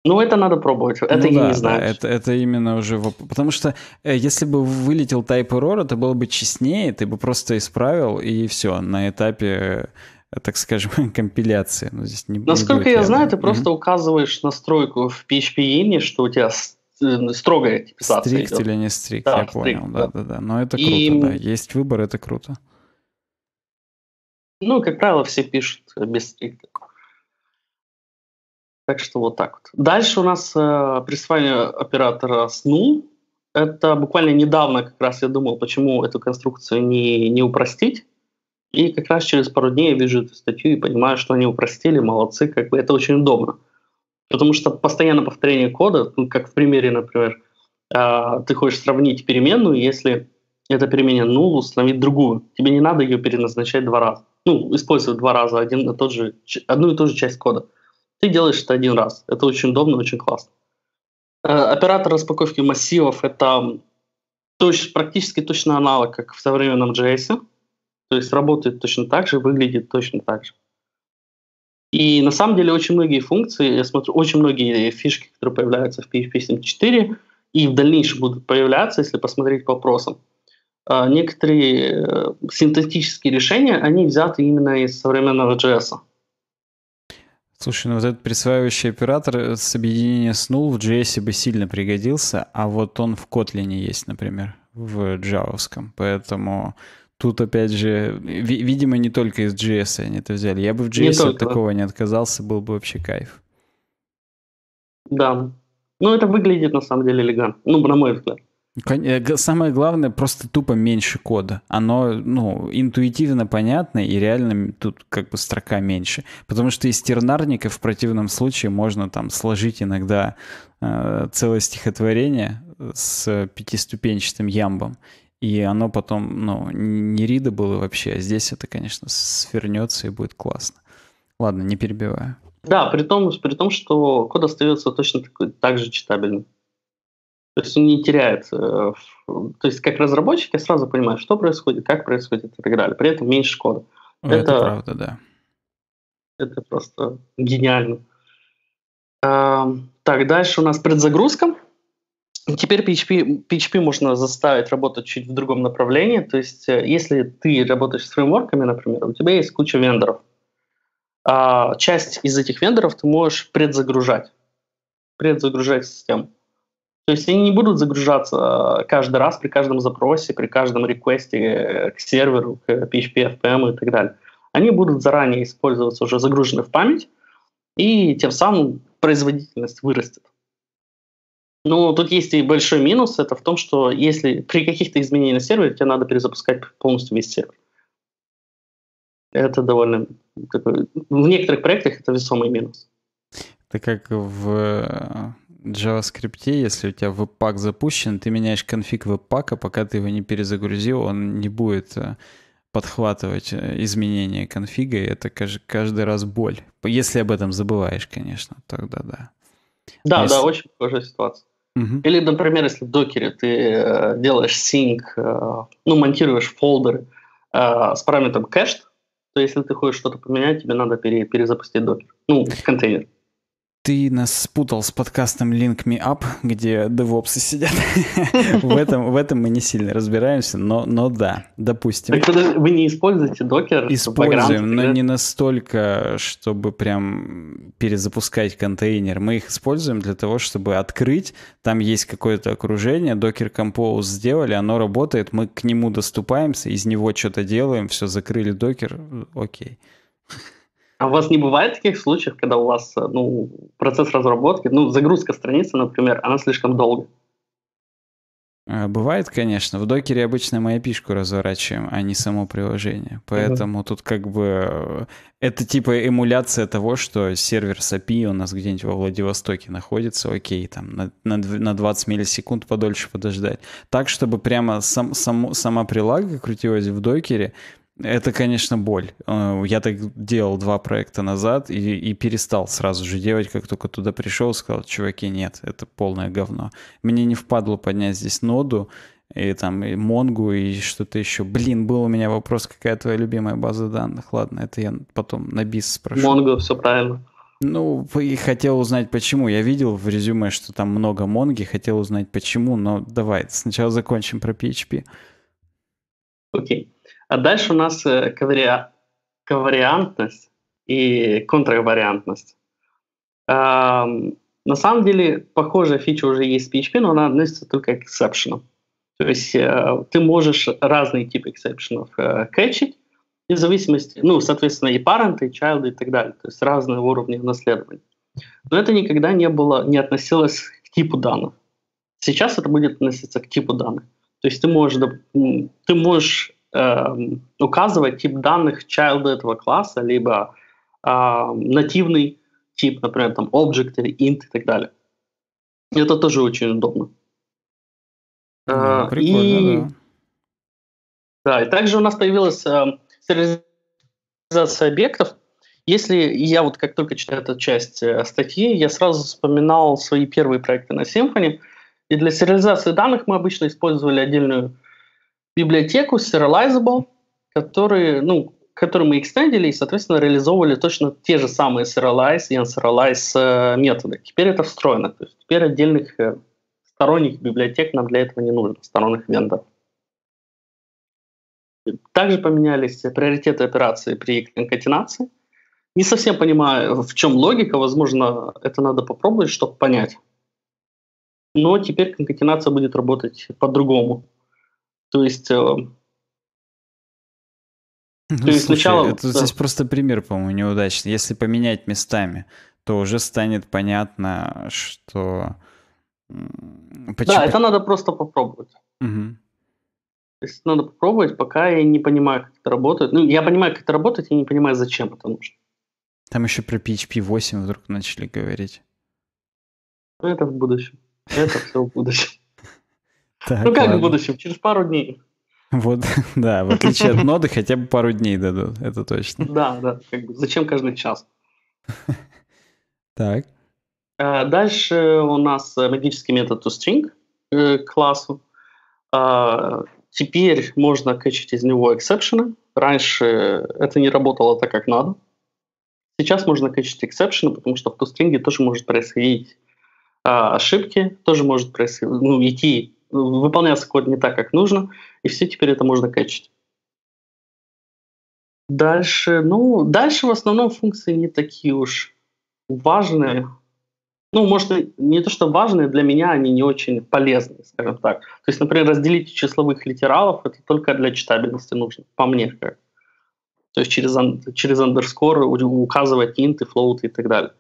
Ну, это надо пробовать, это ну, я да, не знаю. Да, это, это именно уже... Потому что э, если бы вылетел type error, это было бы честнее, ты бы просто исправил, и все, на этапе э, так скажем, компиляции. Но ну, здесь не Насколько я явно. знаю, ты mm-hmm. просто указываешь настройку в PHP-ине, что у тебя э, строгая типизация Стрикт идет. или не стрикт, да, я стрикт, понял, да-да-да. Но это и... круто, да. Есть выбор, это круто. Ну, как правило, все пишут без стрикта. Так что вот так вот. Дальше у нас э, присвоение оператора сну. Это буквально недавно как раз я думал, почему эту конструкцию не, не упростить. И как раз через пару дней я вижу эту статью и понимаю, что они упростили, молодцы, как бы это очень удобно. Потому что постоянно повторение кода, ну, как в примере, например, э, ты хочешь сравнить переменную, если эта переменная null установить другую, тебе не надо ее переназначать два раза. Ну, использовать два раза один тот же, одну и ту же часть кода. Ты делаешь это один раз. Это очень удобно, очень классно. Э, оператор распаковки массивов — это точ, практически точно аналог, как в современном JS. То есть работает точно так же, выглядит точно так же. И на самом деле очень многие функции, я смотрю, очень многие фишки, которые появляются в PHP 7.4 и в дальнейшем будут появляться, если посмотреть по вопросам, э, некоторые э, синтетические решения, они взяты именно из современного JS. Слушай, ну вот этот присваивающий оператор с объединения снул в JS бы сильно пригодился, а вот он в Kotlin есть, например, в джавовском. Поэтому тут, опять же, ви- видимо, не только из JS они это взяли. Я бы в JS не от такого не отказался, был бы вообще кайф. Да. Ну, это выглядит на самом деле элегантно. Ну, на мой взгляд. Э, самое главное, просто тупо меньше кода. Оно, ну, интуитивно понятно, и реально тут как бы строка меньше. Потому что из тернарника в противном случае можно там сложить иногда э, целое стихотворение с пятиступенчатым ямбом. И оно потом, ну, не рида было вообще, а здесь это, конечно, свернется и будет классно. Ладно, не перебиваю. Да, при том, при том что код остается точно такой, так же читабельным. То есть он не теряется. Э, то есть как разработчик я сразу понимаю, что происходит, как происходит и так далее. При этом меньше кода. Ну, это, это правда, да. Это просто гениально. А, так, дальше у нас предзагрузка. Теперь PHP, PHP можно заставить работать чуть в другом направлении. То есть, э, если ты работаешь с фреймворками, например, у тебя есть куча вендоров. А часть из этих вендоров ты можешь предзагружать. Предзагружать систему. То есть они не будут загружаться э, каждый раз при каждом запросе, при каждом реквесте э, к серверу, к PHP, FPM и так далее. Они будут заранее использоваться уже загружены в память, и тем самым производительность вырастет. Но тут есть и большой минус, это в том, что если при каких-то изменениях на сервере тебе надо перезапускать полностью весь сервер. Это довольно такой, в некоторых проектах это весомый минус. Это как в э, JavaScript, если у тебя веб-пак запущен, ты меняешь конфиг веб-пака, пока ты его не перезагрузил, он не будет э, подхватывать э, изменения конфига, и это каждый раз боль. Если об этом забываешь, конечно, тогда да. Да, если... да, очень похожая ситуация. Угу. Или, например, если в докере ты э, делаешь синк, ну, монтируешь фолдеры с параметром кэш, то если ты хочешь что-то поменять, тебе надо пере перезапустить докер. Ну, контейнер. Ты нас спутал с подкастом Link Me Up, где девопсы сидят. в, этом, в этом мы не сильно разбираемся, но, но да, допустим. Так вы не используете докер? Используем, но не настолько, чтобы прям перезапускать контейнер. Мы их используем для того, чтобы открыть. Там есть какое-то окружение, докер Compose сделали, оно работает, мы к нему доступаемся, из него что-то делаем, все, закрыли докер, э, окей. Okay. А у вас не бывает таких случаев, когда у вас э, ну, процесс разработки, ну, загрузка страницы, например, она слишком долго? Э, бывает, конечно. В докере обычно мы api разворачиваем, а не само приложение. Поэтому uh-huh. тут как бы... Э, это типа эмуляция того, что сервер с API у нас где-нибудь во Владивостоке находится. Окей, там на, на, на 20 миллисекунд подольше подождать. Так, чтобы прямо сам, сам, сама прилага крутилась в докере, это, конечно, боль. Э, я так делал два проекта назад и, и перестал сразу же делать, как только туда пришел, сказал, чуваки, нет, это полное говно. Мне не впадло поднять здесь ноду, и там и Монгу, и что-то еще. Блин, был у меня вопрос, какая твоя любимая база данных. Ладно, это я потом на бис спрошу. Монго, все правильно. Ну, и хотел узнать, почему. Я видел в резюме, что там много Монги, хотел узнать, почему, но давай, сначала закончим про PHP. Окей. Okay. А дальше у нас э, ковари... ковариантность и контравариантность. Эм, на самом деле, похожая фича уже есть в PHP, но она относится только к эксепшенам. То есть э, ты можешь разные типы эксепшенов э, кэчить, и в зависимости, ну, соответственно, и parent, и child, и так далее. То есть разные уровни наследования. Но это никогда не было, не относилось к типу данных. Сейчас это будет относиться к типу данных. То есть ты можешь, ты можешь э, указывать тип данных child этого класса, либо э, нативный тип, например, там object или int и так далее. Это тоже очень удобно. Да, э, и... Да. да, и также у нас появилась э, сериализация объектов. Если я вот как только читаю эту часть э, статьи, я сразу вспоминал свои первые проекты на Symfony. И для сериализации данных мы обычно использовали отдельную библиотеку Serializable, который, ну, который мы экстендили и, соответственно, реализовывали точно те же самые serialize и unserialize э, методы. Теперь это встроено. То есть теперь отдельных э, сторонних библиотек нам для этого не нужно, сторонних вендоров. Также поменялись приоритеты операции при конкатенации. Не совсем понимаю, в чем логика. Возможно, это надо попробовать, чтобы понять. Но теперь конкатенация будет работать по-другому. То есть... Ну, То есть слушай, сначала... Это, да. Здесь просто пример, по-моему, неудачный. Если поменять местами, то уже станет понятно, что... Почему... Да, это надо просто попробовать. Угу. То есть надо попробовать, пока я не понимаю, как это работает. Ну, я понимаю, как это работает, я не понимаю, зачем это нужно. Там еще про PHP 8 вдруг начали говорить. Это в будущем. Это все в будущем. Так, ну как ладно. в будущем, через пару дней. Вот, да, в отличие от ноды, хотя бы пару дней дадут, это точно. Да, да, как бы, зачем каждый час? Так. Э, дальше у нас магический метод toString э, классу. А, теперь можно кэчить из него эксепшены. Раньше это не работало так, как надо. Сейчас можно кэчить эксепшены, потому что в toString тоже может происходить а, ошибки, тоже может происходить, ну, идти выполнялся код не так, как нужно, и все теперь это можно кэчить. Дальше, ну, дальше в основном функции не такие уж важные. Ну, может, не то, что важные, для меня они не очень полезны, скажем так. То есть, например, разделить числовых литералов, это только для читабельности нужно, по мне как. То есть через, через underscore указывать инты, флоуты и так далее.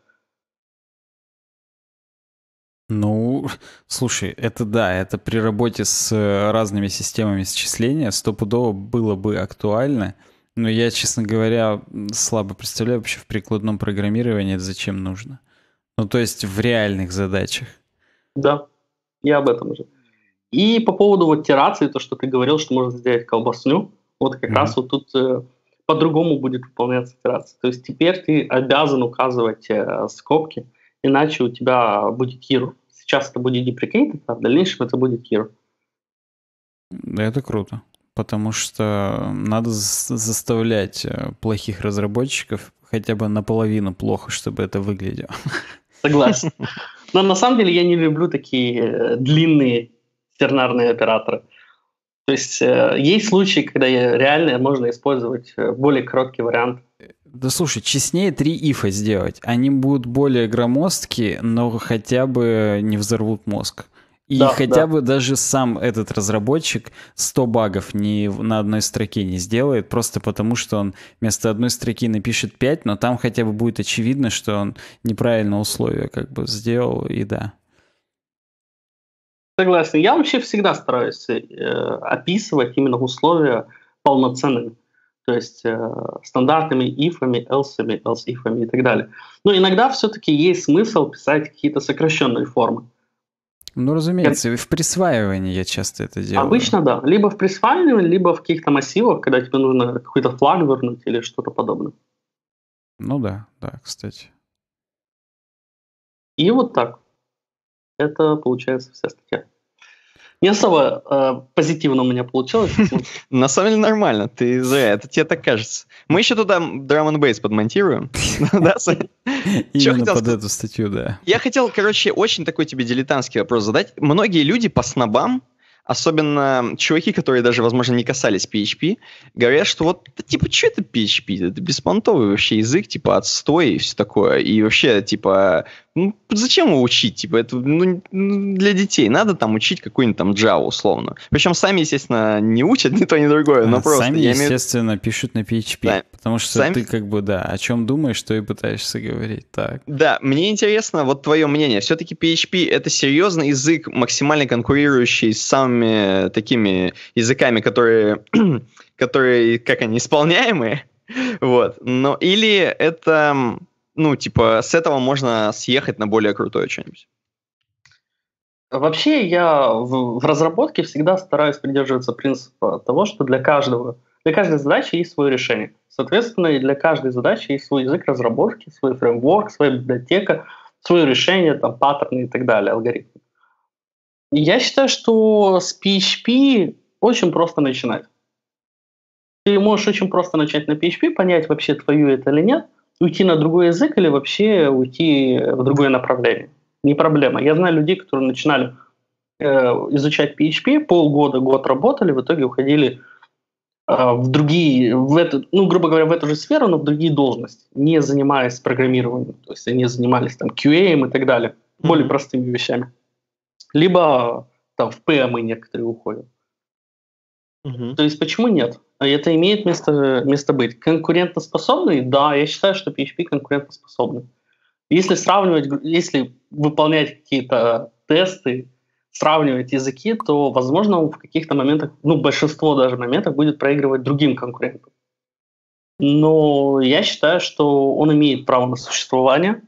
Ну, слушай, это да, это при работе с э, разными системами счисления стопудово было бы актуально, но я, честно говоря, слабо представляю вообще в прикладном программировании это зачем нужно. Ну, то есть в реальных задачах. Да, я об этом же. И по поводу вот терации, то, что ты говорил, что можно сделать колбасню, вот как mm-hmm. раз вот тут э, по-другому будет выполняться терация. То есть теперь ты обязан указывать э, скобки, иначе у тебя будет кир. Сейчас это будет deprecated, а в дальнейшем это будет кир. Да, это круто. Потому что надо заставлять э, плохих разработчиков хотя бы наполовину плохо, чтобы это выглядело. Согласен. Но на самом деле я не люблю такие э, длинные тернарные операторы. То есть э, есть случаи, когда реально можно использовать более короткий вариант да слушай, честнее три ифа сделать. Они будут более громоздкие, но хотя бы не взорвут мозг. И да, хотя да. бы даже сам этот разработчик 100 багов ни на одной строке не сделает, просто потому что он вместо одной строки напишет 5, но там хотя бы будет очевидно, что он неправильно условия как бы сделал, и да. Согласен. Я вообще всегда стараюсь э, описывать именно условия полноценными то есть э, стандартными ифами, элсами, else-ифами и так далее. Но иногда все-таки есть смысл писать какие-то сокращенные формы. Ну, разумеется, и в присваивании я часто это делаю. Обычно, да. Либо в присваивании, либо в каких-то массивах, когда тебе нужно какой-то флаг вернуть или что-то подобное. Ну да, да, кстати. И вот так. Это получается вся статья. Не особо э, позитивно у меня получилось. На самом деле нормально, ты зря, это тебе так кажется. Мы еще туда драм н бейс подмонтируем. Да, Именно под эту статью, да. Я хотел, короче, очень такой тебе дилетантский вопрос задать. Многие люди по снобам особенно чуваки, которые даже, возможно, не касались PHP, говорят, что вот, типа, что это PHP? Это беспонтовый вообще язык, типа, отстой и все такое. И вообще, типа, ну, зачем его учить? Типа, это ну, ну, для детей. Надо там учить какую-нибудь там Java условно. Причем сами, естественно, не учат ни то, ни другое, но а, просто. Сами, естественно, имею... пишут на PHP. Да. Потому что сами... ты как бы, да, о чем думаешь, что и пытаешься говорить. Так. Да, мне интересно вот твое мнение. Все-таки PHP — это серьезный язык, максимально конкурирующий с самыми такими языками, которые, которые как они, исполняемые? вот. Но или это ну, типа, с этого можно съехать на более крутое что-нибудь. Вообще я в, в разработке всегда стараюсь придерживаться принципа того, что для каждого, для каждой задачи есть свое решение. Соответственно, и для каждой задачи есть свой язык разработки, свой фреймворк, своя библиотека, свое решение, там, паттерны и так далее, алгоритмы. Я считаю, что с PHP очень просто начинать. Ты можешь очень просто начать на PHP, понять, вообще твою это или нет, уйти на другой язык или вообще уйти в другое направление. Не проблема. Я знаю людей, которые начинали э, изучать PHP, полгода, год работали, в итоге уходили э, в другие, в эту, ну, грубо говоря, в эту же сферу, но в другие должности, не занимаясь программированием. То есть они занимались там QA и так далее, более простыми вещами. Либо там в PM некоторые уходят. Угу. То есть почему нет? А это имеет место, место быть. Конкурентоспособный? Да, я считаю, что PHP конкурентоспособный. Если сравнивать, если выполнять какие-то тесты, сравнивать языки, то, возможно, в каких-то моментах, ну, большинство даже моментов будет проигрывать другим конкурентам. Но я считаю, что он имеет право на существование.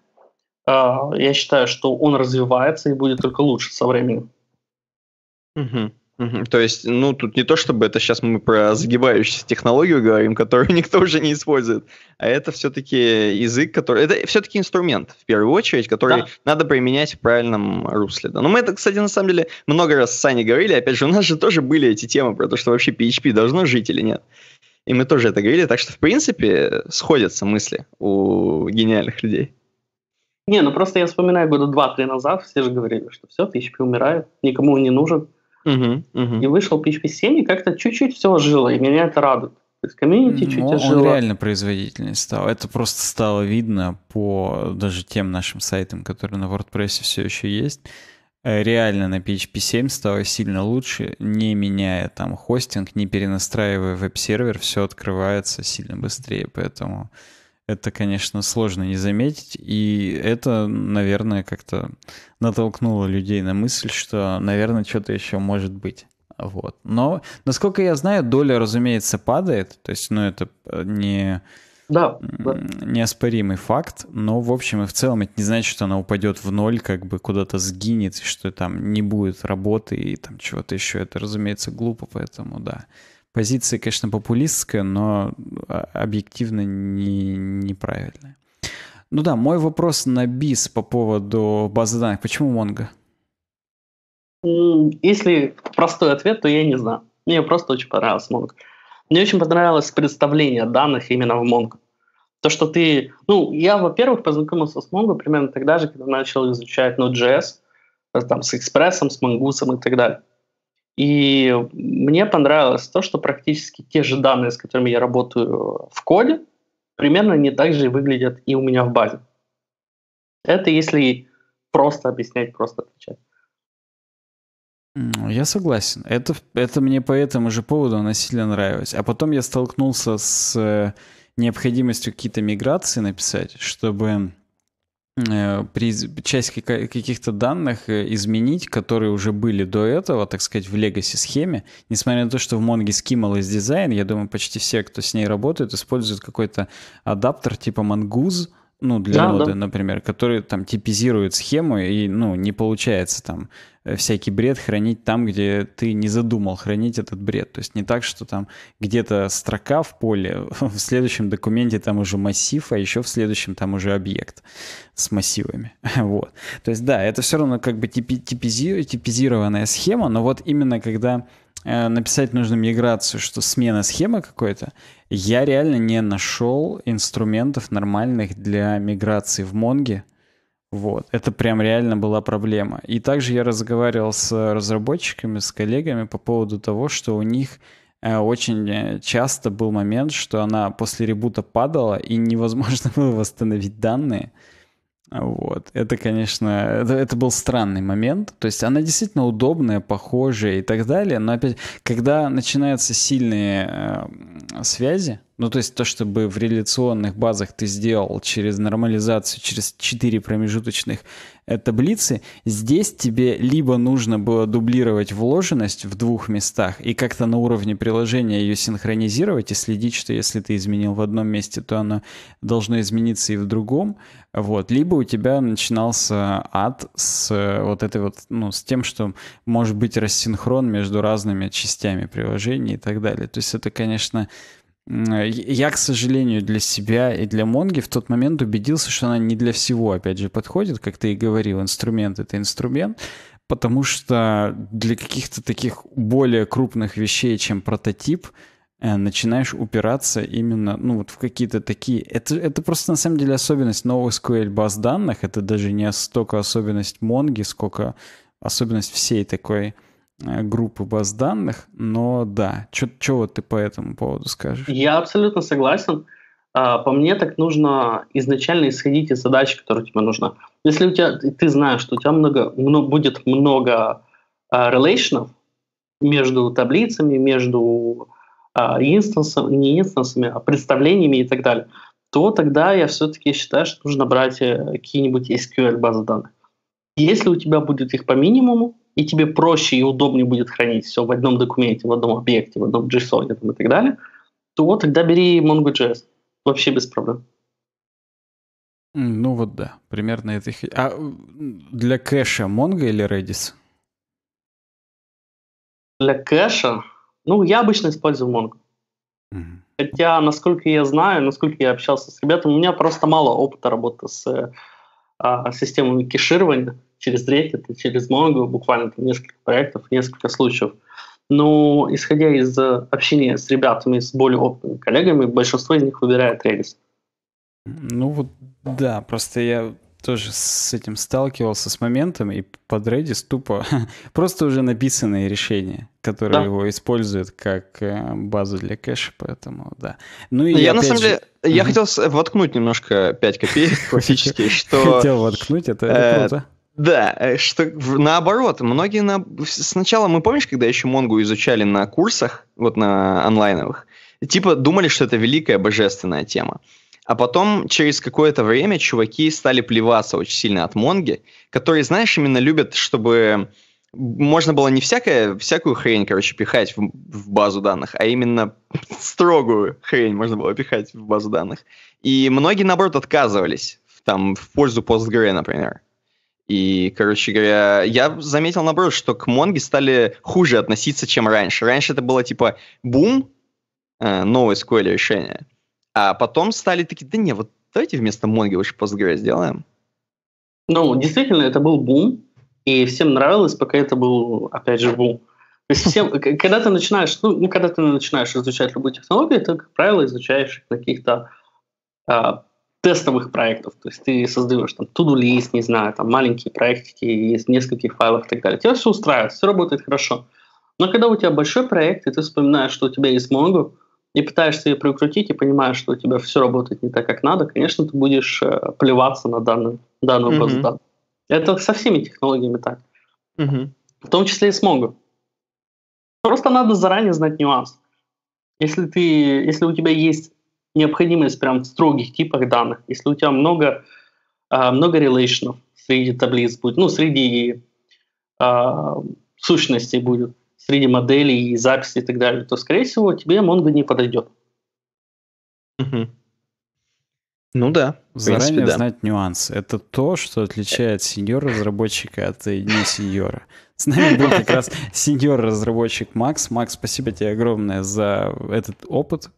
А, я считаю, что он развивается и будет только лучше со временем. Угу. То есть, ну, тут не то чтобы это сейчас мы про загибающуюся технологию говорим, которую никто уже не использует, а это все-таки язык, который... Это все-таки инструмент, в первую очередь, который да. надо применять в правильном русле. Да. Но мы это, кстати, на самом деле много раз с Саней говорили. Опять же, у нас же тоже были эти темы про то, что вообще PHP должно жить или нет. И мы тоже это говорили. Так что, в принципе, сходятся мысли у гениальных людей. Не, ну просто я вспоминаю года два-три назад, все же говорили, что все, PHP умирает, никому он не нужен. Угу, угу. И вышел PHP 7, и как-то чуть-чуть все ожило, и меня это радует. То есть комьюнити ну, чуть ожило. Он реально производительнее стал. Это просто стало видно по даже тем нашим сайтам, которые на WordPress все еще есть. Э, реально на PHP 7 стало сильно лучше, не меняя там хостинг, не перенастраивая веб-сервер, все открывается сильно быстрее, поэтому это, конечно, сложно не заметить. И это, наверное, как-то натолкнуло людей на мысль, что, наверное, что-то еще может быть. Вот. Но, насколько я знаю, доля, разумеется, падает. То есть, ну, это э, не... Да, да. Неоспоримый факт, но в общем и в целом это не значит, что она упадет в ноль, как бы куда-то сгинет, что там не будет работы и там чего-то еще. Это, разумеется, глупо, поэтому да позиция, конечно, популистская, но а, объективно не, неправильная. Ну да, мой вопрос на БИС по поводу базы данных. Почему Монго? Если простой ответ, то я не знаю. Мне просто очень понравился Монго. Мне очень понравилось представление данных именно в Монго. То, что ты... Ну, я, во-первых, познакомился с Монго примерно тогда же, когда начал изучать Node.js, э, там, с Экспрессом, с Мангусом и так далее. И мне понравилось то, что практически те же данные, с которыми я работаю в коде, примерно не так же выглядят и у меня в базе. Это если просто объяснять, просто отвечать. Ну, я согласен. Это, это мне по этому же поводу она сильно нравилась. А потом я столкнулся с э, необходимостью какие-то миграции написать, чтобы Э, при часть каких-то данных э, изменить, которые уже были до этого, так сказать, в legacy схеме. Несмотря на то, что в Mongo Schema из дизайн, я думаю, почти все, кто с ней работает, используют какой-то адаптер типа Mongoose, ну, для да, ноды, да. например, которые там типизируют схему, и, ну, не получается там э, всякий бред хранить там, где ты не задумал хранить этот бред. То есть не так, что там где-то строка в поле, в следующем документе там уже массив, а еще в следующем там уже объект с массивами. Вот. То есть да, это все равно как бы типизированная схема, но вот именно когда Э, написать нужно миграцию, что смена схемы какой-то, я реально не нашел инструментов нормальных для миграции в Монге. Вот, это прям реально была проблема. И также я разговаривал с разработчиками, с коллегами по поводу того, что у них э, очень э, часто был момент, что она после ребута падала, и невозможно было восстановить данные. Вот. Это, конечно, это, это был странный момент. То есть она действительно удобная, похожая и так далее. Но опять, когда начинаются сильные э, связи, ну, то есть то, чтобы в реляционных базах ты сделал через нормализацию, через 4 промежуточных э, таблицы, здесь тебе либо нужно было дублировать вложенность в двух местах и как-то на уровне приложения ее синхронизировать и следить, что если ты изменил в одном месте, то оно должно измениться и в другом. Вот. Либо у тебя начинался ад с э, вот этой вот, ну, с тем, что может быть рассинхрон между разными частями приложения и так далее. То есть это, конечно, Э, я, к сожалению, для себя и для Монги в тот момент убедился, что она не для всего, опять же, подходит, как ты и говорил, инструмент — это инструмент, потому что для каких-то таких более крупных вещей, чем прототип, э, начинаешь упираться именно ну, вот в какие-то такие... Это, это просто на самом деле особенность новых SQL баз данных, это даже не столько особенность Монги, сколько особенность всей такой Э, группы баз данных, но да, что вот ты по этому поводу скажешь? Я абсолютно согласен. А, по мне так нужно изначально исходить из задач, которые тебе нужны. Если у тебя, ты знаешь, что у тебя много, много будет много релейшенов а, между таблицами, между а, инстансами, не инстансами, а представлениями и так далее, то тогда я все-таки считаю, что нужно брать э, какие-нибудь SQL базы данных. Если у тебя будет их по минимуму, и тебе проще и удобнее будет хранить все в одном документе, в одном объекте, в одном JSON и так далее, то тогда бери Mongo.js. Вообще без проблем. Ну вот да, примерно это их... А для кэша Mongo или Redis? Для кэша? Ну, я обычно использую Mongo. Угу. Хотя, насколько я знаю, насколько я общался с ребятами, у меня просто мало опыта работы с э, а, системами кеширования через Reddit и через Mongo, буквально там несколько проектов, несколько случаев. Но ну, исходя из э, общения с ребятами, с более опытными коллегами, большинство из них выбирает Redis. Ну вот да, просто я тоже с этим сталкивался с моментом, и под Redis тупо просто уже написанные решения, которые да. его используют как э, базу для кэша, поэтому да. Ну и я на самом же... деле я хотел э, воткнуть немножко 5 копеек классические, что... Хотел воткнуть, это круто. Да, э, что наоборот, многие на... сначала мы помнишь, когда еще Монгу изучали на курсах, вот на онлайновых, типа думали, что это великая божественная тема. А потом через какое-то время чуваки стали плеваться очень сильно от Монги, которые, знаешь, именно любят, чтобы можно было не всякое, всякую хрень, короче, пихать в, в базу данных, а именно строгую хрень можно было пихать в базу данных. И многие, наоборот, отказывались там, в пользу Postgre, например. И, короче говоря, я заметил, наоборот, что к Монге стали хуже относиться, чем раньше. Раньше это было типа бум, э, новое SQL решение. А потом стали такие, да не, вот давайте вместо Монги лучше Postgres сделаем. Ну, действительно, это был бум, и всем нравилось, пока это был, опять же, бум. То есть всем, когда ты начинаешь, ну, когда ты начинаешь изучать любую технологию, ты, как правило, изучаешь каких-то а, тестовых проектов. То есть ты создаешь там to-do не знаю, там маленькие проектики из нескольких файлов и так далее. Тебя все устраивает, все работает хорошо. Но когда у тебя большой проект, и ты вспоминаешь, что у тебя есть Mongo и пытаешься ее прикрутить, и понимаешь, что у тебя все работает не так, как надо, конечно, ты будешь э, плеваться на данную, данную mm-hmm. базу данных. Это со всеми технологиями так. Mm-hmm. В том числе и с Mongo. Просто надо заранее знать нюанс. Если, ты, если у тебя есть необходимость прям в строгих типах данных. Если у тебя много, а, много релейшенов среди таблиц будет, ну, среди а, сущностей будет, среди моделей и записей и так далее, то, скорее всего, тебе Mongo не подойдет. Ну да. Заранее принципе, да. знать нюанс. Это то, что отличает сеньор-разработчика от не сеньора. С нами был как раз сеньор-разработчик Макс. Макс, спасибо тебе огромное за этот опыт.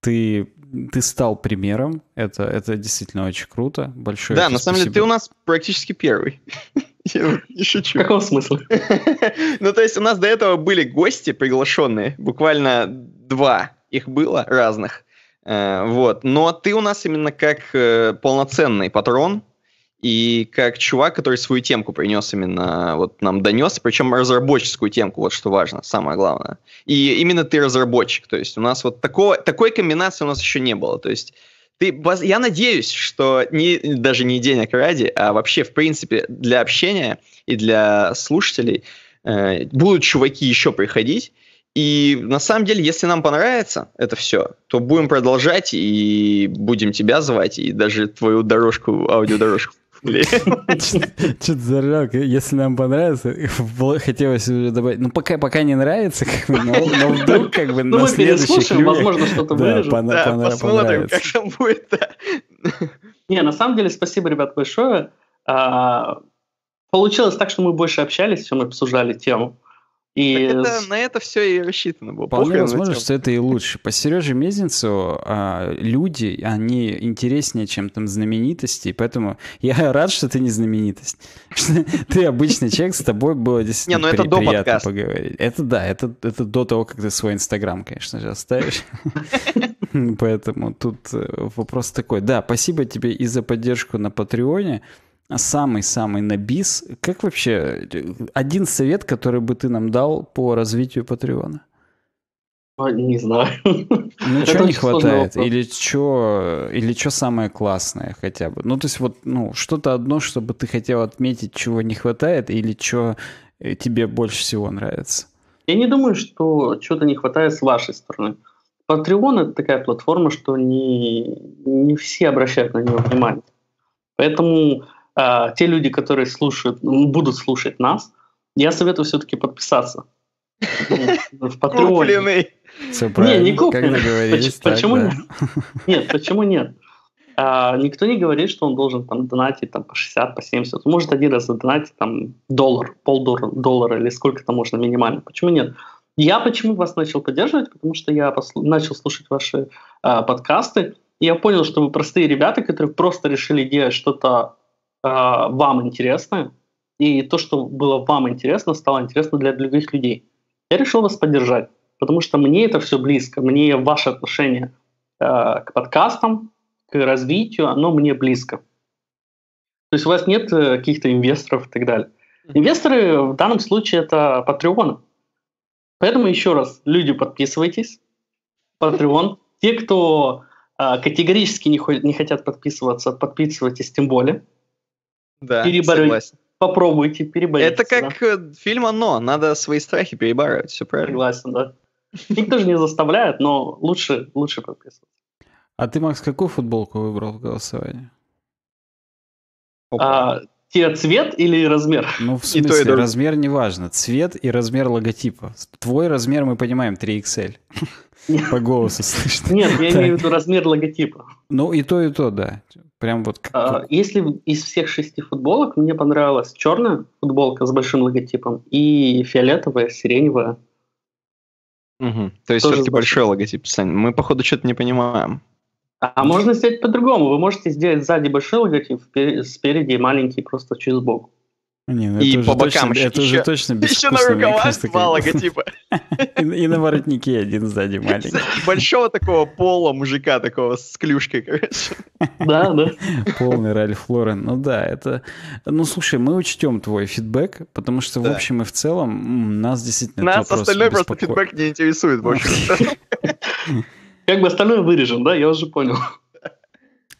Ты ты стал примером. Это, это действительно очень круто. Большое Да, на самом спасибо. деле ты у нас практически первый. Я не шучу. Какого смысла? ну, то есть у нас до этого были гости приглашенные, буквально два их было разных. Э, вот. Но ты у нас именно как э, полноценный патрон, и как чувак, который свою темку принес именно, вот нам донес, причем разработческую темку, вот что важно, самое главное. И именно ты разработчик, то есть у нас вот такого, такой комбинации у нас еще не было, то есть ты, я надеюсь, что не, даже не денег а ради, а вообще, в принципе, для общения и для слушателей э, будут чуваки еще приходить, и на самом деле, если нам понравится это все, то будем продолжать и будем тебя звать, и даже твою дорожку, аудиодорожку что-то заржал. Если нам понравится, хотелось уже добавить. Ну, пока пока не нравится, но вдруг как бы ну, на следующих возможно, что-то вырежем. Да, посмотрим, как там будет. Не, на самом деле, спасибо, ребят, большое. А, получилось так, что мы больше общались, чем обсуждали тему. И... это, на это все и рассчитано было. Вполне возможно, что это и лучше. По Сереже Мезенцу а, люди, они интереснее, чем там знаменитости, и поэтому я рад, что ты не знаменитость. ты обычный человек, с тобой было действительно не, ну это до приятно подкаста. поговорить. Это да, это, это до того, как ты свой Инстаграм, конечно же, оставишь. поэтому тут э, вопрос такой. Да, спасибо тебе и за поддержку на Патреоне. А самый-самый на бис. Как вообще один совет, который бы ты нам дал по развитию Патреона? А, не знаю. Ну, что не хватает? Или что или что самое классное хотя бы? Ну, то есть вот ну, что-то одно, чтобы ты хотел отметить, чего не хватает, или что э, тебе больше всего нравится? Я не думаю, что чего-то не хватает с вашей стороны. Patreon — это такая платформа, что не, не все обращают на нее внимание. Поэтому э, те люди, которые слушают, ну, будут слушать нас, я советую все-таки подписаться. Ну, в Патреоне. Все правильно. Не, не купленный. Почему, нет? Нет, почему нет? А, никто не говорит, что он должен там донатить там, по 60, по 70. может один раз донатить там доллар, полдоллара доллара или сколько там можно минимально. Почему нет? Я почему вас начал поддерживать? Потому что я послу- начал слушать ваши э, подкасты, и я понял, что вы простые ребята, которые просто решили делать что-то а, вам интересно, и то, что было вам интересно, стало интересно для других людей. Я решил вас поддержать, потому что мне это все близко, мне ваше отношение э, к подкастам, к развитию, оно мне близко. То есть у вас нет э, каких-то инвесторов и так далее. Инвесторы в данном случае это патреоны. Поэтому еще раз, люди, подписывайтесь. Патреон. Те, кто э, категорически не, не хотят подписываться, подписывайтесь тем более. Да, перебороть. Попробуйте перебороть. Это как да. Э, фильм «Оно». Надо свои страхи перебарывать, все правильно. Согласен, да. Никто же не заставляет, но лучше, лучше подписываться. А ты, Макс, какую футболку выбрал в голосовании? А, тебе цвет или размер? Ну, в смысле, и то, и размер не важно. Цвет и размер логотипа. Твой размер мы понимаем 3XL. По голосу слышно. Нет, я имею в виду размер логотипа. Ну, и то, и то, да. Прям вот как... А, если из всех шести футболок мне понравилась черная футболка с большим логотипом и фиолетовая, сиреневая. Угу. То есть все-таки большой логотип, Сань. Мы, походу, что-то не понимаем. А можно сделать по-другому. Вы можете сделать сзади большой логотип, спереди маленький, просто через бок. Не, ну и по бокам точно, это еще, уже точно Еще на рукавах два логотипа. И, на воротнике один сзади маленький. Большого такого пола мужика, такого с клюшкой, короче. Да, да. Полный Ральф Лорен. Ну да, это... Ну слушай, мы учтем твой фидбэк, потому что в общем и в целом нас действительно Нас остальной просто фидбэк не интересует больше. Как бы остальное вырежем, да? Я уже понял.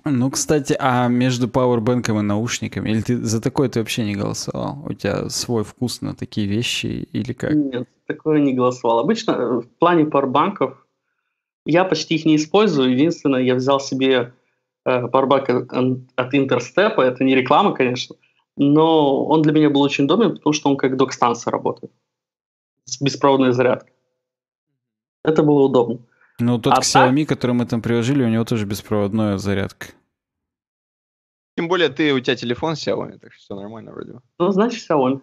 Ну, кстати, а между пауэрбэнком и наушниками? Или ты за такое ты вообще не голосовал? У тебя свой вкус на такие вещи или как? Нет, такое не голосовал. Обычно э, в плане пауэрбанков я почти их не использую. Единственное, я взял себе э, пауэрбанк от Интерстепа. Это не реклама, конечно. Но он для меня был очень удобен, потому что он как док-станция работает. С беспроводной зарядкой. Это было удобно. Ну, тот а Xiaomi, так... который мы там приложили, у него тоже беспроводная зарядка. Тем более, ты, у тебя телефон Xiaomi, так что все нормально вроде бы. Ну, значит, Xiaomi.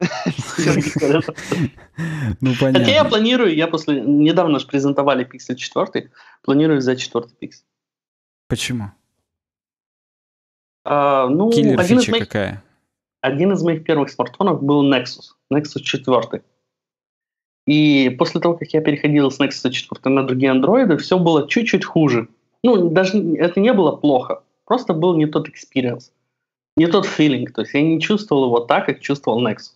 Ну, понятно. Хотя я планирую, я после... Недавно же презентовали Pixel 4, планирую взять 4 Pixel. Почему? А, ну, один из моих, какая? Один из моих первых смартфонов был Nexus, Nexus 4. И после того, как я переходил с Nexus 4 на другие андроиды, все было чуть-чуть хуже. Ну, даже это не было плохо, просто был не тот experience, не тот feeling. То есть я не чувствовал его так, как чувствовал Nexus.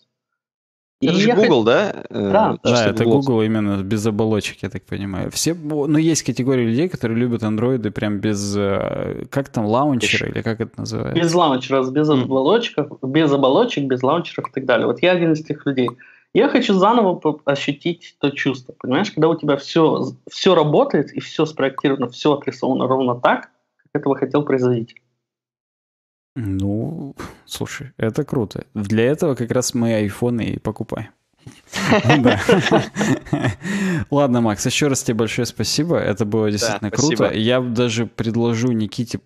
И это же Google, хот... да? Э, да, да, это Google. Google именно без оболочек, я так понимаю. Все, но ну, есть категория людей, которые любят андроиды прям без, э, как там, лаунчера или как это называется? Без лаунчера, без оболочек, без оболочек, без лаунчеров и так далее. Вот я один из тех людей. Я хочу заново ощутить то чувство, понимаешь, когда у тебя все, все работает и все спроектировано, все отрисовано ровно так, как этого хотел производитель. Ну, слушай, это круто. Для этого как раз мы айфоны и покупаем. Ладно, Макс, еще раз тебе большое спасибо. Это было действительно круто. Я даже предложу Никите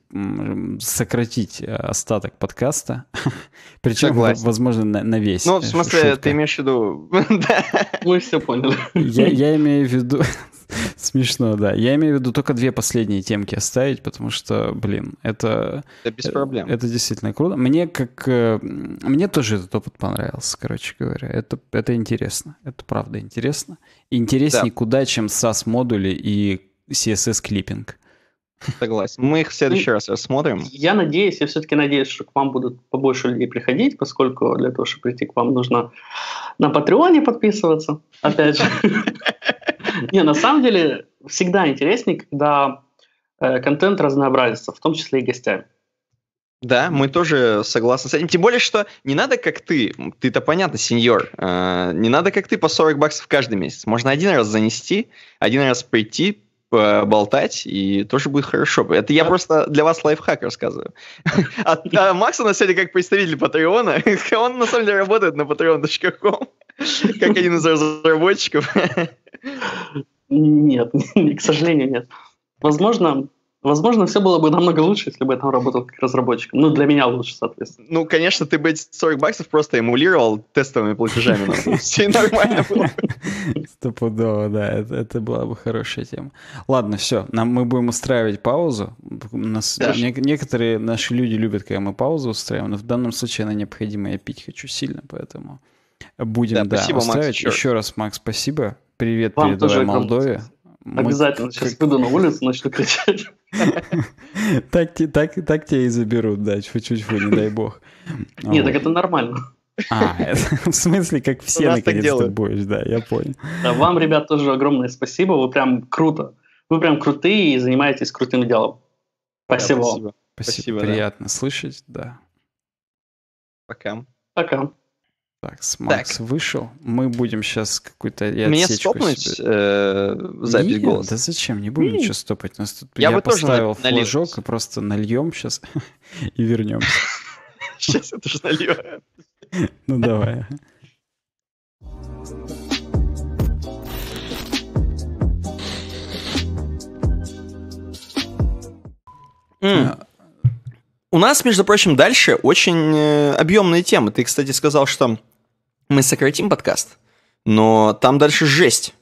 сократить остаток подкаста. Причем, возможно, на весь. Ну, в смысле, ты имеешь в виду... Мы все поняли. Я имею в виду... Смешно, да. Я имею в виду только две последние темки оставить, потому что, блин, это... Это без проблем. Э, это действительно круто. Мне как... Э, мне тоже этот опыт понравился, короче говоря. Это, это интересно интересно. Это правда интересно. Интереснее да. куда, чем SAS-модули и CSS-клиппинг. Согласен. Мы их в следующий ну, раз рассмотрим. Я надеюсь, я все-таки надеюсь, что к вам будут побольше людей приходить, поскольку для того, чтобы прийти к вам, нужно на Патреоне подписываться. Опять же. Не, на самом деле, всегда интереснее, когда э, контент разнообразится, в том числе и гостями. Да, мы тоже согласны с этим. Тем более, что не надо, как ты, ты-то понятно, сеньор, э, не надо, как ты, по 40 баксов каждый месяц. Можно один раз занести, один раз прийти, болтать, и тоже будет хорошо. Это я просто для вас лайфхак рассказываю. А, а Макс сегодня как представитель Патреона, он на самом деле работает на patreon.com, как один из разработчиков. Нет, к сожалению, нет. Возможно, Возможно, все было бы намного лучше, если бы я там работал как разработчик. Ну, для меня лучше, соответственно. Ну, конечно, ты бы эти 40 баксов просто эмулировал тестовыми платежами. Все нормально было Стопудово, да. Это была бы хорошая тема. Ладно, все. Нам мы будем устраивать паузу. Некоторые наши люди любят, когда мы паузу устраиваем, но в данном случае она необходима. Я пить хочу сильно, поэтому будем, да, устраивать. Еще раз, Макс, спасибо. Привет передавай Молдове. Обязательно. Сейчас выйду на улицу, начну кричать. Так тебя и заберут, да, чуть-чуть, не дай бог. Нет, так это нормально. А, в смысле, как все наконец-то будешь, да, я понял. вам, ребят, тоже огромное спасибо, вы прям круто. Вы прям крутые и занимаетесь крутым делом. Спасибо. спасибо. Приятно слышать, да. Пока. Пока. Так, Макс так. вышел. Мы будем сейчас какую-то... Мне стопнуть э, запись Нет, голоса? да зачем? Не будем М ничего стопать. Нас тут... Я, я бы поставил тоже флажок и просто нальем сейчас и вернемся. Сейчас это же нальем. Ну давай. Mm. У нас, между прочим, дальше очень э, объемные темы. Ты, кстати, сказал, что мы сократим подкаст, но там дальше жесть.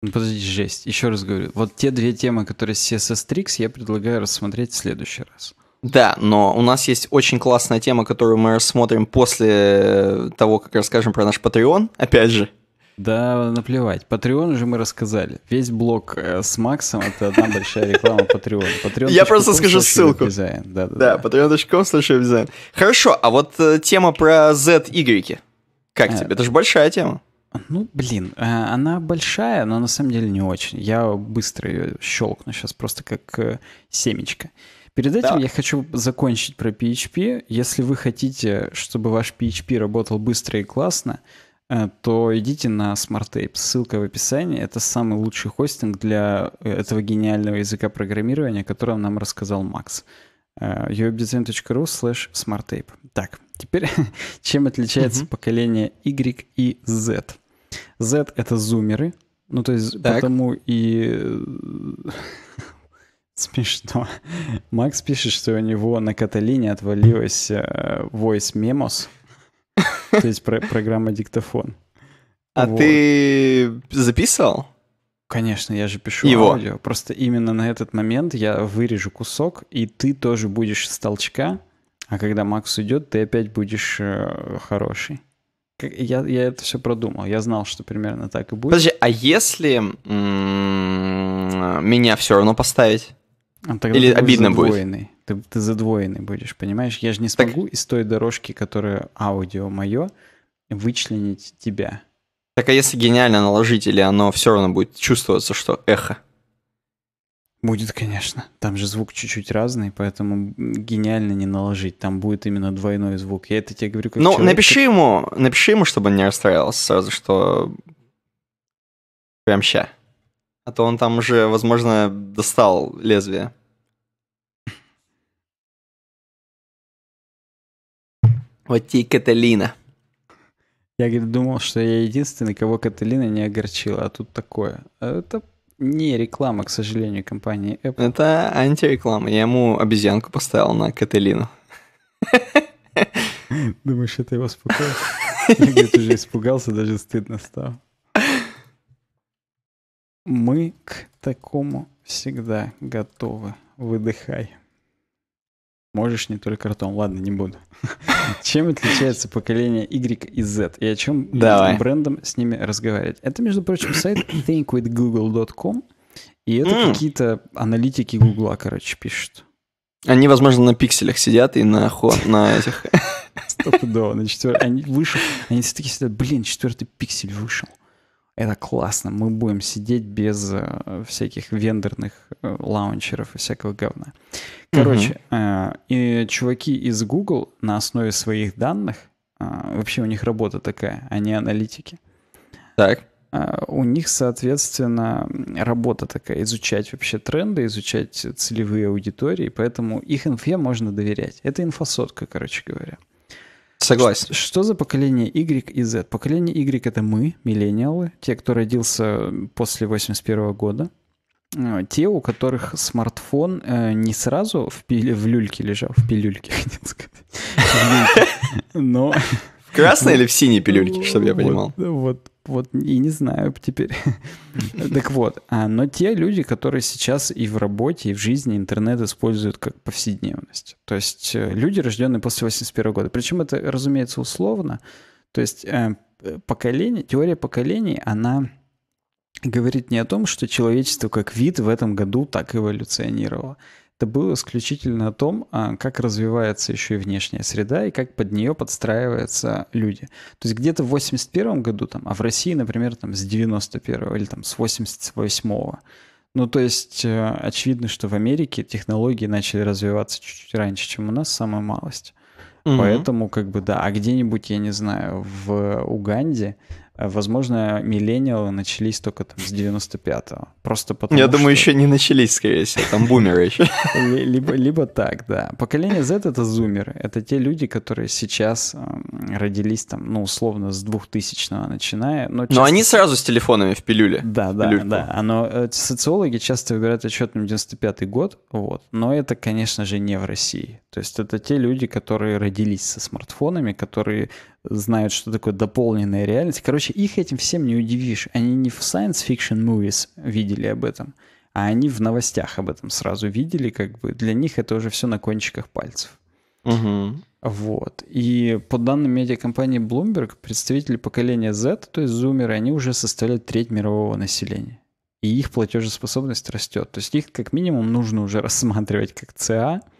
Ну, подожди, жесть. Еще раз говорю. Вот те две темы, которые CSS Tricks, я предлагаю рассмотреть в следующий раз. Да, но у нас есть очень классная тема, которую мы рассмотрим после того, как расскажем про наш Patreon, опять же. Да, наплевать. Патреон уже мы рассказали. Весь блок э, с Максом — это одна большая реклама Патреона. Patreon. Я просто скажу ссылку. Дизайн. Да, да, да. patreon.com дизайн. Хорошо, а вот э, тема про Z-Y. Как а. тебе? Это же большая тема. Ну, блин, э, она большая, но на самом деле не очень. Я быстро ее щелкну сейчас просто как семечко. Перед этим да. я хочу закончить про PHP. Если вы хотите, чтобы ваш PHP работал быстро и классно, Э, то идите на SmartTape. Ссылка в описании. Это самый лучший хостинг для э, этого гениального языка программирования, о котором нам рассказал Макс. Э, uwebdesign.ru slash smarttape. Так, теперь чем отличается угу. поколение Y и Z? Z — это зумеры, ну то есть так. потому и смешно. Макс пишет, что у него на Каталине отвалилась voice memos — То есть про программа диктофон. А вот. ты записывал? Конечно, я же пишу Его. аудио. Просто именно на этот момент я вырежу кусок, и ты тоже будешь с толчка, а когда Макс уйдет, ты опять будешь э, хороший. Я, я это все продумал. Я знал, что примерно так и будет. Подожди, а если меня все равно поставить? А, тогда Или обидно будет? ты, ты задвоенный будешь, понимаешь? Я же не смогу так... из той дорожки, которая аудио мое, вычленить тебя. Так а если гениально наложить, или оно все равно будет чувствоваться, что эхо? Будет, конечно. Там же звук чуть-чуть разный, поэтому гениально не наложить. Там будет именно двойной звук. Я это тебе говорю как Ну, напиши ему, напиши ему, чтобы он не расстраивался сразу, что прям ща. А то он там уже, возможно, достал лезвие. Вот тебе Каталина. Я говорит, думал, что я единственный, кого Каталина не огорчила, а тут такое. Это не реклама, к сожалению, компании Apple. Это антиреклама. Я ему обезьянку поставил на Каталину. Думаешь, это его успокоит? Я, говорит, уже испугался, даже стыдно стало. Мы к такому всегда готовы. Выдыхай. Можешь не только ртом. Ладно, не буду. Чем отличается поколение Y и Z? И о чем Давай. брендом с ними разговаривать? Это, между прочим, сайт thinkwithgoogle.com. И это mm. какие-то аналитики Гугла, короче, пишут. Они, возможно, на пикселях сидят и на, хо... на этих... Стопудово, на четвертый. Они вышли они все-таки сидят, блин, четвертый пиксель вышел это классно, мы будем сидеть без э, всяких вендорных э, лаунчеров и всякого говна. Короче, mm-hmm. и чуваки из Google на основе своих данных, вообще у них работа такая, они аналитики. Так. У них, соответственно, работа такая, изучать вообще тренды, изучать целевые аудитории, поэтому их инфе можно доверять. Это инфосотка, короче говоря. mm Согласен. Что, что за поколение Y и Z? Поколение Y это мы, миллениалы, те, кто родился после 81 года. Э, те, у которых смартфон э, не сразу в, пиле, в люльке лежал, в пилюльке, хотел сказать, в люльке, но... В красной или в синей пилюльке, чтобы я понимал? Вот, вот и не знаю теперь. так вот, а, но те люди, которые сейчас и в работе, и в жизни интернет используют как повседневность. То есть э, люди, рожденные после 81 года. Причем это, разумеется, условно. То есть э, э, поколение, теория поколений, она говорит не о том, что человечество как вид в этом году так эволюционировало это было исключительно о том, а, как развивается еще и внешняя среда и как под нее подстраиваются люди. То есть где-то в 81 году, там, а в России, например, там, с 91 или там, с 88 -го. Ну, то есть э, очевидно, что в Америке технологии начали развиваться чуть-чуть раньше, чем у нас, самая малость. Угу. Поэтому, как бы, да, а где-нибудь, я не знаю, в Уганде Э, возможно, миллениалы начались только там с 95-го. Просто потому, Я думаю, еще не начались, скорее всего, там бумеры еще. Либо, либо так, да. Поколение Z — это зумеры. Это те люди, которые сейчас эм, родились там, ну, условно, с 2000-го начиная. Но, часто... но они сразу с телефонами в пилюле. Да, да, Пилюльку. да. Но э, социологи часто выбирают отчетным 95-й год, вот. Но это, конечно же, не в России. То есть это те люди, которые родились со смартфонами, которые знают, что такое дополненная реальность. Короче, их этим всем не удивишь. Они не в science fiction movies видели об этом, а они в новостях об этом сразу видели, как бы для них это уже все на кончиках пальцев. Угу. Вот. И по данным медиакомпании Bloomberg, представители поколения Z, то есть зумеры, они уже составляют треть мирового населения. И их платежеспособность растет. То есть их как минимум нужно уже рассматривать как ЦА –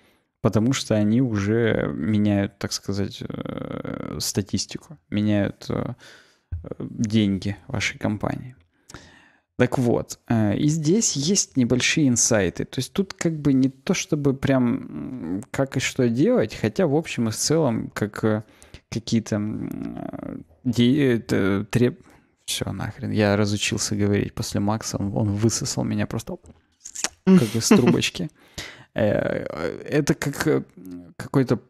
потому что они уже меняют, так сказать, э, статистику, меняют э, деньги вашей компании. Так вот, э, и здесь есть небольшие инсайты. То есть тут как бы не то, чтобы прям как и что делать, хотя в общем и в целом как какие-то треб... Все, нахрен. Я разучился говорить после Макса, он, он высосал меня просто как из трубочки. Э, это как э, какой-то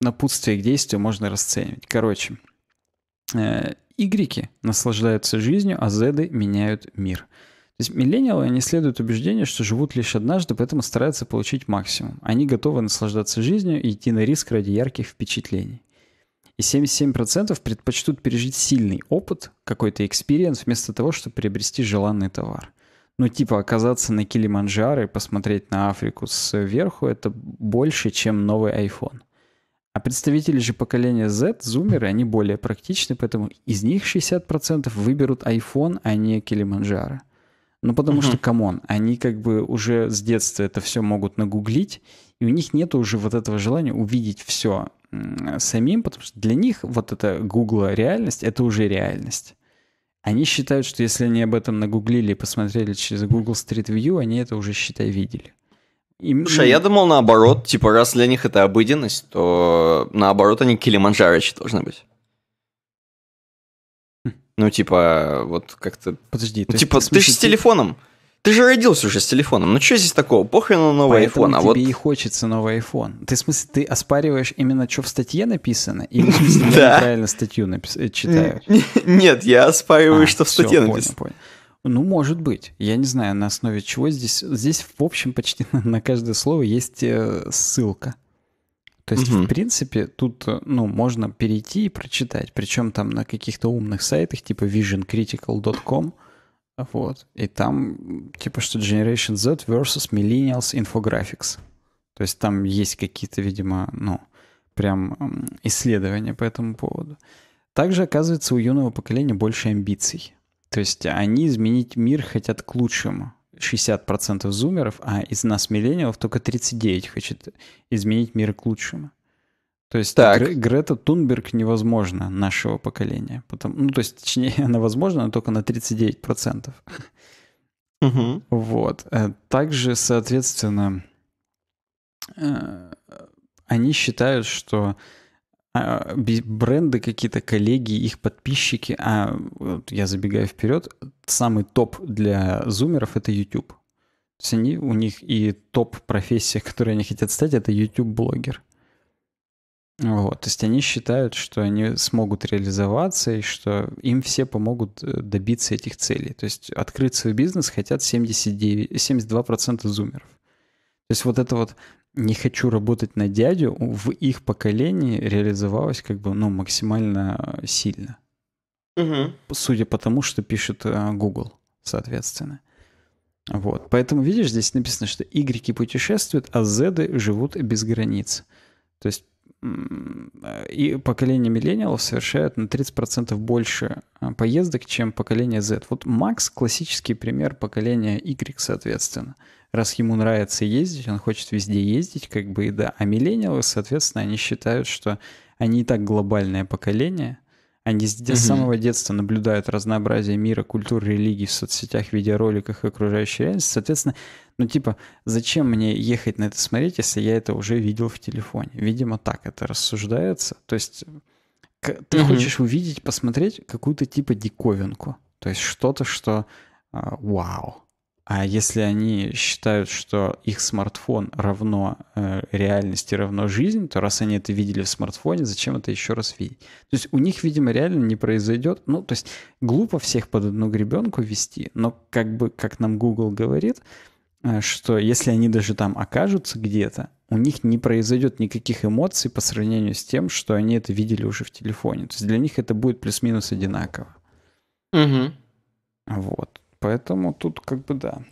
напутствие к действию можно расценивать. Короче, э, игреки наслаждаются жизнью, а зеды меняют мир. То есть миллениалы, они следуют убеждению, что живут лишь однажды, поэтому стараются получить максимум. Они готовы наслаждаться жизнью и идти на риск ради ярких впечатлений. И 77% предпочтут пережить сильный опыт, какой-то экспириенс, вместо того, чтобы приобрести желанный товар ну, типа, оказаться на Килиманджаро и посмотреть на Африку сверху, это больше, чем новый iPhone. А представители же поколения Z, зумеры, они более практичны, поэтому из них 60% выберут iPhone, а не Килиманджаро. Ну, потому угу. что, камон, они как бы уже с детства это все могут нагуглить, и у них нет уже вот этого желания увидеть все самим, потому что для них вот эта Google реальность — это уже реальность. Они считают, что если они об этом нагуглили и посмотрели через Google Street View, они это уже, считай, видели. Им... Слушай, а я думал наоборот, типа раз для них это обыденность, то наоборот они Килиманджарычи должны быть. Хм. Ну, типа, вот как-то... Подожди, ну, типа, ты же с телефоном. Ты же родился уже с телефоном. Ну что здесь такого? на новый Поэтому iPhone. А тебе вот... и хочется новый iPhone. Ты, в смысле, ты оспариваешь именно, что в статье написано? Или я неправильно статью э, читаю? Нет, я оспариваю, а, что в статье написано. Ну, может быть. Я не знаю, на основе чего здесь... Здесь, в общем, почти на каждое слово есть э, ссылка. То есть, угу. в принципе, тут, э, ну, можно перейти и прочитать. Причем там на каких-то умных сайтах, типа visioncritical.com, вот. И там типа что Generation Z versus Millennials Infographics. То есть там есть какие-то, видимо, ну, прям исследования по этому поводу. Также, оказывается, у юного поколения больше амбиций. То есть они изменить мир хотят к лучшему. 60% зумеров, а из нас, миллениалов, только 39 хочет изменить мир к лучшему. То есть так. Гре- Грета Тунберг невозможно нашего поколения. Потому, ну, то есть, точнее, она возможна, но только на 39%. Угу. Вот. Э, также, соответственно, э, они считают, что а, бренды какие-то, коллеги, их подписчики, а вот я забегаю вперед, самый топ для зумеров — это YouTube. То есть они, у них и топ-профессия, которой они хотят стать, это YouTube-блогер. Вот, то есть они считают, что они смогут реализоваться и что им все помогут э, добиться этих целей. То есть открыть свой бизнес хотят 79, 72% зумеров. То есть вот это вот «не хочу работать на дядю» в их поколении реализовалось как бы ну, максимально э, сильно. Угу. Судя по тому, что пишет э, Google, соответственно. Вот. Поэтому, видишь, здесь написано, что Y путешествуют, а Z живут без границ. То есть и поколение миллениалов совершает на 30% больше а, поездок, чем поколение Z. Вот Макс классический пример поколения Y, соответственно. Раз ему нравится ездить, он хочет везде ездить, как бы и да. А миллениалы, соответственно, они считают, что они и так глобальное поколение. Они с угу. самого детства наблюдают разнообразие мира, культур, религий в соцсетях, видеороликах и окружающей реальности. Соответственно, ну, типа, зачем мне ехать на это смотреть, если я это уже видел в телефоне? Видимо, так это рассуждается. То есть ты mm-hmm. хочешь увидеть, посмотреть какую-то типа диковинку. То есть что-то, что э, вау. А если они считают, что их смартфон равно э, реальности, равно жизни, то раз они это видели в смартфоне, зачем это еще раз видеть? То есть у них, видимо, реально не произойдет. Ну, то есть глупо всех под одну гребенку вести, но как бы, как нам Google говорит, э, Э, что если они даже там окажутся где-то, у них не произойдет никаких эмоций по сравнению с тем, что они это видели уже в телефоне. То есть для них это будет плюс-минус одинаково. Угу. Вот. Поэтому тут как бы да.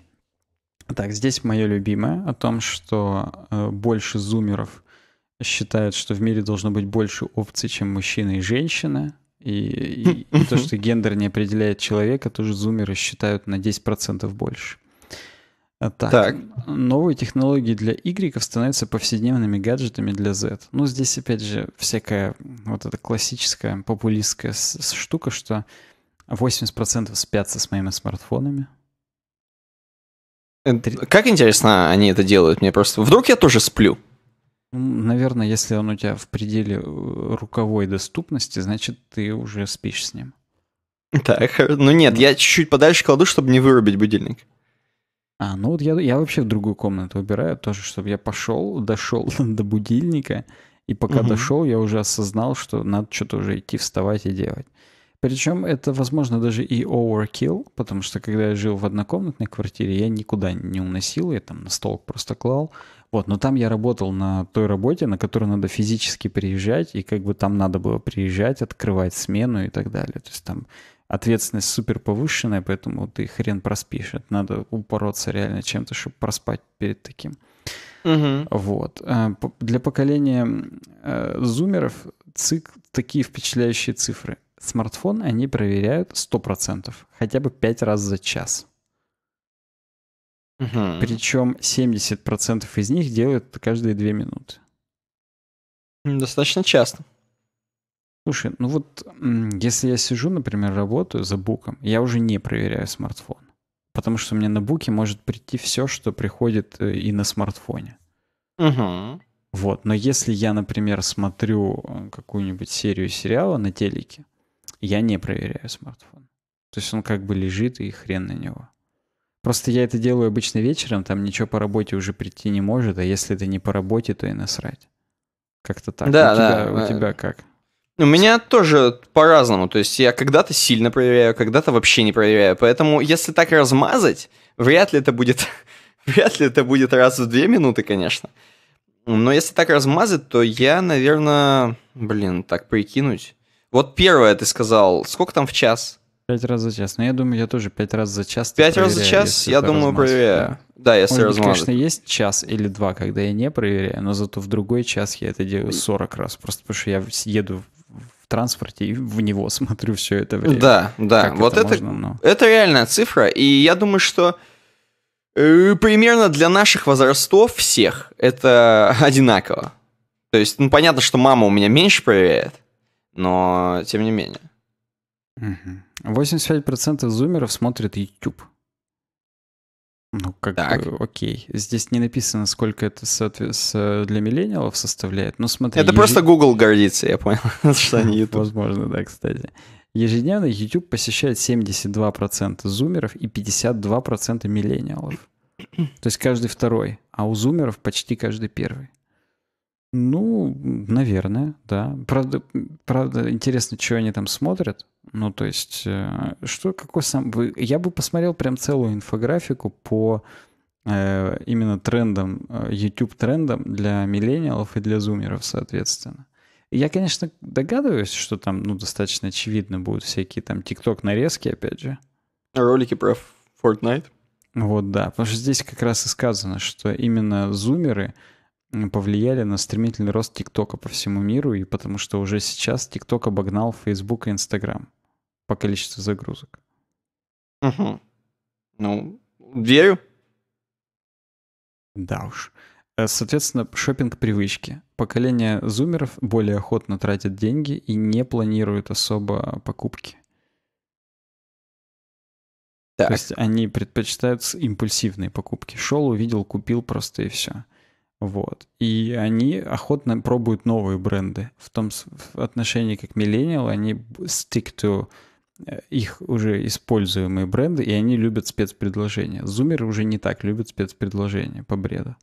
Так, здесь мое любимое о том, что э, больше зумеров считают, что в мире должно быть больше опций, чем мужчина и женщина. И, и, и то, что гендер не определяет человека, тоже зумеры считают на 10% больше. А так. так. Новые технологии для Y становятся повседневными гаджетами для Z. Ну, здесь, опять же, всякая вот эта классическая популистская штука, что 80% спятся с моими смартфонами. Эм, как интересно они это делают? Мне просто... Вдруг я тоже сплю? Наверное, если он у тебя в пределе э, руковой доступности, значит, ты уже спишь с ним. Так, э, ну нет, ну. я чуть-чуть подальше кладу, чтобы не вырубить будильник. А, ну вот я, я вообще в другую комнату убираю тоже, чтобы я пошел, дошел до будильника, и пока угу. дошел, я уже осознал, что надо что-то уже идти, вставать и делать. Причем это, возможно, даже и overkill, потому что когда я жил в однокомнатной квартире, я никуда не уносил, я там на стол просто клал. Вот, но там я работал на той работе, на которую надо физически приезжать, и как бы там надо было приезжать, открывать смену и так далее. То есть там ответственность супер повышенная, поэтому ты хрен проспишь. Это надо упороться реально чем-то, чтобы проспать перед таким. Угу. Вот. А, для поколения э, зумеров цик, такие впечатляющие цифры. Смартфон они проверяют 100%, хотя бы 5 раз за час. Угу. Причем 70% из них делают каждые 2 минуты. Достаточно часто. Слушай, ну вот если я сижу, например, работаю за буком, я уже не проверяю смартфон. Потому что мне на буке может прийти все, что приходит э, и на смартфоне. Угу. Вот. Но если я, например, смотрю э, какую-нибудь серию сериала на телеке, я не проверяю смартфон. То есть он как бы лежит, и хрен на него. Просто я это делаю обычно вечером, там ничего по работе уже прийти не может, а если это не по работе, то и насрать. Как-то так. Да, у, да. Тебя, у э, тебя как? Ну, у меня тоже по-разному. То есть я когда-то сильно проверяю, когда-то вообще не проверяю. Поэтому если так размазать, вряд ли это будет... вряд ли это будет раз в две минуты, конечно. Но если так размазать, то я, наверное... Блин, так прикинуть. Вот первое ты сказал. Сколько там в час? Пять раз за час. Но ну, я думаю, я тоже пять раз за час. Пять раз за час, я думаю, размазать. проверяю. Да, да если размазать. конечно, есть час или два, когда я не проверяю, но зато в другой час я это делаю 40 раз. Просто потому что я еду в транспорте и в него смотрю все это время. Да, да. Как вот это, это, но... это реальная цифра, и я думаю, что э, примерно для наших возрастов всех это одинаково. То есть, ну, понятно, что мама у меня меньше проверяет, но тем не менее. 85% зумеров смотрят YouTube. Ну, как так. бы, окей. Здесь не написано, сколько это с, для миллениалов составляет. Ну, смотри. Это ежед... просто Google гордится, я понял, что они YouTube. Возможно, да, кстати. Ежедневно YouTube посещает 72% зумеров и 52% миллениалов. То есть каждый второй, а у зумеров почти каждый первый. Ну, наверное, да. Правда, правда интересно, что они там смотрят. Ну, то есть, э, что, какой сам... Я бы посмотрел прям целую инфографику по э, именно трендам, э, YouTube трендам для миллениалов и для зумеров, соответственно. Я, конечно, догадываюсь, что там, ну, достаточно очевидно будут всякие там TikTok нарезки, опять же. Ролики про Fortnite. Вот, да, потому что здесь как раз и сказано, что именно зумеры повлияли на стремительный рост ТикТока по всему миру, и потому что уже сейчас ТикТок обогнал Facebook и Instagram по количеству загрузок. Угу. Ну, верю. Да уж. Э, соответственно, шопинг привычки. Поколение зумеров более охотно тратит деньги и не планирует особо покупки. Так. То есть они предпочитают импульсивные покупки. Шел, увидел, купил просто и все. Вот. И они охотно пробуют новые бренды. В том отношении, как миллениалы, они stick to Э, их уже используемые бренды, и они любят спецпредложения. Зумеры уже не так любят спецпредложения по бреду.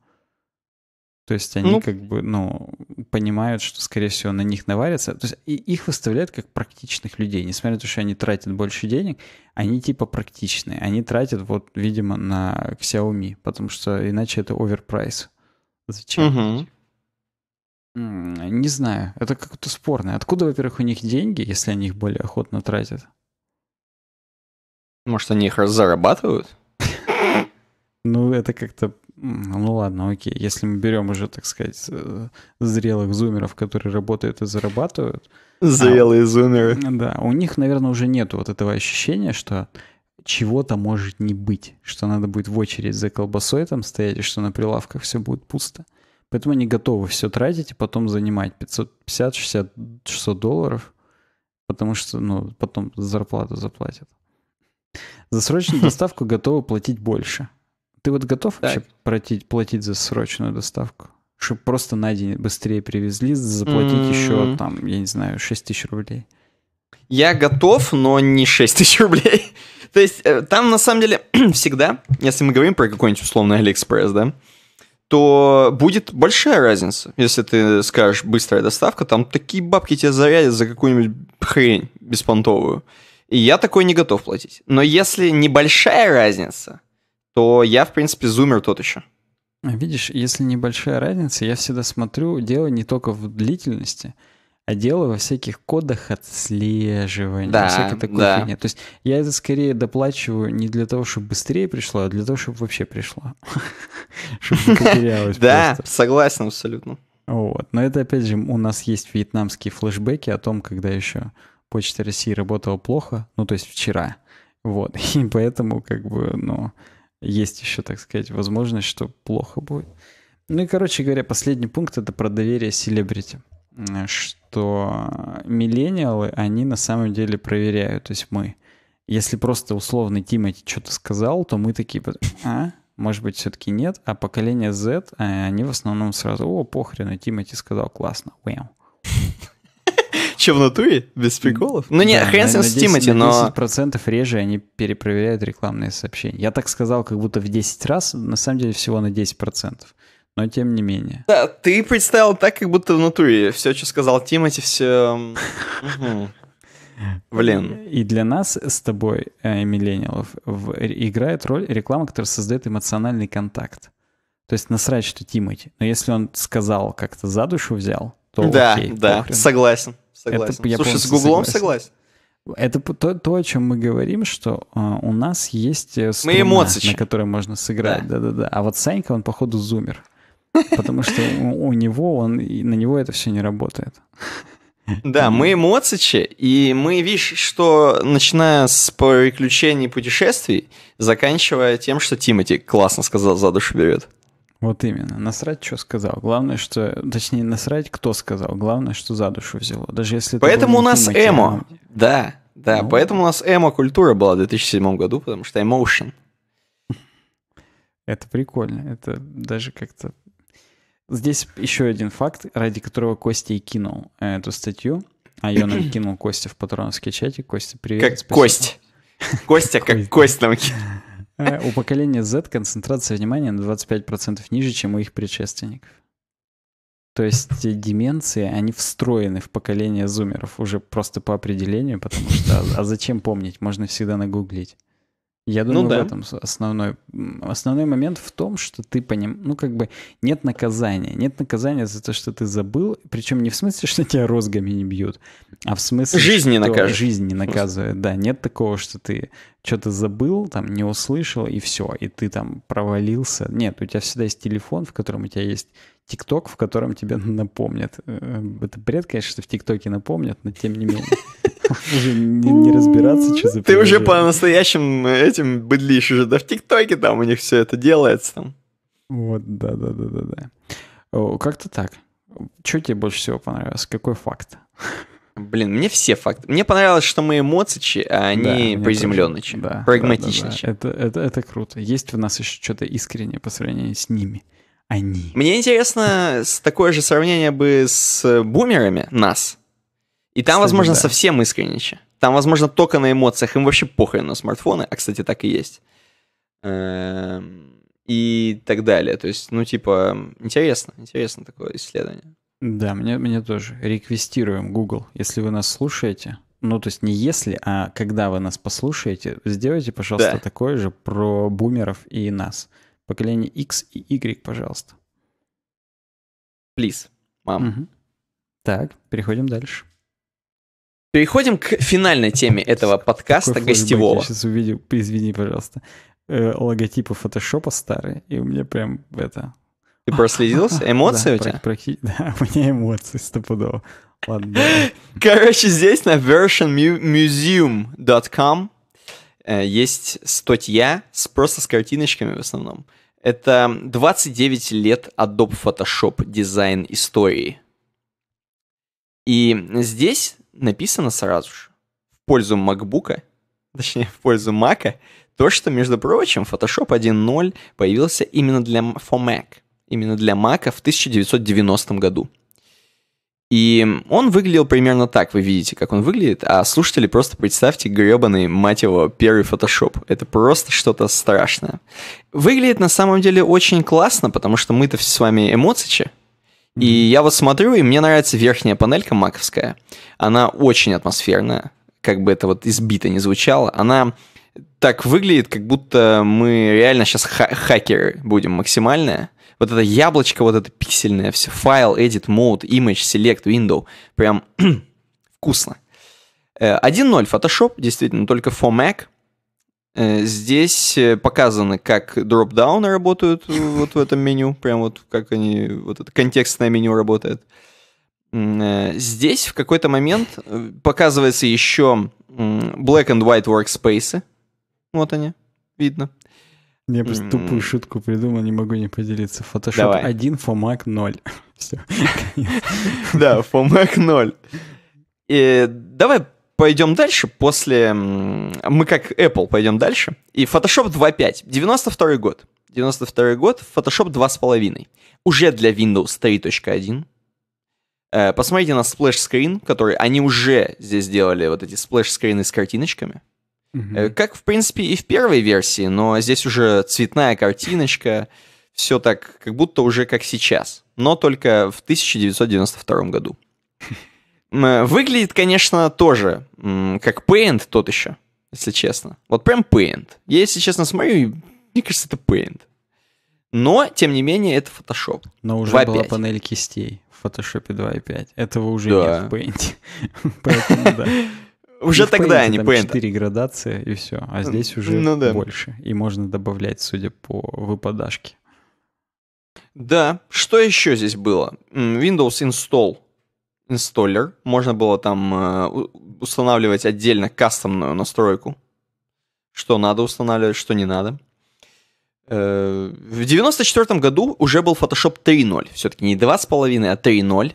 То есть они ну, как бы, ну, понимают, что, скорее всего, на них наварятся. То есть их выставляют как практичных людей. Несмотря на то, что они тратят больше денег, они типа практичные. Они тратят вот, видимо, на Xiaomi, потому что иначе это оверпрайс. Зачем? Угу. Не знаю. Это как-то спорно. Откуда, во-первых, у них деньги, если они их более охотно тратят? Может, они их зарабатывают? Ну, это как-то... Ну ладно, окей. Если мы берем уже, так сказать, э, зрелых зумеров, которые работают и зарабатывают... А Зрелые а, зумеры. Да, у них, наверное, уже нет вот этого ощущения, что чего-то может не быть, что надо будет в очередь за колбасой там стоять, и что на прилавках все будет пусто. Поэтому они готовы все тратить и потом занимать 550, 60, 600 долларов, потому что, ну, потом зарплату заплатят. За срочную доставку готовы платить больше. Ты вот готов вообще платить, платить за срочную доставку? Чтобы просто на день быстрее привезли, заплатить mm-hmm. еще там, я не знаю, 6 тысяч рублей. Я готов, но не 6 тысяч рублей. То есть э, там на самом деле всегда, если мы говорим про какой-нибудь условный Алиэкспресс, да, то будет большая разница. Если ты скажешь быстрая доставка, там такие бабки тебя зарядят за какую-нибудь хрень беспонтовую. И я такой не готов платить. Но если небольшая разница, то я, в принципе, зумер тот еще. А видишь, если небольшая разница, я всегда смотрю, дело не только в длительности, а дело во всяких кодах отслеживания, да, всякой такой да. фигне. То есть я это скорее доплачиваю не для того, чтобы быстрее пришло, а для того, чтобы вообще пришло. Чтобы не потерялось Да, согласен абсолютно. Вот. Но это, опять же, у нас есть вьетнамские флешбеки о том, когда еще Почта России работала плохо, ну, то есть вчера. Вот, и поэтому, как бы, ну, есть еще, так сказать, возможность, что плохо будет. Ну и, короче говоря, последний пункт — это про доверие селебрити. Э, что миллениалы, они на самом деле проверяют, то есть мы. Если просто условный Тимати что-то сказал, то мы такие, а? Может быть, все-таки нет. А поколение Z, э, они в основном сразу, о, похрена, Тимати сказал, классно, вау. Че, в натуре? Без приколов? Ну не, да, хрен с ним с Тимати, но... процентов реже они перепроверяют рекламные сообщения. Я так сказал, как будто в 10 раз, на самом деле всего на 10%. Но тем не менее. Да, ты представил так, как будто в натуре. Все, что сказал Тимати, все... Блин. И для нас с тобой, э, миллениалов, в, играет роль реклама, которая создает эмоциональный контакт. То есть насрать, что Тимати. Но если он сказал, как-то за душу взял, то Да, окей, да, похрен. согласен. согласен. Это, Слушай, с Гуглом согласен. согласен. Это то, то, о чем мы говорим, что а, у нас есть э, струна, на которой можно сыграть. Да-да-да. А вот Санька, он, походу, зумер. Потому что у него, он, на него это все не работает. Да, мы эмоцичи, и мы, видишь, что начиная с приключений путешествий, заканчивая тем, что Тимати классно сказал, за душу берет. Вот именно. Насрать, что сказал. Главное, что... Точнее, насрать, кто сказал. Главное, что за душу взяло. Даже если... Поэтому у нас а эмо. Тема. Да, да. Ну. Поэтому у нас эмо-культура была в 2007 году, потому что emotion. Это прикольно. Это даже как-то... Здесь еще один факт, ради которого Костя и кинул эту статью. А ее нам кинул Костя в патроновский чатик. Костя, привет. Как спасибо. Кость. Костя, как Кость нам кинул. Э, у поколения Z концентрация внимания на 25% ниже, чем у их предшественников. То есть деменции, они встроены в поколение зумеров уже просто по определению, потому что а зачем помнить, можно всегда нагуглить. Я ну думаю, ну, да. в этом основной, основной момент в том, что ты поним... Ну, как бы нет наказания. Нет наказания за то, что ты забыл. Причем не в смысле, что тебя розгами не бьют, а в смысле... Жизнь не наказывает. Жизнь не наказывает, да. Нет такого, что ты что-то забыл, там, не услышал, и все. И ты там провалился. Нет, у тебя всегда есть телефон, в котором у тебя есть ТикТок, в котором тебе напомнят. Э, это бред, конечно, что в ТикТоке напомнят, но тем не менее. Уже не, разбираться, что за... Ты уже по-настоящему этим быдлишь уже, да в ТикТоке там у них все это делается. Там. Вот, да-да-да-да-да. Как-то так. Что тебе больше всего понравилось? Какой факт? Блин, мне все факты. Мне понравилось, что мы эмоции, а они да, приземленные, да, прагматичные. Да, да, да. Это, это, это круто. Есть в нас еще что-то искреннее по сравнению с ними. Они. Мне интересно, такое же сравнение бы с э, бумерами нас. И там, кстати, возможно, да. совсем искренниче. Там, возможно, только на эмоциях. Им вообще похрен на смартфоны, а, кстати, так и есть. Эм, и так далее. То есть, ну, типа, интересно, интересно такое исследование. Да, мне, мне тоже. Реквестируем Google, если вы нас слушаете. Ну, то есть не если, а когда вы нас послушаете, сделайте, пожалуйста, да. такое же про бумеров и нас. Поколение X и Y, пожалуйста. Плиз, мам. Угу. Так, переходим дальше. Переходим к финальной теме этого подкаста Какой гостевого. Я сейчас увидел, извини, пожалуйста, э, логотипы фотошопа старые, и у меня прям это... Ты проследился? Эмоции да, у тебя? Практи... Да, у меня эмоции стопудово. Ладно. Короче, здесь на versionmuseum.com Э, есть статья с, просто с картиночками в основном. Это 29 лет Adobe Photoshop дизайн истории. И здесь написано сразу же в пользу MacBook, точнее в пользу Mac, то, что, между прочим, Photoshop 1.0 появился именно для for Mac, именно для Mac в 1990 году. И он выглядел примерно так, вы видите, как он выглядит, а слушатели просто представьте гребаный, мать его, первый фотошоп. Это просто что-то страшное. Выглядит на самом деле очень классно, потому что мы-то все с вами эмоцичи. И я вот смотрю, и мне нравится верхняя панелька маковская. Она очень атмосферная, как бы это вот избито не звучало. Она так выглядит, как будто мы реально сейчас ха- хакеры будем максимальные вот это яблочко, вот это пиксельное, все, файл, edit, mode, image, select, window, прям вкусно. 1.0 э, Photoshop, действительно, только for Mac. Э, здесь э, показано, как дропдауны работают вот в этом меню, прям вот как они, вот это контекстное меню работает. Здесь в какой-то момент показывается еще black and white workspace. Вот они, видно. Я просто mm-hmm. тупую шутку придумал, не могу не поделиться. Фотошоп 1, Фомак 0. Все. Да, Фомак 0. Давай пойдем дальше после... Мы как Apple пойдем дальше. И Photoshop 2.5. 92 год. 92 год, Photoshop 2.5. Уже для Windows 3.1. Э, посмотрите на сплэш-скрин, который они уже здесь сделали вот эти сплэш-скрины с картиночками. Э, как, в принципе, и в первой версии, но здесь уже цветная картиночка, все так, как будто уже как сейчас, но только в 1992 году. Э, выглядит, конечно, тоже как Paint тот еще, если честно. Вот прям Paint. Я, если честно, смотрю, мне кажется, это Paint. Но, тем не менее, это Photoshop. Но уже 2, была 5. панель кистей в Photoshop 2.5. Этого уже да. нет в Paint. Поэтому да. Уже и тогда они Paint. 4 градации и все, а здесь уже ну, да. больше. И можно добавлять, судя по выпадашке. Да, что еще здесь было? Windows Install Installer. Можно было там э, устанавливать отдельно кастомную настройку. Что надо устанавливать, что не надо. Э, в 94 году уже был Photoshop 3.0. Все-таки не 2.5, а 3.0.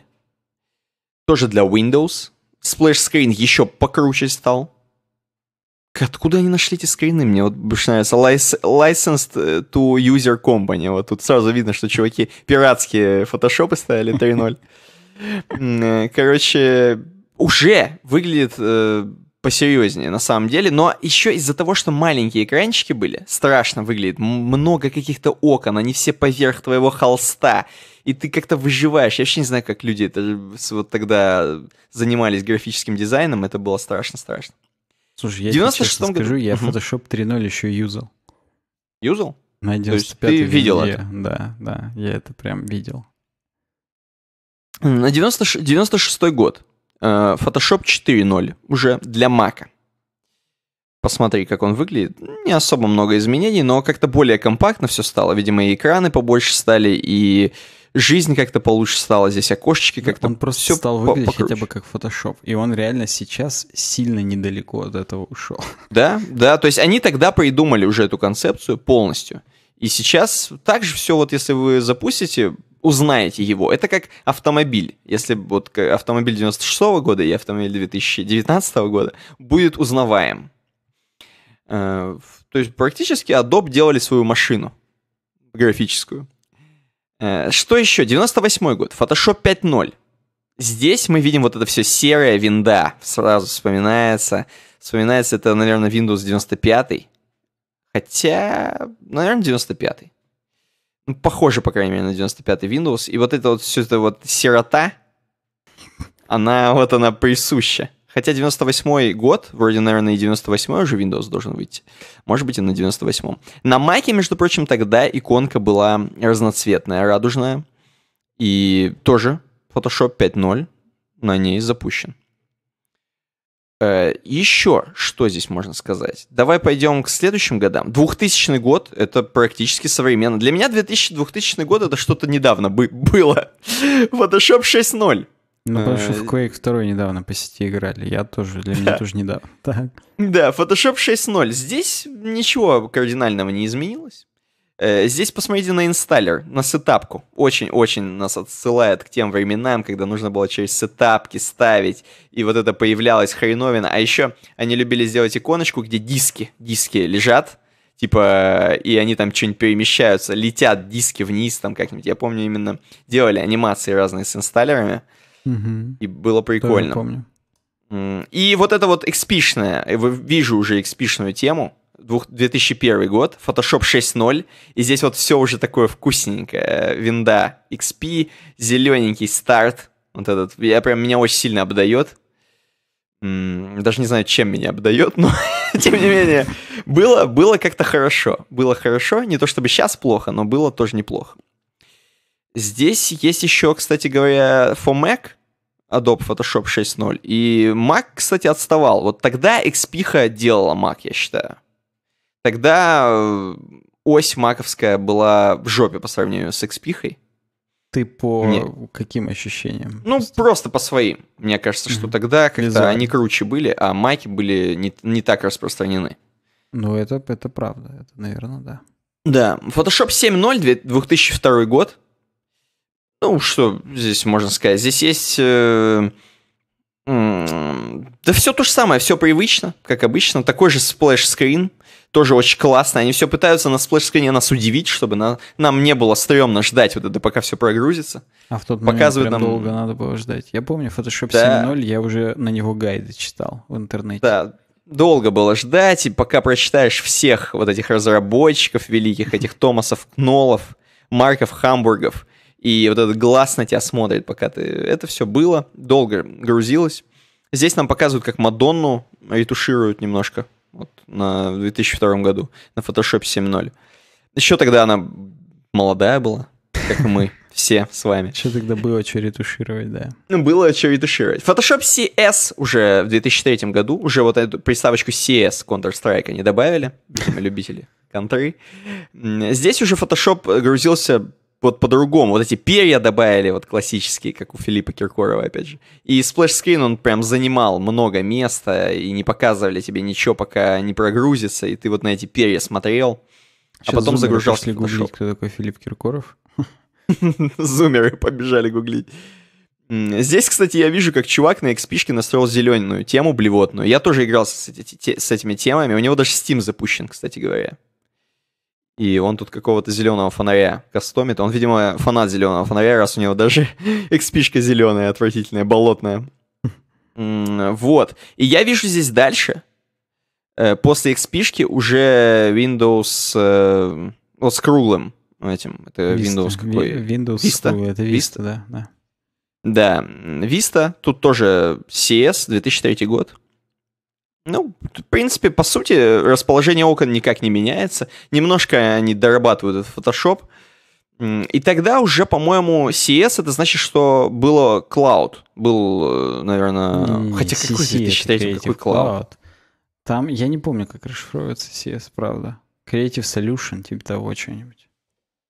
Тоже для Windows. Сплэш-скрин еще покруче стал. Откуда они нашли эти скрины? Мне вот больше нравится Licensed э, to User Company. Вот тут сразу видно, что чуваки пиратские фотошопы ставили 3.0. Э, короче, уже выглядит э, посерьезнее на самом деле, но еще из-за того, что маленькие экранчики были, страшно выглядит, много каких-то окон, они все поверх твоего холста, и ты как-то выживаешь. Я вообще не знаю, как люди это, вот тогда занимались графическим дизайном, это было страшно-страшно. Слушай, я тебе честно году... скажу, я Photoshop 3.0 еще юзал. Юзал? На 95 То есть ты видел это? Да, да, я это прям видел. На 96, 96 год. Э, Photoshop 4.0 уже для Мака. Посмотри, как он выглядит. Не особо много изменений, но как-то более компактно все стало. Видимо, и экраны побольше стали, и жизнь как-то получше стала, здесь окошечки ну, как-то... Он просто все стал выглядеть покруче. хотя бы как фотошоп, и он реально сейчас сильно недалеко от этого ушел. Да, да, то есть они тогда придумали уже эту концепцию полностью. И сейчас также все, вот если вы запустите, узнаете его. Это как автомобиль. Если вот автомобиль 96 года и автомобиль 2019 -го года будет узнаваем. Э, то есть практически Adobe делали свою машину графическую. Э, что еще? 98 год, Photoshop 5.0. Здесь мы видим вот это все серое винда. Сразу вспоминается. Вспоминается это, наверное, Windows 95. Хотя, наверное, 95. Ну, похоже, по крайней мере, на 95 Windows. И вот это вот все это вот сирота, она вот она присуща. Хотя 98-й год, вроде, наверное, и 98-й уже Windows должен выйти. Может быть, и на 98-м. На Маке, между прочим, тогда иконка была разноцветная, радужная. И тоже Photoshop 5.0 на ней запущен. Э, еще что здесь можно сказать? Давай пойдем к следующим годам. 2000 год — это практически современно. Для меня 2000, 2000 год — это что-то недавно бы было. Photoshop 6.0. Ну, потому что в э, Quake 2 недавно по сети играли. Я тоже, для меня тоже недавно. Да, Photoshop 6.0. Здесь ничего кардинального не изменилось. Э, здесь посмотрите на инсталлер, на сетапку. Очень-очень нас отсылает к тем временам, когда нужно было через сетапки ставить, и вот это появлялось хреновина. А еще они любили сделать иконочку, где диски, диски лежат, типа, и они там что-нибудь перемещаются, летят диски вниз там как-нибудь. Я помню, именно делали анимации разные с инсталлерами. И было прикольно. помню. И вот это вот экспишная, вижу уже экспишную тему, 2001 год, Photoshop 6.0, и здесь вот все уже такое вкусненькое, винда XP, зелененький старт, вот этот, я прям, меня очень сильно обдает, даже не знаю, чем меня обдает, но тем не менее, было, было как-то хорошо, было хорошо, не то чтобы сейчас плохо, но было тоже неплохо. Здесь есть еще, кстати говоря, for Mac Adobe Photoshop 6.0. И Mac, кстати, отставал. Вот тогда XP делала Mac, я считаю. Тогда э, ось маковская была в жопе по сравнению с XP. -хой. Ты по Нет. каким ощущениям? Ну, просто, просто по своим. Мне кажется, что mm-hmm. тогда как-то они круче были, а маки были не, не так распространены. Ну, это, это правда, это, наверное, да. Да, Photoshop 7.0, 2002 год, ну, что здесь можно сказать? Здесь есть... Э, да все то же самое, все привычно, как обычно. Такой же сплэш-скрин, тоже очень классно. Они все пытаются на сплэш-скрине нас удивить, чтобы на, нам не было стрёмно ждать вот это, пока все прогрузится. А в тот момент прям нам... долго надо было ждать. Я помню Photoshop да. 7.0, я уже на него гайды читал в интернете. Да, долго было ждать, и пока прочитаешь всех вот этих разработчиков великих, этих Томасов, Кнолов, Марков, Хамбургов, и вот этот глаз на тебя смотрит, пока ты... Это все было, долго грузилось. Здесь нам показывают, как Мадонну ретушируют немножко вот, на 2002 году на Photoshop 7.0. Еще тогда она молодая была, как и мы все с вами. Что тогда было что ретушировать, да? Ну, было что ретушировать. Photoshop CS уже в 2003 году, уже вот эту приставочку CS Counter-Strike они добавили, любители контры. Здесь уже Photoshop грузился вот по-другому. Вот эти перья добавили, вот классические, как у Филиппа Киркорова, опять же. И сплэш-скрин, он прям занимал много места, и не показывали тебе ничего, пока не прогрузится, и ты вот на эти перья смотрел, а Сейчас а потом загружался в гуглить, кто такой Филипп Киркоров. Зумеры побежали гуглить. Здесь, кстати, я вижу, как чувак на XP настроил зеленую тему блевотную. Я тоже игрался с, эти, с этими темами. У него даже Steam запущен, кстати говоря. И он тут какого-то зеленого фонаря кастомит. Он, видимо, фанат зеленого фонаря, раз у него даже экспишка зеленая, отвратительная, болотная. Вот. И я вижу здесь дальше. Э, после экспишки уже Windows э, вот с круглым этим. Это Vista. Windows какой? Windows Vista. Круглый, это Vista, Vista. да. Да, Vista. Тут тоже CS, 2003 год. Ну, в принципе, по сути, расположение окон никак не меняется. Немножко они дорабатывают этот Photoshop. И тогда уже, по-моему, CS это значит, что было cloud. Был, э, наверное... Не, хотя CC какой же считаете, какой cloud? cloud? Там, я не помню, как расшифровывается CS, правда. Creative Solution, типа того чего-нибудь.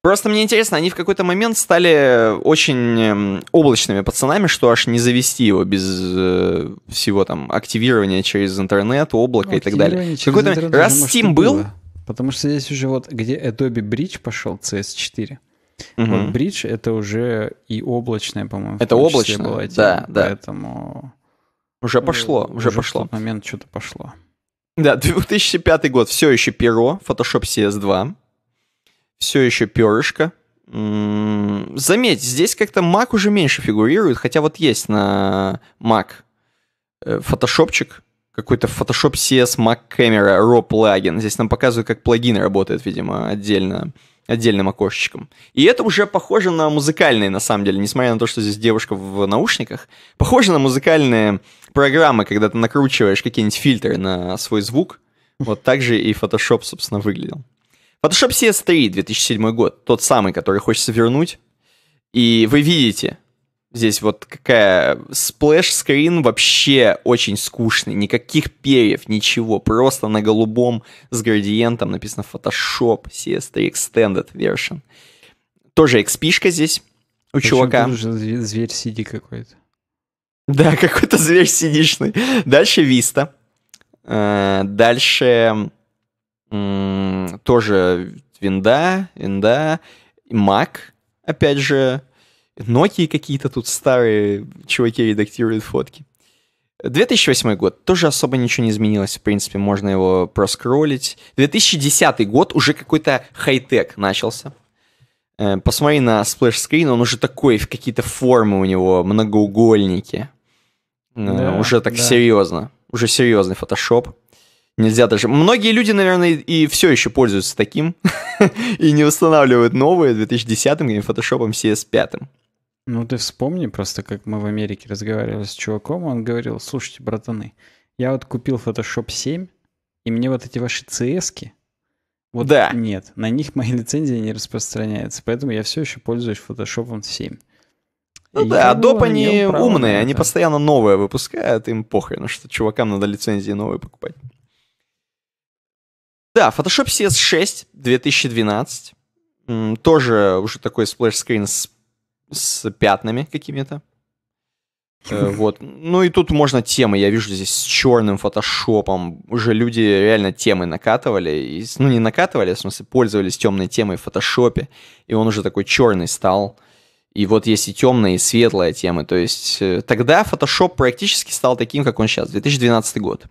Просто мне интересно, они в какой-то момент стали э, очень эм, облачными пацанами, что аж не завести его без э, всего там активирования через интернет, облако и так далее. Какой-то интернет, раз Steam был, было. Потому что здесь уже вот, где Adobe Bridge пошел, CS4. Угу. Вот Bridge это уже и облачное, по-моему. Это облачное, была тема, да, да. Поэтому... Уже пошло, э, уже, уже пошло. В тот момент что-то пошло. Да, 2005 год, все еще перо, Photoshop CS2 все еще перышко. Заметь, здесь как-то Mac уже меньше фигурирует, хотя вот есть на Mac э, фотошопчик, какой-то Photoshop CS Mac Camera Raw плагин. Здесь нам показывают, как плагины работают видимо, отдельно, отдельным окошечком. И это уже похоже на музыкальные, на самом деле, несмотря на то, что здесь девушка в наушниках, похоже на музыкальные программы, когда ты накручиваешь какие-нибудь фильтры на свой звук. Вот так же и Photoshop, собственно, выглядел. Photoshop CS3 2007 год, тот самый, который хочется вернуть. И вы видите, здесь вот какая... Сплэш-скрин вообще очень скучный, никаких перьев, ничего. Просто на голубом с градиентом написано Photoshop CS3 Extended Version. Тоже xp здесь у Почему чувака. нужен зверь сиди какой-то. Да, какой-то зверь сидишный. Дальше Vista, э, Дальше тоже винда, винда, Mac, опять же, Nokia какие-то тут старые чуваки редактируют фотки. 2008 год. Тоже особо ничего не изменилось. В принципе, можно его проскроллить. 2010 год. Уже какой-то хай-тек начался. Э, посмотри на сплэш-скрин. Он уже такой, в какие-то формы у него, многоугольники. Э, да, уже так да. серьезно. Уже серьезный фотошоп. Нельзя даже... Многие люди, наверное, и все еще пользуются таким и не устанавливают новые 2010-м или фотошопом CS5. Ну ты вспомни просто, как мы в Америке разговаривали с чуваком, он говорил, слушайте, братаны, я вот купил Photoshop 7, и мне вот эти ваши cs вот да. нет, на них моя лицензия не распространяется, поэтому я все еще пользуюсь Photoshop 7. Ну и да, Adobe они умные, они постоянно новое выпускают, им похрен, что чувакам надо лицензии новые покупать. Да, Photoshop CS6 2012. Тоже уже такой сплэш-скрин с, с пятнами какими-то. Э, вот. Ну и тут можно темы. Я вижу здесь с черным фотошопом. Уже люди реально темы накатывали. И, ну, не накатывали, а в смысле, пользовались темной темой в фотошопе. И он уже такой черный стал. И вот есть и темная, и светлая темы. То есть э, тогда фотошоп практически стал таким, как он сейчас, 2012 год.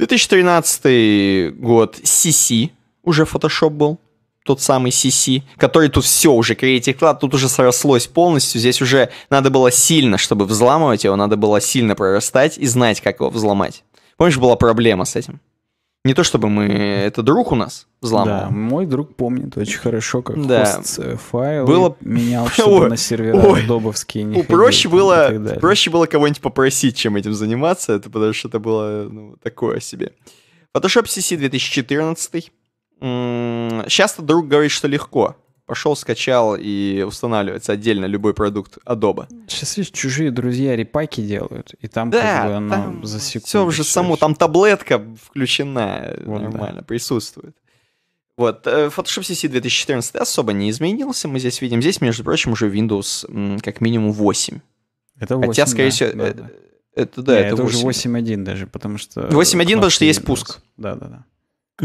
2013 год CC, уже Photoshop был, тот самый CC, который тут все уже, Creative Cloud тут уже срослось полностью, здесь уже надо было сильно, чтобы взламывать его, надо было сильно прорастать и знать, как его взломать. Помнишь, была проблема с этим? Не то чтобы мы... Это друг у нас взламывал. Да, мой друг помнит очень хорошо, как да. хост э, файл было... менял что-то на сервера Ой. добовские. Не проще, было, проще было кого-нибудь попросить, чем этим заниматься, это потому что это было ну, такое себе. Photoshop CC 2014. Часто друг говорит, что легко пошел, скачал и устанавливается отдельно любой продукт Adobe. Сейчас видишь, чужие друзья репаки делают, и там да, как бы оно там за секунду. Все уже само, там таблетка включена, вот, нормально, да. присутствует. Вот, э, Photoshop CC 2014 особо не изменился, мы здесь видим. Здесь, между прочим, уже Windows как минимум 8. Это 8, Хотя, скорее да, всего, да, э, да. это да, это, это 8. уже 8.1 даже, потому что... 8.1, потому что есть пуск. Да-да-да. Да. да,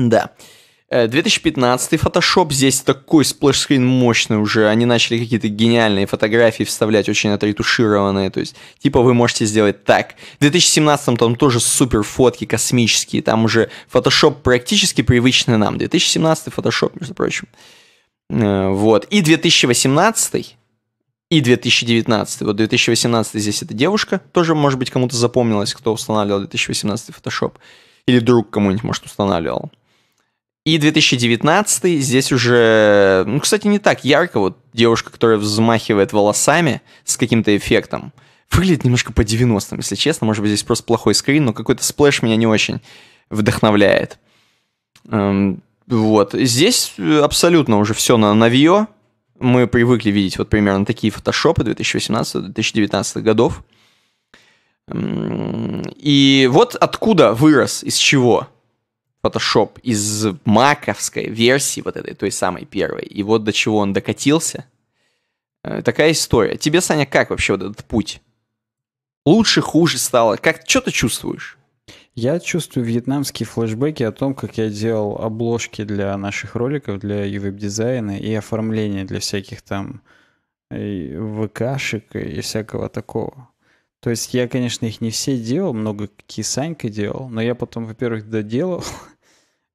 да. да. 2015 э, Photoshop, здесь такой сплэш-скрин мощный уже, они начали какие-то гениальные фотографии вставлять, очень отретушированные, то есть, типа, вы можете сделать так. В 2017 там тоже супер фотки космические, там уже Photoshop практически привычный нам, 2017 Photoshop, между прочим. Э, вот, и 2018 и 2019. Вот 2018 здесь эта девушка, тоже, может быть, кому-то запомнилась, кто устанавливал 2018 Photoshop. Или друг кому-нибудь, может, устанавливал. И 2019 здесь уже, ну, кстати, не так ярко. Вот девушка, которая взмахивает волосами с каким-то эффектом, выглядит немножко по 90-м, если честно. Может быть, здесь просто плохой скрин, но какой-то сплэш меня не очень вдохновляет. Эм, вот. Здесь э, абсолютно уже все на новье. Мы привыкли видеть вот примерно такие фотошопы 2018-2019 годов. Эм, и вот откуда вырос, из чего – Photoshop из маковской версии вот этой, той самой первой, и вот до чего он докатился. Э, такая история. Тебе, Саня, как вообще вот этот путь? Лучше, хуже стало? Как, что ты чувствуешь? Я чувствую вьетнамские флешбеки о том, как я делал обложки для наших роликов, для ювеб-дизайна и оформления для всяких там э, и ВКшек и всякого такого. То есть я, конечно, их не все делал, много какие Санька делал, но я потом, во-первых, доделал,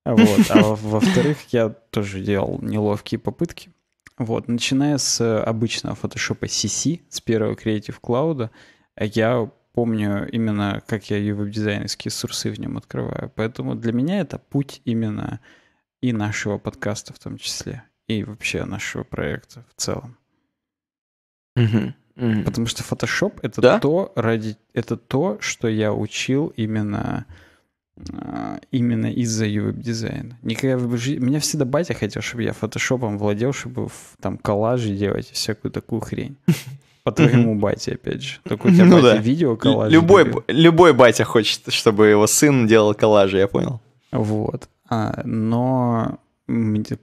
Вот. А во-вторых, я тоже делал неловкие попытки. Вот. Начиная с э, обычного Photoshop CC, с первого Creative Cloud, я помню именно, как я и веб-дизайнерские сурсы в нем открываю. Поэтому для меня это путь именно и нашего подкаста в том числе, и вообще нашего проекта в целом. Потому что Photoshop это да? то ради это то, что я учил именно а, именно из-за веб-дизайна. Никогда в жизни... Меня всегда батя хотел, чтобы я фотошопом владел, чтобы там коллажи делать и всякую такую хрень. По твоему бате, опять же. Только у тебя ну, батя да. видео коллажи. Любой, любит. любой батя хочет, чтобы его сын делал коллажи, я понял. Вот. А, но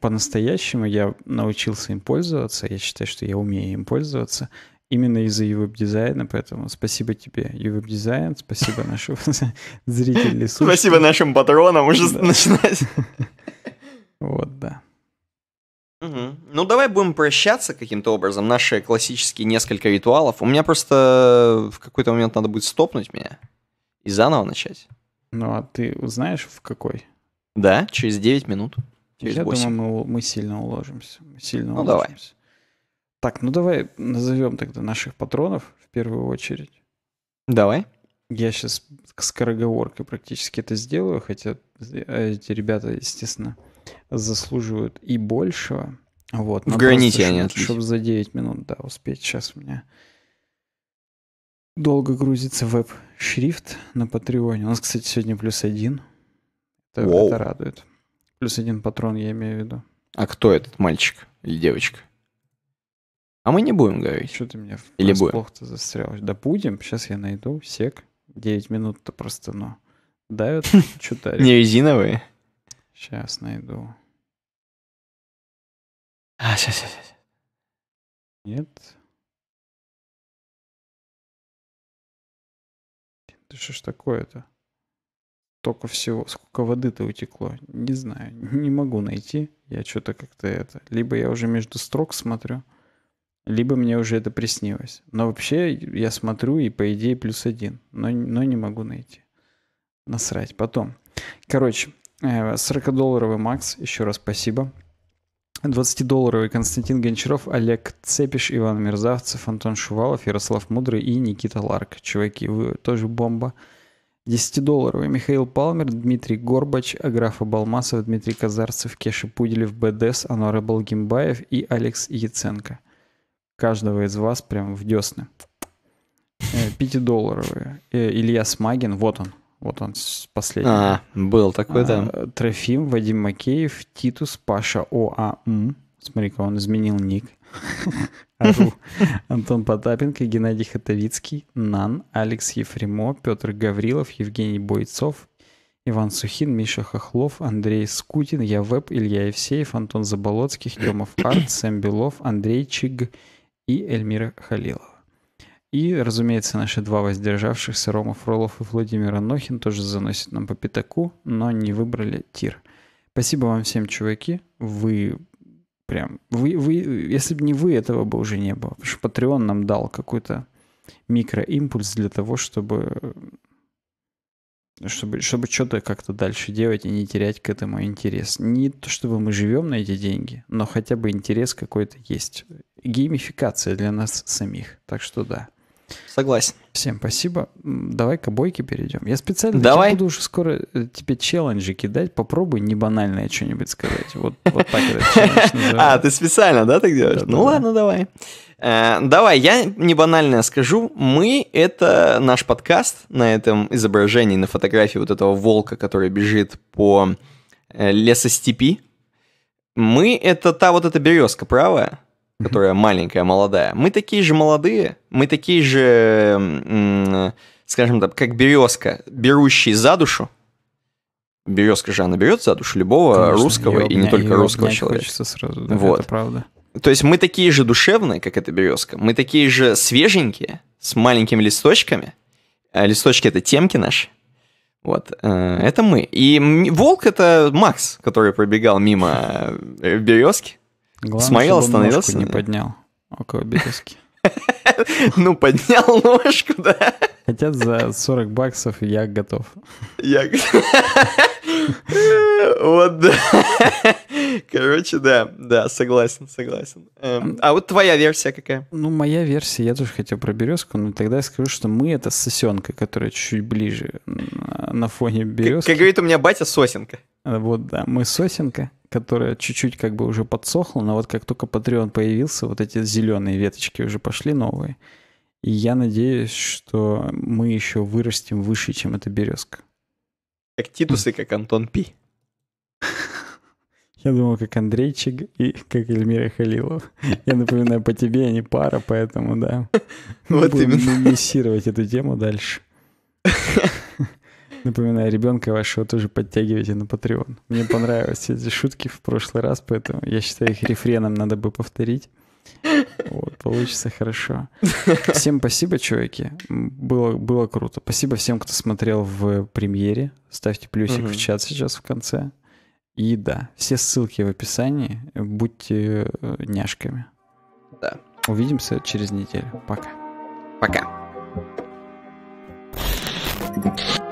по-настоящему я научился им пользоваться. Я считаю, что я умею им пользоваться именно из-за его дизайна, поэтому спасибо тебе, его дизайн, спасибо нашим зрителям. Спасибо нашим патронам, уже начинать. Вот, да. Угу. Ну, давай будем прощаться каким-то образом. Наши классические несколько ритуалов. У меня просто э, в какой-то момент надо будет стопнуть меня и заново начать. Ну, а ты узнаешь, в какой? Да, через 9 минут. Через Я 8. думаю, мы, мы сильно уложимся. Мы сильно ну, уложимся. давай. Так, ну давай назовем тогда наших патронов в первую очередь. Давай. Я сейчас скороговоркой практически это сделаю, хотя э, эти ребята, естественно, заслуживают и большего. Вот, в граните они чтобы, чтобы за 9 минут, да, успеть. Сейчас у меня долго грузится веб-шрифт на Патреоне. У нас, кстати, сегодня плюс один. Это, это радует. Плюс один патрон, я имею в виду. А кто этот мальчик или девочка? А мы не будем говорить. Что ты меня Или будем? то застрял? Да будем, сейчас я найду сек. 9 минут-то просто, но ну, давят что-то. Не резиновые? Сейчас найду. А, сейчас, сейчас, сейчас. Нет. Да что ж такое-то? Только всего, сколько воды-то утекло. Не знаю, не могу найти. Я что-то как-то это... Либо я уже между строк смотрю, либо мне уже это приснилось. Но вообще я смотрю и по идее плюс один, но, но не могу найти. Насрать. Потом. Короче, 40-долларовый э, Макс, еще раз спасибо. 20-долларовый Константин Гончаров, Олег Цепиш, Иван Мерзавцев, Антон Шувалов, Ярослав Мудрый и Никита Ларк. Чуваки, вы тоже бомба. 10-долларовый Михаил Палмер, Дмитрий Горбач, Аграфа Балмасов, Дмитрий Казарцев, Кеша Пуделев, БДС, Анора Балгимбаев и Алекс Яценко каждого из вас прям в десны. Э, пятидолларовые. Э, Илья Смагин, вот он. Вот он последний. А, был такой, да. А, Трофим, Вадим Макеев, Титус, Паша ОАМ. Смотри-ка, он изменил ник. Антон Потапенко, Геннадий Хатовицкий, Нан, Алекс Ефремо, Петр Гаврилов, Евгений Бойцов, Иван Сухин, Миша Хохлов, Андрей Скутин, Явеб, Илья Евсеев, Антон Заболоцких, Тёмов Арт, Сэм Белов, Андрей Чиг, и Эльмира Халилова. И, разумеется, наши два воздержавшихся, Рома Фролов и Владимир Анохин, тоже заносят нам по пятаку, но не выбрали тир. Спасибо вам всем, чуваки. Вы прям... Вы, вы, если бы не вы, этого бы уже не было. Потому что Patreon нам дал какой-то микроимпульс для того, чтобы чтобы, чтобы что-то как-то дальше делать и не терять к этому интерес. Не то, чтобы мы живем на эти деньги, но хотя бы интерес какой-то есть. Геймификация для нас самих. Так что да. Согласен. Всем спасибо. Давай к обойке перейдем. Я специально Давай. буду уже скоро э, тебе челленджи кидать. Попробуй не банальное что-нибудь сказать. Вот, вот так этот челлендж А, ты специально, да, так делаешь? Ну ладно, давай. Э, давай, я не банальное скажу. Мы — это наш подкаст на этом изображении, на фотографии вот этого волка, который бежит по э, лесостепи. Мы — это та вот эта березка правая, которая маленькая, молодая. Мы такие же молодые, мы такие же, скажем так, как березка, берущие за душу. Березка же она берет за душу любого Конечно, русского и не только русского человека. сразу, да, вот. это правда. То есть мы такие же душевные, как эта березка, мы такие же свеженькие, с маленькими листочками. А листочки это темки наши. Вот, э, это мы. И волк это Макс, который пробегал мимо э, березки. Главное, Смаил остановился. не поднял около битовски. Ну, поднял ножку, да. Хотя за 40 баксов, я готов. Я... Вот, да. Короче, да, да, согласен, согласен. Эм, а вот твоя версия какая? Ну, моя версия, я тоже хотел про березку, но тогда я скажу, что мы это сосенка, которая чуть ближе на фоне березки. Как говорит у меня батя, сосенка. Э, вот, да, мы сосенка которая чуть-чуть как бы уже подсохла, но вот как только Patreon появился, вот эти зеленые веточки уже пошли новые. И я надеюсь, что мы еще вырастем выше, чем эта березка. Как Титус и как Антон Пи. Я думал, как Андрейчик и как Эльмира Халилова. Я напоминаю, по тебе они а пара, поэтому да. Вот именно. Будем эту тему дальше. Напоминаю, ребенка вашего тоже подтягивайте на Patreon. Мне понравились эти шутки в прошлый раз, поэтому я считаю, их рефреном надо бы повторить. Вот, получится хорошо. Всем спасибо, чуваки. Было, было круто. Спасибо всем, кто смотрел в премьере. Ставьте плюсик угу. в чат сейчас в конце. И да, все ссылки в описании. Будьте э, няшками. Да. Увидимся через неделю. Пока. Пока. Thank you.